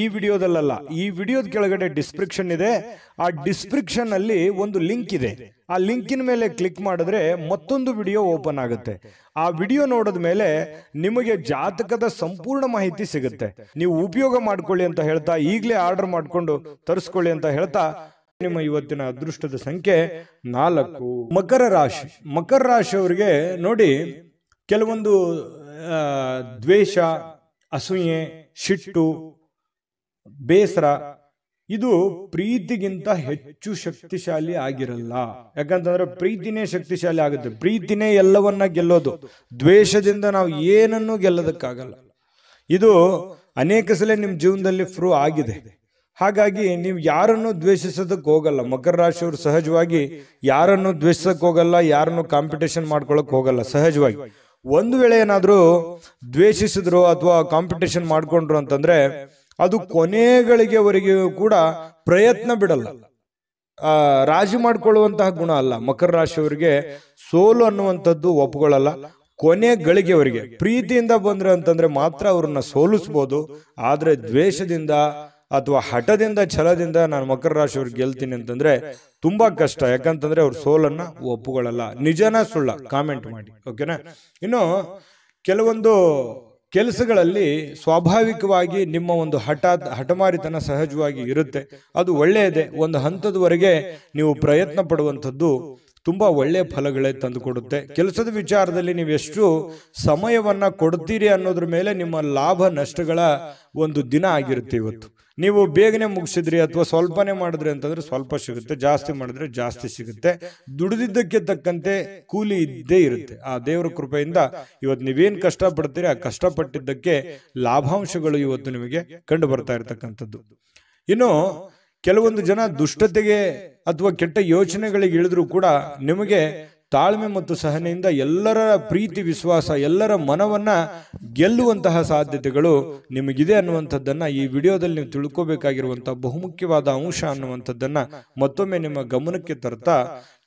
ಈ ವಿಡಿಯೋದಲ್ಲ ಈ ವಿಡಿಯೋದ ಕೆಳಗಡೆ ಡಿಸ್ಕ್ರಿಪ್ಷನ್ ಇದೆ ಆ ಡಿಸ್ಕ್ರಿಪ್ಷನ್ ಅಲ್ಲಿ ಒಂದು ಲಿಂಕ್ ಇದೆ ಆ ಲಿಂಕಿನ ಮೇಲೆ ಕ್ಲಿಕ್ ಮಾಡಿದ್ರೆ ಮತ್ತೊಂದು ವಿಡಿಯೋ ಓಪನ್ ಆಗುತ್ತೆ ಆ ವಿಡಿಯೋ ನೋಡಿದ ಮೇಲೆ ನಿಮಗೆ ಜಾತಕದ ಸಂಪೂರ್ಣ ಮಾಹಿತಿ ಸಿಗುತ್ತೆ ನೀವು ಉಪಯೋಗ ಮಾಡ್ಕೊಳ್ಳಿ ಅಂತ ಹೇಳ್ತಾ ಈಗಲೇ ಆರ್ಡರ್ ಮಾಡಿಕೊಂಡು ತರಿಸ್ಕೊಳ್ಳಿ ಅಂತ ಹೇಳ್ತಾ ನಿಮ್ಮ ಇವತ್ತಿನ ಅದೃಷ್ಟದ ಸಂಖ್ಯೆ ನಾಲ್ಕು ಮಕರ ರಾಶಿ ಮಕರ ರಾಶಿ ಅವರಿಗೆ ನೋಡಿ ಕೆಲವೊಂದು ದ್ವೇಷ ಅಸೂಯೆ ಶಿಟ್ಟು ಬೇಸರ ಇದು ಪ್ರೀತಿಗಿಂತ ಹೆಚ್ಚು ಶಕ್ತಿಶಾಲಿ ಆಗಿರಲ್ಲ ಯಾಕಂತಂದ್ರೆ ಪ್ರೀತಿನೇ ಶಕ್ತಿಶಾಲಿ ಆಗುತ್ತೆ ಪ್ರೀತಿನೇ ಎಲ್ಲವನ್ನ ಗೆಲ್ಲೋದು ದ್ವೇಷದಿಂದ ನಾವು ಏನನ್ನು ಗೆಲ್ಲೋದಕ್ಕಾಗಲ್ಲ ಇದು ಅನೇಕ ಸಲ ನಿಮ್ಮ ಜೀವನದಲ್ಲಿ ಫ್ರೂ ಆಗಿದೆ ಹಾಗಾಗಿ ನೀವು ಯಾರನ್ನು ದ್ವೇಷಿಸೋದಕ್ಕೆ ಹೋಗಲ್ಲ ಮಕರ ರಾಶಿಯವರು ಸಹಜವಾಗಿ ಯಾರನ್ನು ದ್ವೇಷಕ್ಕೆ ಹೋಗಲ್ಲ ಯಾರನ್ನು ಕಾಂಪಿಟೇಷನ್ ಮಾಡ್ಕೊಳಕ್ ಹೋಗಲ್ಲ ಸಹಜವಾಗಿ ಒಂದು ವೇಳೆ ಏನಾದರೂ ದ್ವೇಷಿಸಿದ್ರು ಅಥವಾ ಕಾಂಪಿಟೇಷನ್ ಮಾಡ್ಕೊಂಡ್ರು ಅಂತಂದ್ರೆ ಅದು ಕೊನೆಗಳಿಗೆವರೆಗೂ ಕೂಡ ಪ್ರಯತ್ನ ಬಿಡಲ್ಲ ರಾಜಿ ಮಾಡಿಕೊಳ್ಳುವಂತಹ ಗುಣ ಅಲ್ಲ ಮಕರ ರಾಶಿಯವರಿಗೆ ಸೋಲು ಅನ್ನುವಂಥದ್ದು ಒಪ್ಪಿಕೊಳ್ಳಲ್ಲ ಕೊನೆ ಗಳಿಗೆವರೆಗೆ ಪ್ರೀತಿಯಿಂದ ಬಂದ್ರೆ ಅಂತಂದ್ರೆ ಮಾತ್ರ ಅವ್ರನ್ನ ಸೋಲಿಸ್ಬೋದು ಆದರೆ ದ್ವೇಷದಿಂದ ಅಥವಾ ಹಠದಿಂದ ಛಲದಿಂದ ನಾನು ಮಕರ ರಾಶಿಯವ್ರಿಗೆ ಗೆಲ್ತೀನಿ ಅಂತಂದ್ರೆ ತುಂಬಾ ಕಷ್ಟ ಯಾಕಂತಂದ್ರೆ ಅವ್ರ ಸೋಲನ್ನ ಒಪ್ಪುಗಳಲ್ಲ ನಿಜನ ಸುಳ್ಳ ಕಾಮೆಂಟ್ ಮಾಡಿ ಓಕೆನಾ ಇನ್ನು ಕೆಲವೊಂದು ಕೆಲಸಗಳಲ್ಲಿ ಸ್ವಾಭಾವಿಕವಾಗಿ ನಿಮ್ಮ ಒಂದು ಹಠಾತ್ ಹಠಮಾರಿತನ ಸಹಜವಾಗಿ ಇರುತ್ತೆ ಅದು ಒಳ್ಳೆಯದೇ ಒಂದು ಹಂತದವರೆಗೆ ನೀವು ಪ್ರಯತ್ನ ಪಡುವಂಥದ್ದು ತುಂಬ ಒಳ್ಳೆಯ ಫಲಗಳೇ ತಂದುಕೊಡುತ್ತೆ ಕೆಲಸದ ವಿಚಾರದಲ್ಲಿ ನೀವೆಷ್ಟು ಸಮಯವನ್ನು ಕೊಡ್ತೀರಿ ಅನ್ನೋದ್ರ ಮೇಲೆ ನಿಮ್ಮ ಲಾಭ ನಷ್ಟಗಳ ಒಂದು ದಿನ ಆಗಿರುತ್ತೆ ಇವತ್ತು ನೀವು ಬೇಗನೆ ಮುಗಿಸಿದ್ರಿ ಅಥವಾ ಸ್ವಲ್ಪನೇ ಮಾಡಿದ್ರಿ ಅಂತಂದ್ರೆ ಸ್ವಲ್ಪ ಸಿಗುತ್ತೆ ಜಾಸ್ತಿ ಮಾಡಿದ್ರೆ ಜಾಸ್ತಿ ಸಿಗುತ್ತೆ ದುಡಿದಿದ್ದಕ್ಕೆ ತಕ್ಕಂತೆ ಕೂಲಿ ಇದ್ದೇ ಇರುತ್ತೆ ಆ ದೇವರ ಕೃಪೆಯಿಂದ ಇವತ್ತು ನೀವೇನು ಕಷ್ಟಪಡ್ತೀರಿ ಆ ಕಷ್ಟಪಟ್ಟಿದ್ದಕ್ಕೆ ಲಾಭಾಂಶಗಳು ಇವತ್ತು ನಿಮಗೆ ಕಂಡು ಬರ್ತಾ ಇರತಕ್ಕಂಥದ್ದು ಇನ್ನು ಕೆಲವೊಂದು ಜನ ದುಷ್ಟತೆಗೆ ಅಥವಾ ಕೆಟ್ಟ ಯೋಚನೆಗಳಿಗೆ ಇಳಿದ್ರೂ ಕೂಡ ನಿಮಗೆ ತಾಳ್ಮೆ ಮತ್ತು ಸಹನೆಯಿಂದ ಎಲ್ಲರ ಪ್ರೀತಿ ವಿಶ್ವಾಸ ಎಲ್ಲರ ಮನವನ್ನು ಗೆಲ್ಲುವಂತಹ ಸಾಧ್ಯತೆಗಳು ನಿಮಗಿದೆ ಅನ್ನುವಂಥದ್ದನ್ನು ಈ ವಿಡಿಯೋದಲ್ಲಿ ನೀವು ತಿಳ್ಕೋಬೇಕಾಗಿರುವಂಥ ಬಹುಮುಖ್ಯವಾದ ಅಂಶ ಅನ್ನುವಂಥದ್ದನ್ನು ಮತ್ತೊಮ್ಮೆ ನಿಮ್ಮ ಗಮನಕ್ಕೆ ತರ್ತಾ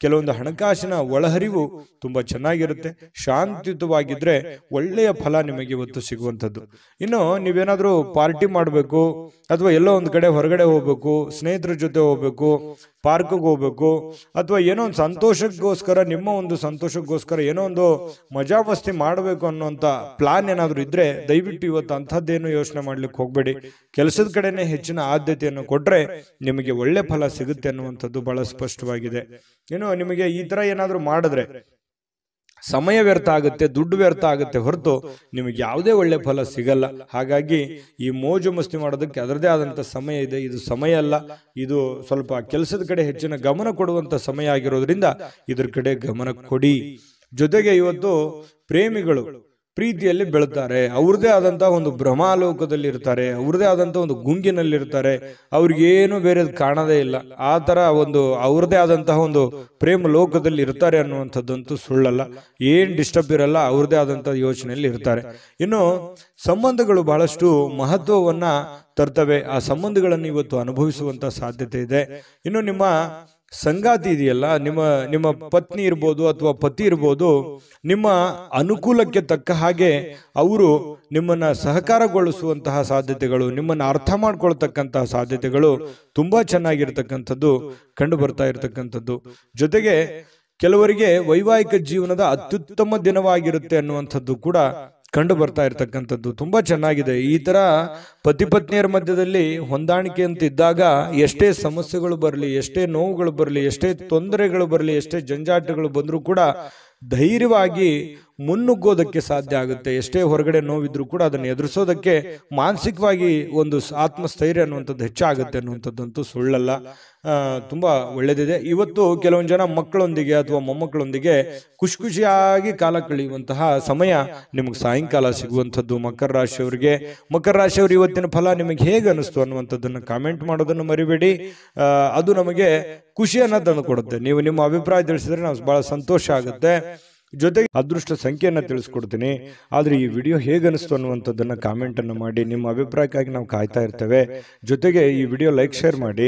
ಕೆಲವೊಂದು ಹಣಕಾಸಿನ ಒಳಹರಿವು ತುಂಬ ಚೆನ್ನಾಗಿರುತ್ತೆ ಶಾಂತಿಯುತವಾಗಿದ್ರೆ ಒಳ್ಳೆಯ ಫಲ ನಿಮಗೆ ಇವತ್ತು ಸಿಗುವಂಥದ್ದು ಇನ್ನು ನೀವೇನಾದರೂ ಪಾರ್ಟಿ ಮಾಡಬೇಕು ಅಥವಾ ಎಲ್ಲೋ ಒಂದು ಕಡೆ ಹೊರಗಡೆ ಹೋಗಬೇಕು ಸ್ನೇಹಿತರ ಜೊತೆ ಹೋಗಬೇಕು ಪಾರ್ಕ್ಗೆ ಹೋಗ್ಬೇಕು ಅಥವಾ ಏನೋ ಒಂದು ಸಂತೋಷಕ್ಕೋಸ್ಕರ ನಿಮ್ಮ ಒಂದು ಸಂತೋಷಕ್ಕೋಸ್ಕರ ಏನೋ ಒಂದು ಮಜಾಮಸ್ತಿ ಮಾಡಬೇಕು ಅನ್ನೋಂಥ ಪ್ಲಾನ್ ಏನಾದರೂ ಇದ್ದರೆ ದಯವಿಟ್ಟು ಇವತ್ತು ಅಂಥದ್ದೇನು ಯೋಚನೆ ಮಾಡ್ಲಿಕ್ಕೆ ಹೋಗಬೇಡಿ ಕೆಲಸದ ಕಡೆನೇ ಹೆಚ್ಚಿನ ಆದ್ಯತೆಯನ್ನು ಕೊಟ್ಟರೆ ನಿಮಗೆ ಒಳ್ಳೆ ಫಲ ಸಿಗುತ್ತೆ ಅನ್ನುವಂಥದ್ದು ಬಹಳ ಸ್ಪಷ್ಟವಾಗಿದೆ ಏನು ನಿಮಗೆ ಈ ತರ ಏನಾದರೂ ಮಾಡಿದ್ರೆ ಸಮಯ ವ್ಯರ್ಥ ಆಗುತ್ತೆ ದುಡ್ಡು ವ್ಯರ್ಥ ಆಗುತ್ತೆ ಹೊರತು ನಿಮಗೆ ಯಾವುದೇ ಒಳ್ಳೆ ಫಲ ಸಿಗಲ್ಲ ಹಾಗಾಗಿ ಈ ಮೋಜು ಮಸ್ತಿ ಮಾಡೋದಕ್ಕೆ ಅದರದೇ ಆದಂಥ ಸಮಯ ಇದೆ ಇದು ಸಮಯ ಅಲ್ಲ ಇದು ಸ್ವಲ್ಪ ಕೆಲಸದ ಕಡೆ ಹೆಚ್ಚಿನ ಗಮನ ಕೊಡುವಂಥ ಸಮಯ ಆಗಿರೋದ್ರಿಂದ ಇದ್ರ ಕಡೆ ಗಮನ ಕೊಡಿ ಜೊತೆಗೆ ಇವತ್ತು ಪ್ರೇಮಿಗಳು ಪ್ರೀತಿಯಲ್ಲಿ ಬೆಳುತ್ತಾರೆ ಅವ್ರದ್ದೇ ಆದಂಥ ಒಂದು ಇರ್ತಾರೆ ಅವ್ರದ್ದೇ ಆದಂಥ ಒಂದು ಗುಂಗಿನಲ್ಲಿರ್ತಾರೆ ಅವ್ರಿಗೇನು ಬೇರೆ ಕಾಣದೇ ಇಲ್ಲ ಆ ಥರ ಒಂದು ಅವ್ರದ್ದೇ ಆದಂತಹ ಒಂದು ಪ್ರೇಮ ಲೋಕದಲ್ಲಿ ಇರ್ತಾರೆ ಅನ್ನುವಂಥದ್ದಂತೂ ಸುಳ್ಳಲ್ಲ ಏನು ಡಿಸ್ಟರ್ಬ್ ಇರಲ್ಲ ಅವ್ರದ್ದೇ ಆದಂಥ ಯೋಚನೆಯಲ್ಲಿ ಇರ್ತಾರೆ ಇನ್ನು ಸಂಬಂಧಗಳು ಬಹಳಷ್ಟು ಮಹತ್ವವನ್ನು ತರ್ತವೆ ಆ ಸಂಬಂಧಗಳನ್ನು ಇವತ್ತು ಅನುಭವಿಸುವಂಥ ಸಾಧ್ಯತೆ ಇದೆ ಇನ್ನು ನಿಮ್ಮ ಸಂಗಾತಿ ಇದೆಯಲ್ಲ ನಿಮ್ಮ ನಿಮ್ಮ ಪತ್ನಿ ಇರ್ಬೋದು ಅಥವಾ ಪತಿ ಇರ್ಬೋದು ನಿಮ್ಮ ಅನುಕೂಲಕ್ಕೆ ತಕ್ಕ ಹಾಗೆ ಅವರು ನಿಮ್ಮನ್ನು ಸಹಕಾರಗೊಳಿಸುವಂತಹ ಸಾಧ್ಯತೆಗಳು ನಿಮ್ಮನ್ನು ಅರ್ಥ ಮಾಡ್ಕೊಳ್ತಕ್ಕಂತಹ ಸಾಧ್ಯತೆಗಳು ತುಂಬ ಚೆನ್ನಾಗಿರ್ತಕ್ಕಂಥದ್ದು ಕಂಡು ಬರ್ತಾ ಇರತಕ್ಕಂಥದ್ದು ಜೊತೆಗೆ ಕೆಲವರಿಗೆ ವೈವಾಹಿಕ ಜೀವನದ ಅತ್ಯುತ್ತಮ ದಿನವಾಗಿರುತ್ತೆ ಅನ್ನುವಂಥದ್ದು ಕೂಡ ಕಂಡು ಬರ್ತಾ ಇರ್ತಕ್ಕಂಥದ್ದು ತುಂಬ ಚೆನ್ನಾಗಿದೆ ಈ ತರ ಪತಿ ಪತ್ನಿಯರ ಮಧ್ಯದಲ್ಲಿ ಹೊಂದಾಣಿಕೆ ಅಂತ ಇದ್ದಾಗ ಎಷ್ಟೇ ಸಮಸ್ಯೆಗಳು ಬರಲಿ ಎಷ್ಟೇ ನೋವುಗಳು ಬರಲಿ ಎಷ್ಟೇ ತೊಂದರೆಗಳು ಬರಲಿ ಎಷ್ಟೇ ಜಂಜಾಟಗಳು ಬಂದರೂ ಕೂಡ ಧೈರ್ಯವಾಗಿ ಮುನ್ನುಗ್ಗೋದಕ್ಕೆ ಸಾಧ್ಯ ಆಗುತ್ತೆ ಎಷ್ಟೇ ಹೊರಗಡೆ ನೋವಿದ್ರು ಕೂಡ ಅದನ್ನು ಎದುರಿಸೋದಕ್ಕೆ ಮಾನಸಿಕವಾಗಿ ಒಂದು ಆತ್ಮಸ್ಥೈರ್ಯ ಅನ್ನುವಂಥದ್ದು ಹೆಚ್ಚಾಗುತ್ತೆ ಅನ್ನುವಂಥದ್ದಂತೂ ಸುಳ್ಳಲ್ಲ ತುಂಬ ಒಳ್ಳೆಯದಿದೆ ಇವತ್ತು ಕೆಲವೊಂದು ಜನ ಮಕ್ಕಳೊಂದಿಗೆ ಅಥವಾ ಮೊಮ್ಮಕ್ಕಳೊಂದಿಗೆ ಖುಷಿ ಖುಷಿಯಾಗಿ ಕಾಲ ಕಳೆಯುವಂತಹ ಸಮಯ ನಿಮಗೆ ಸಾಯಂಕಾಲ ಸಿಗುವಂಥದ್ದು ಮಕರ ರಾಶಿಯವರಿಗೆ ಮಕರ ರಾಶಿಯವರು ಇವತ್ತಿನ ಫಲ ನಿಮಗೆ ಹೇಗೆ ಅನಿಸ್ತು ಅನ್ನುವಂಥದ್ದನ್ನು ಕಾಮೆಂಟ್ ಮಾಡೋದನ್ನು ಮರಿಬೇಡಿ ಅದು ನಮಗೆ ಖುಷಿಯನ್ನು ತಂದು ಕೊಡುತ್ತೆ ನೀವು ನಿಮ್ಮ ಅಭಿಪ್ರಾಯ ತಿಳಿಸಿದ್ರೆ ನಾವು ಭಾಳ ಸಂತೋಷ ಆಗುತ್ತೆ ಜೊತೆಗೆ ಅದೃಷ್ಟ ಸಂಖ್ಯೆಯನ್ನು ತಿಳಿಸ್ಕೊಡ್ತೀನಿ ಆದರೆ ಈ ವಿಡಿಯೋ ಹೇಗೆ ಅನಿಸ್ತು ಅನ್ನುವಂಥದ್ದನ್ನು ಕಾಮೆಂಟನ್ನು ಮಾಡಿ ನಿಮ್ಮ ಅಭಿಪ್ರಾಯಕ್ಕಾಗಿ ನಾವು ಕಾಯ್ತಾ ಇರ್ತೇವೆ ಜೊತೆಗೆ ಈ ವಿಡಿಯೋ ಲೈಕ್ ಶೇರ್ ಮಾಡಿ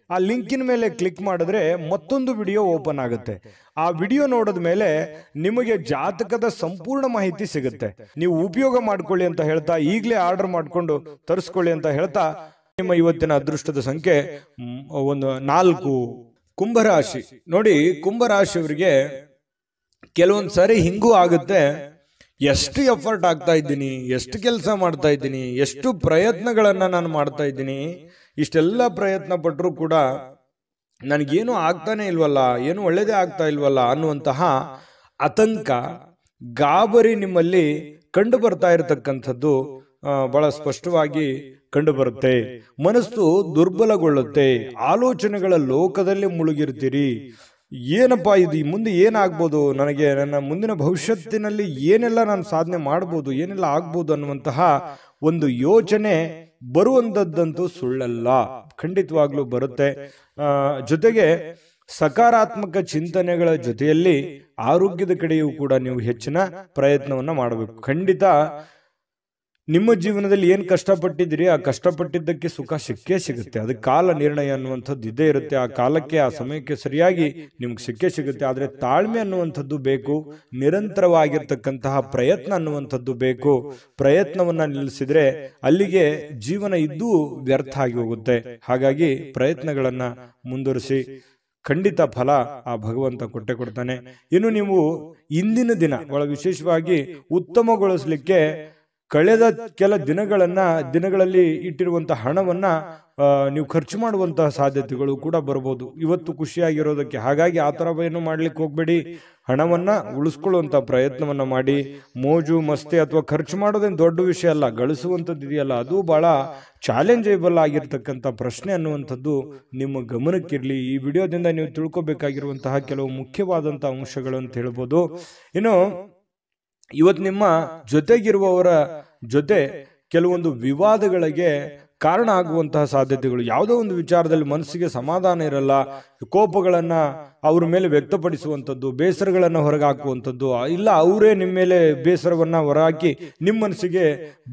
ಆ ಲಿಂಕಿನ ಮೇಲೆ ಕ್ಲಿಕ್ ಮಾಡಿದ್ರೆ ಮತ್ತೊಂದು ವಿಡಿಯೋ ಓಪನ್ ಆಗುತ್ತೆ ಆ ವಿಡಿಯೋ ನೋಡಿದ ಮೇಲೆ ನಿಮಗೆ ಜಾತಕದ ಸಂಪೂರ್ಣ ಮಾಹಿತಿ ಸಿಗುತ್ತೆ ನೀವು ಉಪಯೋಗ ಮಾಡ್ಕೊಳ್ಳಿ ಅಂತ ಹೇಳ್ತಾ ಈಗಲೇ ಆರ್ಡರ್ ಮಾಡಿಕೊಂಡು ತರಿಸ್ಕೊಳ್ಳಿ ಅಂತ ಹೇಳ್ತಾ ನಿಮ್ಮ ಇವತ್ತಿನ ಅದೃಷ್ಟದ ಸಂಖ್ಯೆ ಒಂದು ನಾಲ್ಕು ಕುಂಭರಾಶಿ ನೋಡಿ ಕುಂಭರಾಶಿಯವರಿಗೆ ಕೆಲವೊಂದು ಸಾರಿ ಹಿಂಗೂ ಆಗುತ್ತೆ ಎಷ್ಟು ಎಫರ್ಟ್ ಆಗ್ತಾ ಇದ್ದೀನಿ ಎಷ್ಟು ಕೆಲಸ ಮಾಡ್ತಾ ಇದ್ದೀನಿ ಎಷ್ಟು ಪ್ರಯತ್ನಗಳನ್ನು ನಾನು ಮಾಡ್ತಾ ಇದ್ದೀನಿ ಇಷ್ಟೆಲ್ಲ ಪ್ರಯತ್ನ ಪಟ್ಟರೂ ಕೂಡ ನನಗೇನು ಆಗ್ತಾನೆ ಇಲ್ವಲ್ಲ ಏನು ಒಳ್ಳೇದೇ ಆಗ್ತಾ ಇಲ್ವಲ್ಲ ಅನ್ನುವಂತಹ ಆತಂಕ ಗಾಬರಿ ನಿಮ್ಮಲ್ಲಿ ಕಂಡು ಬರ್ತಾ ಇರತಕ್ಕಂಥದ್ದು ಬಹಳ ಸ್ಪಷ್ಟವಾಗಿ ಕಂಡುಬರುತ್ತೆ ಮನಸ್ಸು ದುರ್ಬಲಗೊಳ್ಳುತ್ತೆ ಆಲೋಚನೆಗಳ ಲೋಕದಲ್ಲಿ ಮುಳುಗಿರ್ತೀರಿ ಏನಪ್ಪಾ ಇದು ಮುಂದೆ ಏನಾಗ್ಬೋದು ನನಗೆ ನನ್ನ ಮುಂದಿನ ಭವಿಷ್ಯತ್ತಿನಲ್ಲಿ ಏನೆಲ್ಲ ನಾನು ಸಾಧನೆ ಮಾಡ್ಬೋದು ಏನೆಲ್ಲ ಆಗ್ಬೋದು ಅನ್ನುವಂತಹ ಒಂದು ಯೋಚನೆ ಬರುವಂಥದ್ದಂತೂ ಸುಳ್ಳಲ್ಲ ಖಂಡಿತವಾಗ್ಲೂ ಬರುತ್ತೆ ಜೊತೆಗೆ ಸಕಾರಾತ್ಮಕ ಚಿಂತನೆಗಳ ಜೊತೆಯಲ್ಲಿ ಆರೋಗ್ಯದ ಕಡೆಯೂ ಕೂಡ ನೀವು ಹೆಚ್ಚಿನ ಪ್ರಯತ್ನವನ್ನು ಮಾಡಬೇಕು ಖಂಡಿತ ನಿಮ್ಮ ಜೀವನದಲ್ಲಿ ಏನು ಕಷ್ಟಪಟ್ಟಿದ್ದೀರಿ ಆ ಕಷ್ಟಪಟ್ಟಿದ್ದಕ್ಕೆ ಸುಖ ಸಿಕ್ಕೇ ಸಿಗುತ್ತೆ ಅದು ಕಾಲ ನಿರ್ಣಯ ಅನ್ನುವಂಥದ್ದು ಇದ್ದೇ ಇರುತ್ತೆ ಆ ಕಾಲಕ್ಕೆ ಆ ಸಮಯಕ್ಕೆ ಸರಿಯಾಗಿ ನಿಮ್ಗೆ ಸಿಕ್ಕೇ ಸಿಗುತ್ತೆ ಆದರೆ ತಾಳ್ಮೆ ಅನ್ನುವಂಥದ್ದು ಬೇಕು ನಿರಂತರವಾಗಿರ್ತಕ್ಕಂತಹ ಪ್ರಯತ್ನ ಅನ್ನುವಂಥದ್ದು ಬೇಕು ಪ್ರಯತ್ನವನ್ನು ನಿಲ್ಲಿಸಿದರೆ ಅಲ್ಲಿಗೆ ಜೀವನ ಇದ್ದೂ ವ್ಯರ್ಥ ಆಗಿ ಹೋಗುತ್ತೆ ಹಾಗಾಗಿ ಪ್ರಯತ್ನಗಳನ್ನು ಮುಂದುವರಿಸಿ ಖಂಡಿತ ಫಲ ಆ ಭಗವಂತ ಕೊಟ್ಟೆ ಕೊಡ್ತಾನೆ ಇನ್ನು ನೀವು ಇಂದಿನ ದಿನ ಒಳ ವಿಶೇಷವಾಗಿ ಉತ್ತಮಗೊಳಿಸಲಿಕ್ಕೆ ಕಳೆದ ಕೆಲ ದಿನಗಳನ್ನು ದಿನಗಳಲ್ಲಿ ಇಟ್ಟಿರುವಂಥ ಹಣವನ್ನು ನೀವು ಖರ್ಚು ಮಾಡುವಂತಹ ಸಾಧ್ಯತೆಗಳು ಕೂಡ ಬರ್ಬೋದು ಇವತ್ತು ಖುಷಿಯಾಗಿರೋದಕ್ಕೆ ಹಾಗಾಗಿ ಆ ಥರ ಏನು ಮಾಡ್ಲಿಕ್ಕೆ ಹೋಗಬೇಡಿ ಹಣವನ್ನು ಉಳಿಸ್ಕೊಳ್ಳುವಂಥ ಪ್ರಯತ್ನವನ್ನು ಮಾಡಿ ಮೋಜು ಮಸ್ತಿ ಅಥವಾ ಖರ್ಚು ಮಾಡೋದೇನು ದೊಡ್ಡ ವಿಷಯ ಅಲ್ಲ ಗಳಿಸುವಂಥದ್ದು ಇದೆಯಲ್ಲ ಅದು ಭಾಳ ಚಾಲೆಂಜೇಬಲ್ ಆಗಿರ್ತಕ್ಕಂಥ ಪ್ರಶ್ನೆ ಅನ್ನುವಂಥದ್ದು ನಿಮ್ಮ ಗಮನಕ್ಕಿರಲಿ ಈ ವಿಡಿಯೋದಿಂದ ನೀವು ತಿಳ್ಕೊಬೇಕಾಗಿರುವಂತಹ ಕೆಲವು ಮುಖ್ಯವಾದಂಥ ಅಂಶಗಳು ಅಂತ ಹೇಳ್ಬೋದು ಇನ್ನು ಇವತ್ತು ನಿಮ್ಮ ಜೊತೆಗಿರುವವರ ಜೊತೆ ಕೆಲವೊಂದು ವಿವಾದಗಳಿಗೆ ಕಾರಣ ಆಗುವಂತಹ ಸಾಧ್ಯತೆಗಳು ಯಾವುದೋ ಒಂದು ವಿಚಾರದಲ್ಲಿ ಮನಸ್ಸಿಗೆ ಸಮಾಧಾನ ಇರಲ್ಲ ಕೋಪಗಳನ್ನು ಅವ್ರ ಮೇಲೆ ವ್ಯಕ್ತಪಡಿಸುವಂಥದ್ದು ಬೇಸರಗಳನ್ನು ಹೊರಗಾಕುವಂಥದ್ದು ಇಲ್ಲ ಅವರೇ ನಿಮ್ಮ ಮೇಲೆ ಬೇಸರವನ್ನು ಹೊರಹಾಕಿ ನಿಮ್ಮ ಮನಸ್ಸಿಗೆ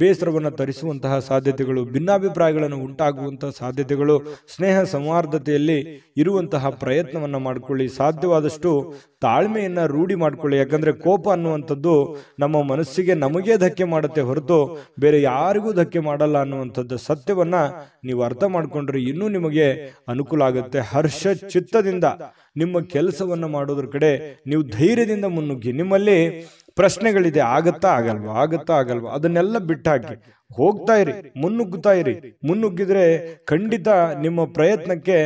ಬೇಸರವನ್ನು ತರಿಸುವಂತಹ ಸಾಧ್ಯತೆಗಳು ಭಿನ್ನಾಭಿಪ್ರಾಯಗಳನ್ನು ಉಂಟಾಗುವಂತಹ ಸಾಧ್ಯತೆಗಳು ಸ್ನೇಹ ಸಂವಾರ್ಧತೆಯಲ್ಲಿ ಇರುವಂತಹ ಪ್ರಯತ್ನವನ್ನು ಮಾಡಿಕೊಳ್ಳಿ ಸಾಧ್ಯವಾದಷ್ಟು ತಾಳ್ಮೆಯನ್ನು ರೂಢಿ ಮಾಡಿಕೊಳ್ಳಿ ಯಾಕಂದರೆ ಕೋಪ ಅನ್ನುವಂಥದ್ದು ನಮ್ಮ ಮನಸ್ಸಿಗೆ ನಮಗೇ ಧಕ್ಕೆ ಮಾಡುತ್ತೆ ಹೊರತು ಬೇರೆ ಯಾರಿಗೂ ಧಕ್ಕೆ ಮಾಡಲ್ಲ ಅನ್ನುವಂಥದ್ದು ಸತ್ಯವನ್ನು ನೀವು ಅರ್ಥ ಮಾಡಿಕೊಂಡ್ರೆ ಇನ್ನೂ ನಿಮಗೆ ಅನುಕೂಲ ಆಗುತ್ತೆ ಹರ್ಷ ಚಿತ್ತದಿಂದ ನಿಮ್ಮ ಕೆಲಸವನ್ನು ಮಾಡೋದ್ರ ಕಡೆ ನೀವು ಧೈರ್ಯದಿಂದ ಮುನ್ನುಗ್ಗಿ ನಿಮ್ಮಲ್ಲಿ ಪ್ರಶ್ನೆಗಳಿದೆ ಆಗತ್ತಾ ಆಗಲ್ವಾ ಆಗತ್ತಾ ಆಗಲ್ವಾ ಅದನ್ನೆಲ್ಲ ಬಿಟ್ಟಾಕಿ ಹೋಗ್ತಾ ಇರಿ ಮುನ್ನುಗ್ಗುತ್ತಾ ಇರಿ ಮುನ್ನುಗ್ಗಿದ್ರೆ ಖಂಡಿತ ನಿಮ್ಮ ಪ್ರಯತ್ನಕ್ಕೆ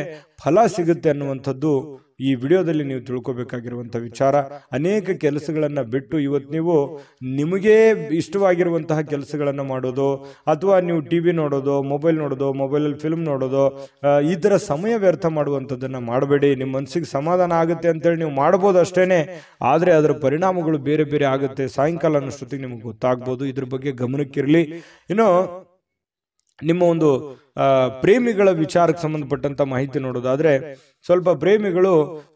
ಫಲ ಸಿಗುತ್ತೆ ಅನ್ನುವಂಥದ್ದು ಈ ವಿಡಿಯೋದಲ್ಲಿ ನೀವು ತಿಳ್ಕೊಬೇಕಾಗಿರುವಂಥ ವಿಚಾರ ಅನೇಕ ಕೆಲಸಗಳನ್ನು ಬಿಟ್ಟು ಇವತ್ತು ನೀವು ನಿಮಗೆ ಇಷ್ಟವಾಗಿರುವಂತಹ ಕೆಲಸಗಳನ್ನು ಮಾಡೋದು ಅಥವಾ ನೀವು ಟಿ ವಿ ನೋಡೋದು ಮೊಬೈಲ್ ನೋಡೋದು ಮೊಬೈಲಲ್ಲಿ ಫಿಲ್ಮ್ ನೋಡೋದು ಈ ಥರ ಸಮಯ ವ್ಯರ್ಥ ಮಾಡುವಂಥದ್ದನ್ನು ಮಾಡಬೇಡಿ ನಿಮ್ಮ ಮನಸ್ಸಿಗೆ ಸಮಾಧಾನ ಆಗುತ್ತೆ ಅಂತೇಳಿ ನೀವು ಮಾಡ್ಬೋದು ಅಷ್ಟೇ ಆದರೆ ಅದರ ಪರಿಣಾಮಗಳು ಬೇರೆ ಬೇರೆ ಆಗುತ್ತೆ ಸಾಯಂಕಾಲ ಅನ್ನೋಷ್ಟೊತ್ತಿಗೆ ನಿಮಗೆ ಗೊತ್ತಾಗ್ಬೋದು ಇದ್ರ ಬಗ್ಗೆ ಗಮನಕ್ಕಿರಲಿ ಇನ್ನು ನಿಮ್ಮ ಒಂದು ಪ್ರೇಮಿಗಳ ವಿಚಾರಕ್ಕೆ ಸಂಬಂಧಪಟ್ಟಂತ ಮಾಹಿತಿ ನೋಡೋದಾದರೆ ಸ್ವಲ್ಪ ಪ್ರೇಮಿಗಳು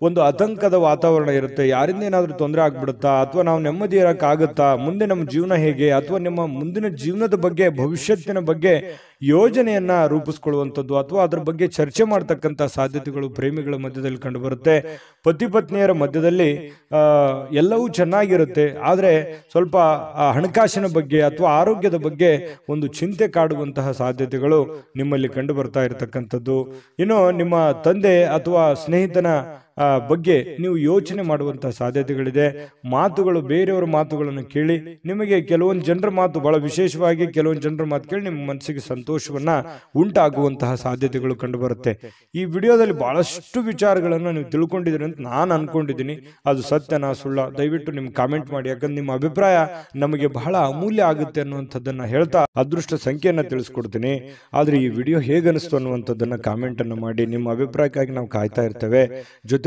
ಒಂದು ಆತಂಕದ ವಾತಾವರಣ ಇರುತ್ತೆ ಯಾರಿಂದ ಏನಾದರೂ ತೊಂದರೆ ಆಗ್ಬಿಡುತ್ತಾ ಅಥವಾ ನಾವು ನೆಮ್ಮದಿ ಇರೋಕ್ಕಾಗುತ್ತಾ ಮುಂದೆ ನಮ್ಮ ಜೀವನ ಹೇಗೆ ಅಥವಾ ನಿಮ್ಮ ಮುಂದಿನ ಜೀವನದ ಬಗ್ಗೆ ಭವಿಷ್ಯತ್ತಿನ ಬಗ್ಗೆ ಯೋಜನೆಯನ್ನ ರೂಪಿಸ್ಕೊಳ್ಳುವಂಥದ್ದು ಅಥವಾ ಅದರ ಬಗ್ಗೆ ಚರ್ಚೆ ಮಾಡ್ತಕ್ಕಂಥ ಸಾಧ್ಯತೆಗಳು ಪ್ರೇಮಿಗಳ ಮಧ್ಯದಲ್ಲಿ ಕಂಡುಬರುತ್ತೆ ಪತಿ ಪತ್ನಿಯರ ಮಧ್ಯದಲ್ಲಿ ಎಲ್ಲವೂ ಚೆನ್ನಾಗಿರುತ್ತೆ ಆದರೆ ಸ್ವಲ್ಪ ಹಣಕಾಸಿನ ಬಗ್ಗೆ ಅಥವಾ ಆರೋಗ್ಯದ ಬಗ್ಗೆ ಒಂದು ಚಿಂತೆ ಕಾಡುವಂತಹ ಸಾಧ್ಯತೆಗಳು ನಿಮ್ಮಲ್ಲಿ ಕಂಡು ಬರ್ತಾ ಇರತಕ್ಕಂಥದ್ದು ಇನ್ನು ನಿಮ್ಮ ತಂದೆ ಅಥವಾ ಸ್ನೇಹಿತನ ಬಗ್ಗೆ ನೀವು ಯೋಚನೆ ಮಾಡುವಂತಹ ಸಾಧ್ಯತೆಗಳಿದೆ ಮಾತುಗಳು ಬೇರೆಯವರ ಮಾತುಗಳನ್ನು ಕೇಳಿ ನಿಮಗೆ ಕೆಲವೊಂದು ಜನರ ಮಾತು ಬಹಳ ವಿಶೇಷವಾಗಿ ಕೆಲವೊಂದು ಜನರ ಮಾತು ಕೇಳಿ ನಿಮ್ಮ ಮನಸ್ಸಿಗೆ ಸಂತೋಷವನ್ನ ಉಂಟಾಗುವಂತಹ ಸಾಧ್ಯತೆಗಳು ಕಂಡುಬರುತ್ತೆ ಈ ವಿಡಿಯೋದಲ್ಲಿ ಬಹಳಷ್ಟು ವಿಚಾರಗಳನ್ನು ನೀವು ತಿಳ್ಕೊಂಡಿದ್ದೀರಿ ಅಂತ ನಾನು ಅನ್ಕೊಂಡಿದ್ದೀನಿ ಅದು ಸತ್ಯನಾ ಸುಳ್ಳ ದಯವಿಟ್ಟು ನಿಮ್ಗೆ ಕಾಮೆಂಟ್ ಮಾಡಿ ಯಾಕಂದ್ರೆ ನಿಮ್ಮ ಅಭಿಪ್ರಾಯ ನಮಗೆ ಬಹಳ ಅಮೂಲ್ಯ ಆಗುತ್ತೆ ಅನ್ನುವಂಥದ್ದನ್ನ ಹೇಳ್ತಾ ಅದೃಷ್ಟ ಸಂಖ್ಯೆಯನ್ನು ತಿಳಿಸ್ಕೊಡ್ತೀನಿ ಆದರೆ ಈ ವಿಡಿಯೋ ಹೇಗನಿಸ್ತು ಅನ್ನುವಂಥದ್ದನ್ನ ಕಾಮೆಂಟ್ ಅನ್ನು ಮಾಡಿ ನಿಮ್ಮ ಅಭಿಪ್ರಾಯಕ್ಕಾಗಿ ನಾವು ಕಾಯ್ತಾ ಇರ್ತೇವೆ ಜೊತೆ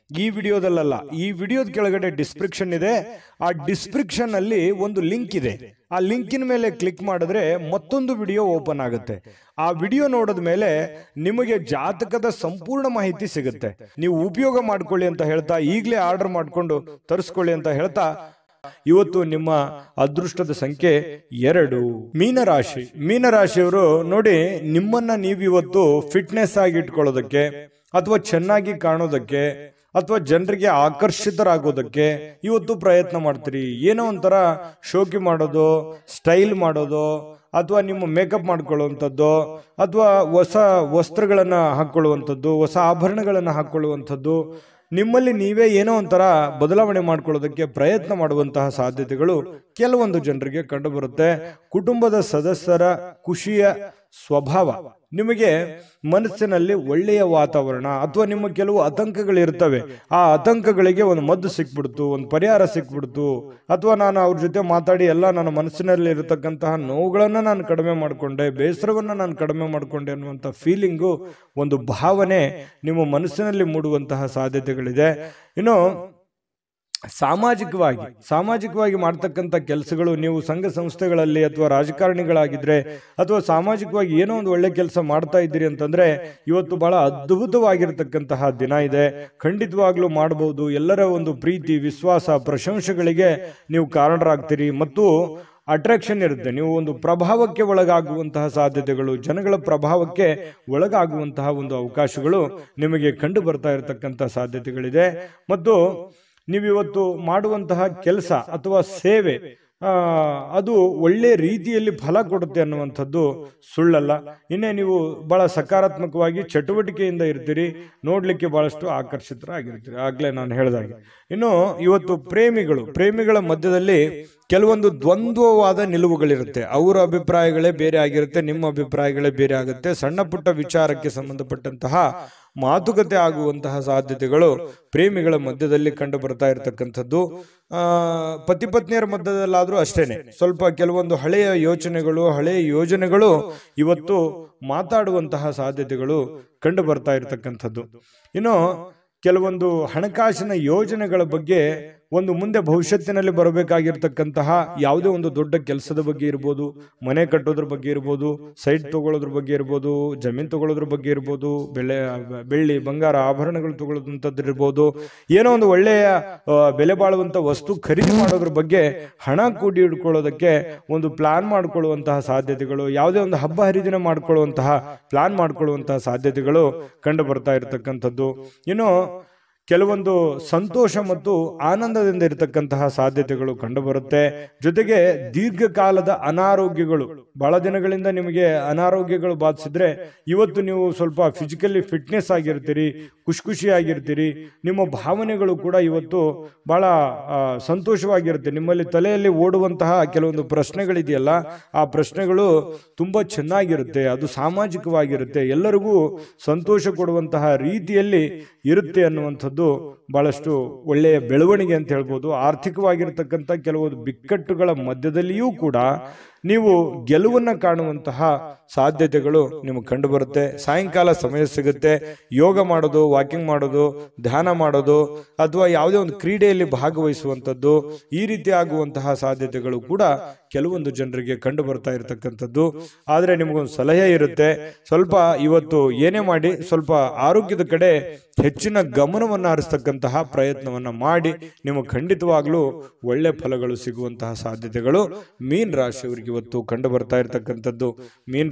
ಈ ವಿಡಿಯೋದಲ್ಲ ಈ ವಿಡಿಯೋದ ಕೆಳಗಡೆ ಡಿಸ್ಕ್ರಿಪ್ಷನ್ ಇದೆ ಆ ಡಿಸ್ಕ್ರಿಪ್ಷನ್ ಅಲ್ಲಿ ಒಂದು ಲಿಂಕ್ ಇದೆ ಆ ಲಿಂಕಿನ ಮೇಲೆ ಕ್ಲಿಕ್ ಮಾಡಿದ್ರೆ ಮತ್ತೊಂದು ವಿಡಿಯೋ ಓಪನ್ ಆಗುತ್ತೆ ಆ ವಿಡಿಯೋ ನೋಡಿದ ಮೇಲೆ ನಿಮಗೆ ಜಾತಕದ ಸಂಪೂರ್ಣ ಮಾಹಿತಿ ಸಿಗುತ್ತೆ ನೀವು ಉಪಯೋಗ ಮಾಡ್ಕೊಳ್ಳಿ ಅಂತ ಹೇಳ್ತಾ ಈಗಲೇ ಆರ್ಡರ್ ಮಾಡಿಕೊಂಡು ತರಿಸ್ಕೊಳ್ಳಿ ಅಂತ ಹೇಳ್ತಾ ಇವತ್ತು ನಿಮ್ಮ ಅದೃಷ್ಟದ ಸಂಖ್ಯೆ ಎರಡು ಮೀನರಾಶಿ ಮೀನರಾಶಿಯವರು ನೋಡಿ ನಿಮ್ಮನ್ನ ನೀವಿವತ್ತು ಫಿಟ್ನೆಸ್ ಆಗಿ ಇಟ್ಕೊಳ್ಳೋದಕ್ಕೆ ಅಥವಾ ಚೆನ್ನಾಗಿ ಕಾಣೋದಕ್ಕೆ ಅಥವಾ ಜನರಿಗೆ ಆಕರ್ಷಿತರಾಗೋದಕ್ಕೆ ಇವತ್ತು ಪ್ರಯತ್ನ ಮಾಡ್ತೀರಿ ಏನೋ ಒಂಥರ ಶೋಕಿ ಮಾಡೋದು ಸ್ಟೈಲ್ ಮಾಡೋದು ಅಥವಾ ನಿಮ್ಮ ಮೇಕಪ್ ಮಾಡ್ಕೊಳ್ಳುವಂಥದ್ದು ಅಥವಾ ಹೊಸ ವಸ್ತ್ರಗಳನ್ನು ಹಾಕ್ಕೊಳ್ಳುವಂಥದ್ದು ಹೊಸ ಆಭರಣಗಳನ್ನು ಹಾಕ್ಕೊಳ್ಳುವಂಥದ್ದು ನಿಮ್ಮಲ್ಲಿ ನೀವೇ ಏನೋ ಒಂಥರ ಬದಲಾವಣೆ ಮಾಡ್ಕೊಳ್ಳೋದಕ್ಕೆ ಪ್ರಯತ್ನ ಮಾಡುವಂತಹ ಸಾಧ್ಯತೆಗಳು ಕೆಲವೊಂದು ಜನರಿಗೆ ಕಂಡುಬರುತ್ತೆ ಕುಟುಂಬದ ಸದಸ್ಯರ ಖುಷಿಯ ಸ್ವಭಾವ ನಿಮಗೆ ಮನಸ್ಸಿನಲ್ಲಿ ಒಳ್ಳೆಯ ವಾತಾವರಣ ಅಥವಾ ನಿಮ್ಮ ಕೆಲವು ಆತಂಕಗಳಿರ್ತವೆ ಆ ಆತಂಕಗಳಿಗೆ ಒಂದು ಮದ್ದು ಸಿಕ್ಬಿಡ್ತು ಒಂದು ಪರಿಹಾರ ಸಿಕ್ಬಿಡ್ತು ಅಥವಾ ನಾನು ಅವ್ರ ಜೊತೆ ಮಾತಾಡಿ ಎಲ್ಲ ನನ್ನ ಮನಸ್ಸಿನಲ್ಲಿ ಇರತಕ್ಕಂತಹ ನೋವುಗಳನ್ನು ನಾನು ಕಡಿಮೆ ಮಾಡಿಕೊಂಡೆ ಬೇಸರವನ್ನು ನಾನು ಕಡಿಮೆ ಮಾಡಿಕೊಂಡೆ ಅನ್ನುವಂಥ ಫೀಲಿಂಗು ಒಂದು ಭಾವನೆ ನಿಮ್ಮ ಮನಸ್ಸಿನಲ್ಲಿ ಮೂಡುವಂತಹ ಸಾಧ್ಯತೆಗಳಿದೆ ಇನ್ನು ಸಾಮಾಜಿಕವಾಗಿ ಸಾಮಾಜಿಕವಾಗಿ ಮಾಡ್ತಕ್ಕಂಥ ಕೆಲಸಗಳು ನೀವು ಸಂಘ ಸಂಸ್ಥೆಗಳಲ್ಲಿ ಅಥವಾ ರಾಜಕಾರಣಿಗಳಾಗಿದ್ದರೆ ಅಥವಾ ಸಾಮಾಜಿಕವಾಗಿ ಏನೋ ಒಂದು ಒಳ್ಳೆ ಕೆಲಸ ಮಾಡ್ತಾ ಇದ್ದೀರಿ ಅಂತಂದರೆ ಇವತ್ತು ಭಾಳ ಅದ್ಭುತವಾಗಿರತಕ್ಕಂತಹ ದಿನ ಇದೆ ಖಂಡಿತವಾಗ್ಲೂ ಮಾಡ್ಬೋದು ಎಲ್ಲರ ಒಂದು ಪ್ರೀತಿ ವಿಶ್ವಾಸ ಪ್ರಶಂಸೆಗಳಿಗೆ ನೀವು ಕಾರಣರಾಗ್ತೀರಿ ಮತ್ತು ಅಟ್ರಾಕ್ಷನ್ ಇರುತ್ತೆ ನೀವು ಒಂದು ಪ್ರಭಾವಕ್ಕೆ ಒಳಗಾಗುವಂತಹ ಸಾಧ್ಯತೆಗಳು ಜನಗಳ ಪ್ರಭಾವಕ್ಕೆ ಒಳಗಾಗುವಂತಹ ಒಂದು ಅವಕಾಶಗಳು ನಿಮಗೆ ಕಂಡು ಬರ್ತಾ ಇರತಕ್ಕಂಥ ಸಾಧ್ಯತೆಗಳಿದೆ ಮತ್ತು ನೀವಿವತ್ತು ಮಾಡುವಂತಹ ಕೆಲಸ ಅಥವಾ ಸೇವೆ ಅದು ಒಳ್ಳೆ ರೀತಿಯಲ್ಲಿ ಫಲ ಕೊಡುತ್ತೆ ಅನ್ನುವಂಥದ್ದು ಸುಳ್ಳಲ್ಲ ಇನ್ನೇ ನೀವು ಬಹಳ ಸಕಾರಾತ್ಮಕವಾಗಿ ಚಟುವಟಿಕೆಯಿಂದ ಇರ್ತೀರಿ ನೋಡಲಿಕ್ಕೆ ಬಹಳಷ್ಟು ಆಕರ್ಷಿತರಾಗಿರ್ತೀರಿ ಆಗ್ಲೇ ನಾನು ಹೇಳಿದಾಗೆ ಇನ್ನು ಇವತ್ತು ಪ್ರೇಮಿಗಳು ಪ್ರೇಮಿಗಳ ಮಧ್ಯದಲ್ಲಿ ಕೆಲವೊಂದು ದ್ವಂದ್ವವಾದ ನಿಲುವುಗಳಿರುತ್ತೆ ಅವರ ಅಭಿಪ್ರಾಯಗಳೇ ಬೇರೆ ಆಗಿರುತ್ತೆ ನಿಮ್ಮ ಅಭಿಪ್ರಾಯಗಳೇ ಬೇರೆ ಆಗುತ್ತೆ ಸಣ್ಣ ಪುಟ್ಟ ವಿಚಾರಕ್ಕೆ ಸಂಬಂಧಪಟ್ಟಂತಹ ಮಾತುಕತೆ ಆಗುವಂತಹ ಸಾಧ್ಯತೆಗಳು ಪ್ರೇಮಿಗಳ ಮಧ್ಯದಲ್ಲಿ ಕಂಡು ಬರ್ತಾ ಇರತಕ್ಕಂಥದ್ದು ಪತಿ ಪತ್ನಿಯರ ಮಧ್ಯದಲ್ಲಾದರೂ ಅಷ್ಟೇನೆ ಸ್ವಲ್ಪ ಕೆಲವೊಂದು ಹಳೆಯ ಯೋಚನೆಗಳು ಹಳೆಯ ಯೋಜನೆಗಳು ಇವತ್ತು ಮಾತಾಡುವಂತಹ ಸಾಧ್ಯತೆಗಳು ಕಂಡು ಬರ್ತಾ ಇರತಕ್ಕಂಥದ್ದು ಇನ್ನು ಕೆಲವೊಂದು ಹಣಕಾಸಿನ ಯೋಜನೆಗಳ ಬಗ್ಗೆ ಒಂದು ಮುಂದೆ ಭವಿಷ್ಯತ್ತಿನಲ್ಲಿ ಬರಬೇಕಾಗಿರ್ತಕ್ಕಂತಹ ಯಾವುದೇ ಒಂದು ದೊಡ್ಡ ಕೆಲಸದ ಬಗ್ಗೆ ಇರ್ಬೋದು ಮನೆ ಕಟ್ಟೋದ್ರ ಬಗ್ಗೆ ಇರ್ಬೋದು ಸೈಟ್ ತೊಗೊಳ್ಳೋದ್ರ ಬಗ್ಗೆ ಇರ್ಬೋದು ಜಮೀನು ತಗೊಳ್ಳೋದ್ರ ಬಗ್ಗೆ ಇರ್ಬೋದು ಬೆಳೆ ಬೆಳ್ಳಿ ಬಂಗಾರ ಆಭರಣಗಳು ತೊಗೊಳ್ಳೋದಂಥದ್ದು ಇರ್ಬೋದು ಏನೋ ಒಂದು ಒಳ್ಳೆಯ ಬೆಲೆ ಬಾಳುವಂಥ ವಸ್ತು ಖರೀದಿ ಮಾಡೋದ್ರ ಬಗ್ಗೆ ಹಣ ಕೂಡಿ ಇಟ್ಕೊಳ್ಳೋದಕ್ಕೆ ಒಂದು ಪ್ಲಾನ್ ಮಾಡಿಕೊಳ್ಳುವಂತಹ ಸಾಧ್ಯತೆಗಳು ಯಾವುದೇ ಒಂದು ಹಬ್ಬ ಹರಿದಿನ ಮಾಡಿಕೊಳ್ಳುವಂತಹ ಪ್ಲಾನ್ ಮಾಡಿಕೊಳ್ಳುವಂತಹ ಸಾಧ್ಯತೆಗಳು ಕಂಡು ಬರ್ತಾ ಇರತಕ್ಕಂಥದ್ದು ಇನ್ನು ಕೆಲವೊಂದು ಸಂತೋಷ ಮತ್ತು ಆನಂದದಿಂದ ಇರತಕ್ಕಂತಹ ಸಾಧ್ಯತೆಗಳು ಕಂಡುಬರುತ್ತೆ ಜೊತೆಗೆ ದೀರ್ಘಕಾಲದ ಅನಾರೋಗ್ಯಗಳು ಬಹಳ ದಿನಗಳಿಂದ ನಿಮಗೆ ಅನಾರೋಗ್ಯಗಳು ಬಾಧಿಸಿದ್ರೆ ಇವತ್ತು ನೀವು ಸ್ವಲ್ಪ ಫಿಸಿಕಲಿ ಫಿಟ್ನೆಸ್ ಆಗಿರ್ತೀರಿ ಖುಷಿ ಖುಷಿಯಾಗಿರ್ತೀರಿ ನಿಮ್ಮ ಭಾವನೆಗಳು ಕೂಡ ಇವತ್ತು ಬಹಳ ಸಂತೋಷವಾಗಿರುತ್ತೆ ನಿಮ್ಮಲ್ಲಿ ತಲೆಯಲ್ಲಿ ಓಡುವಂತಹ ಕೆಲವೊಂದು ಪ್ರಶ್ನೆಗಳಿದೆಯಲ್ಲ ಆ ಪ್ರಶ್ನೆಗಳು ತುಂಬ ಚೆನ್ನಾಗಿರುತ್ತೆ ಅದು ಸಾಮಾಜಿಕವಾಗಿರುತ್ತೆ ಎಲ್ಲರಿಗೂ ಸಂತೋಷ ಕೊಡುವಂತಹ ರೀತಿಯಲ್ಲಿ ಇರುತ್ತೆ ಅನ್ನುವಂಥದ್ದು ಇರತಕ್ಕಂಥದ್ದು ಬಹಳಷ್ಟು ಒಳ್ಳೆಯ ಬೆಳವಣಿಗೆ ಅಂತ ಹೇಳ್ಬೋದು ಆರ್ಥಿಕವಾಗಿರ್ತಕ್ಕಂಥ ಕೆಲವು ಬಿಕ್ಕಟ್ಟುಗಳ ಮಧ್ಯದಲ್ಲಿಯೂ ಕೂಡ ನೀವು ಗೆಲುವನ್ನು ಕಾಣುವಂತಹ ಸಾಧ್ಯತೆಗಳು ನಿಮಗೆ ಕಂಡುಬರುತ್ತೆ ಸಾಯಂಕಾಲ ಸಮಯ ಸಿಗುತ್ತೆ ಯೋಗ ಮಾಡೋದು ವಾಕಿಂಗ್ ಮಾಡೋದು ಧ್ಯಾನ ಮಾಡೋದು ಅಥವಾ ಯಾವುದೇ ಒಂದು ಕ್ರೀಡೆಯಲ್ಲಿ ಭಾಗವಹಿಸುವಂಥದ್ದು ಈ ರೀತಿ ಆಗುವಂತಹ ಸಾಧ್ಯತೆಗಳು ಕೂಡ ಕೆಲವೊಂದು ಜನರಿಗೆ ಕಂಡು ಬರ್ತಾ ಇರತಕ್ಕಂಥದ್ದು ಆದರೆ ನಿಮಗೊಂದು ಸಲಹೆ ಇರುತ್ತೆ ಸ್ವಲ್ಪ ಇವತ್ತು ಏನೇ ಮಾಡಿ ಸ್ವಲ್ಪ ಆರೋಗ್ಯದ ಕಡೆ ಹೆಚ್ಚಿನ ಗಮನವನ್ನು ಹರಿಸ್ತಕ್ಕಂತಹ ಪ್ರಯತ್ನವನ್ನು ಮಾಡಿ ನಿಮಗೆ ಖಂಡಿತವಾಗ್ಲೂ ಒಳ್ಳೆ ಫಲಗಳು ಸಿಗುವಂತಹ ಸಾಧ್ಯತೆಗಳು ಮೀನ್ ರಾಶಿಯವರಿಗೆ ಇವತ್ತು ಕಂಡು ಬರ್ತಾ ಇರತಕ್ಕಂಥದ್ದು ಮೀನ್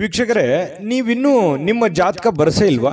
ವೀಕ್ಷಕರೇ ನೀವಿನ್ನೂ ನಿಮ್ಮ ಜಾತಕ ಬರಸೇ ಇಲ್ವಾ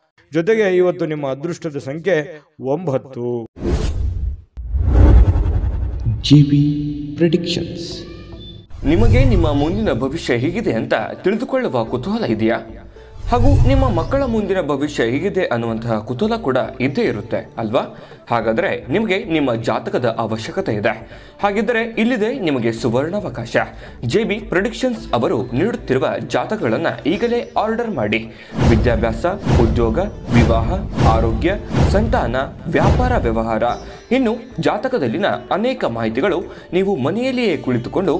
ಜೊತೆಗೆ ಇವತ್ತು ನಿಮ್ಮ ಅದೃಷ್ಟದ ಸಂಖ್ಯೆ ಒಂಬತ್ತು ಜಿ ಪ್ರಿಡಿಕ್ಷನ್ಸ್ ನಿಮಗೆ ನಿಮ್ಮ ಮುಂದಿನ ಭವಿಷ್ಯ ಹೇಗಿದೆ ಅಂತ ತಿಳಿದುಕೊಳ್ಳುವ ಕುತೂಹಲ ಇದೆಯಾ ಹಾಗೂ ನಿಮ್ಮ ಮಕ್ಕಳ ಮುಂದಿನ ಭವಿಷ್ಯ ಹೇಗಿದೆ ಅನ್ನುವಂತಹ ಕುತೂಹಲ ಕೂಡ ಇದ್ದೇ ಇರುತ್ತೆ ಅಲ್ವಾ ಹಾಗಾದರೆ ನಿಮಗೆ ನಿಮ್ಮ ಜಾತಕದ ಅವಶ್ಯಕತೆ ಇದೆ ಹಾಗಿದ್ದರೆ ಇಲ್ಲಿದೆ ನಿಮಗೆ ಸುವರ್ಣಾವಕಾಶ ಜೆ ಬಿ ಪ್ರೊಡಿಕ್ಷನ್ಸ್ ಅವರು ನೀಡುತ್ತಿರುವ ಜಾತಕಗಳನ್ನು ಈಗಲೇ ಆರ್ಡರ್ ಮಾಡಿ ವಿದ್ಯಾಭ್ಯಾಸ ಉದ್ಯೋಗ ವಿವಾಹ ಆರೋಗ್ಯ ಸಂತಾನ ವ್ಯಾಪಾರ ವ್ಯವಹಾರ ಇನ್ನು ಜಾತಕದಲ್ಲಿನ ಅನೇಕ ಮಾಹಿತಿಗಳು ನೀವು ಮನೆಯಲ್ಲಿಯೇ ಕುಳಿತುಕೊಂಡು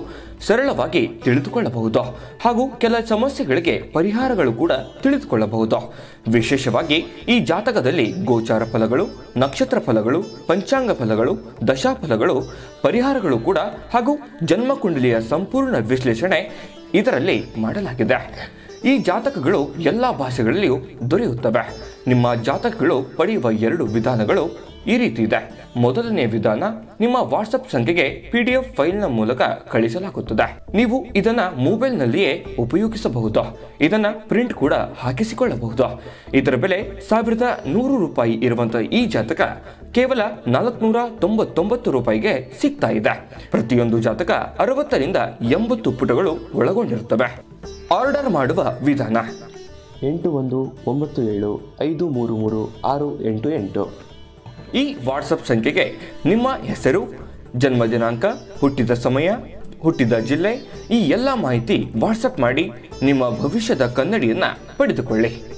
ಸರಳವಾಗಿ ತಿಳಿದುಕೊಳ್ಳಬಹುದು ಹಾಗೂ ಕೆಲ ಸಮಸ್ಯೆಗಳಿಗೆ ಪರಿಹಾರಗಳು ಕೂಡ ತಿಳಿದುಕೊಳ್ಳಬಹುದು ವಿಶೇಷವಾಗಿ ಈ ಜಾತಕದಲ್ಲಿ ಗೋಚಾರ ಫಲಗಳು ನಕ್ಷತ್ರ ಫಲಗಳು ಪಂಚಾಂಗ ಫಲಗಳು ದಶಾಫಲಗಳು ಪರಿಹಾರಗಳು ಕೂಡ ಹಾಗೂ ಜನ್ಮಕುಂಡಲಿಯ ಸಂಪೂರ್ಣ ವಿಶ್ಲೇಷಣೆ ಇದರಲ್ಲಿ ಮಾಡಲಾಗಿದೆ ಈ ಜಾತಕಗಳು ಎಲ್ಲ ಭಾಷೆಗಳಲ್ಲಿಯೂ ದೊರೆಯುತ್ತವೆ ನಿಮ್ಮ ಜಾತಕಗಳು ಪಡೆಯುವ ಎರಡು ವಿಧಾನಗಳು ಈ ರೀತಿ ಇದೆ ಮೊದಲನೇ ವಿಧಾನ ನಿಮ್ಮ ವಾಟ್ಸ್ಆಪ್ ಸಂಖ್ಯೆಗೆ ಪಿಡಿಎಫ್ ಫೈಲ್ನ ಮೂಲಕ ಕಳಿಸಲಾಗುತ್ತದೆ ನೀವು ಇದನ್ನ ಮೊಬೈಲ್ನಲ್ಲಿಯೇ ಉಪಯೋಗಿಸಬಹುದು ಇದನ್ನ ಪ್ರಿಂಟ್ ಕೂಡ ಹಾಕಿಸಿಕೊಳ್ಳಬಹುದು ಇದರ ಬೆಲೆ ಸಾವಿರದ ನೂರು ರೂಪಾಯಿ ಇರುವಂತಹ ಈ ಜಾತಕ ಕೇವಲ ನಾಲ್ಕುನೂರ ತೊಂಬತ್ತೊಂಬತ್ತು ರೂಪಾಯಿಗೆ ಸಿಗ್ತಾ ಇದೆ ಪ್ರತಿಯೊಂದು ಜಾತಕ ಅರವತ್ತರಿಂದ ಎಂಬತ್ತು ಪುಟಗಳು ಒಳಗೊಂಡಿರುತ್ತವೆ ಆರ್ಡರ್ ಮಾಡುವ ವಿಧಾನ ಎಂಟು ಒಂದು ಒಂಬತ್ತು ಏಳು ಐದು ಮೂರು ಮೂರು ಆರು ಎಂಟು ಎಂಟು ಈ ವಾಟ್ಸಪ್ ಸಂಖ್ಯೆಗೆ ನಿಮ್ಮ ಹೆಸರು ಜನ್ಮ ದಿನಾಂಕ ಹುಟ್ಟಿದ ಸಮಯ ಹುಟ್ಟಿದ ಜಿಲ್ಲೆ ಈ ಎಲ್ಲ ಮಾಹಿತಿ ವಾಟ್ಸಪ್ ಮಾಡಿ ನಿಮ್ಮ ಭವಿಷ್ಯದ ಕನ್ನಡಿಯನ್ನು ಪಡೆದುಕೊಳ್ಳಿ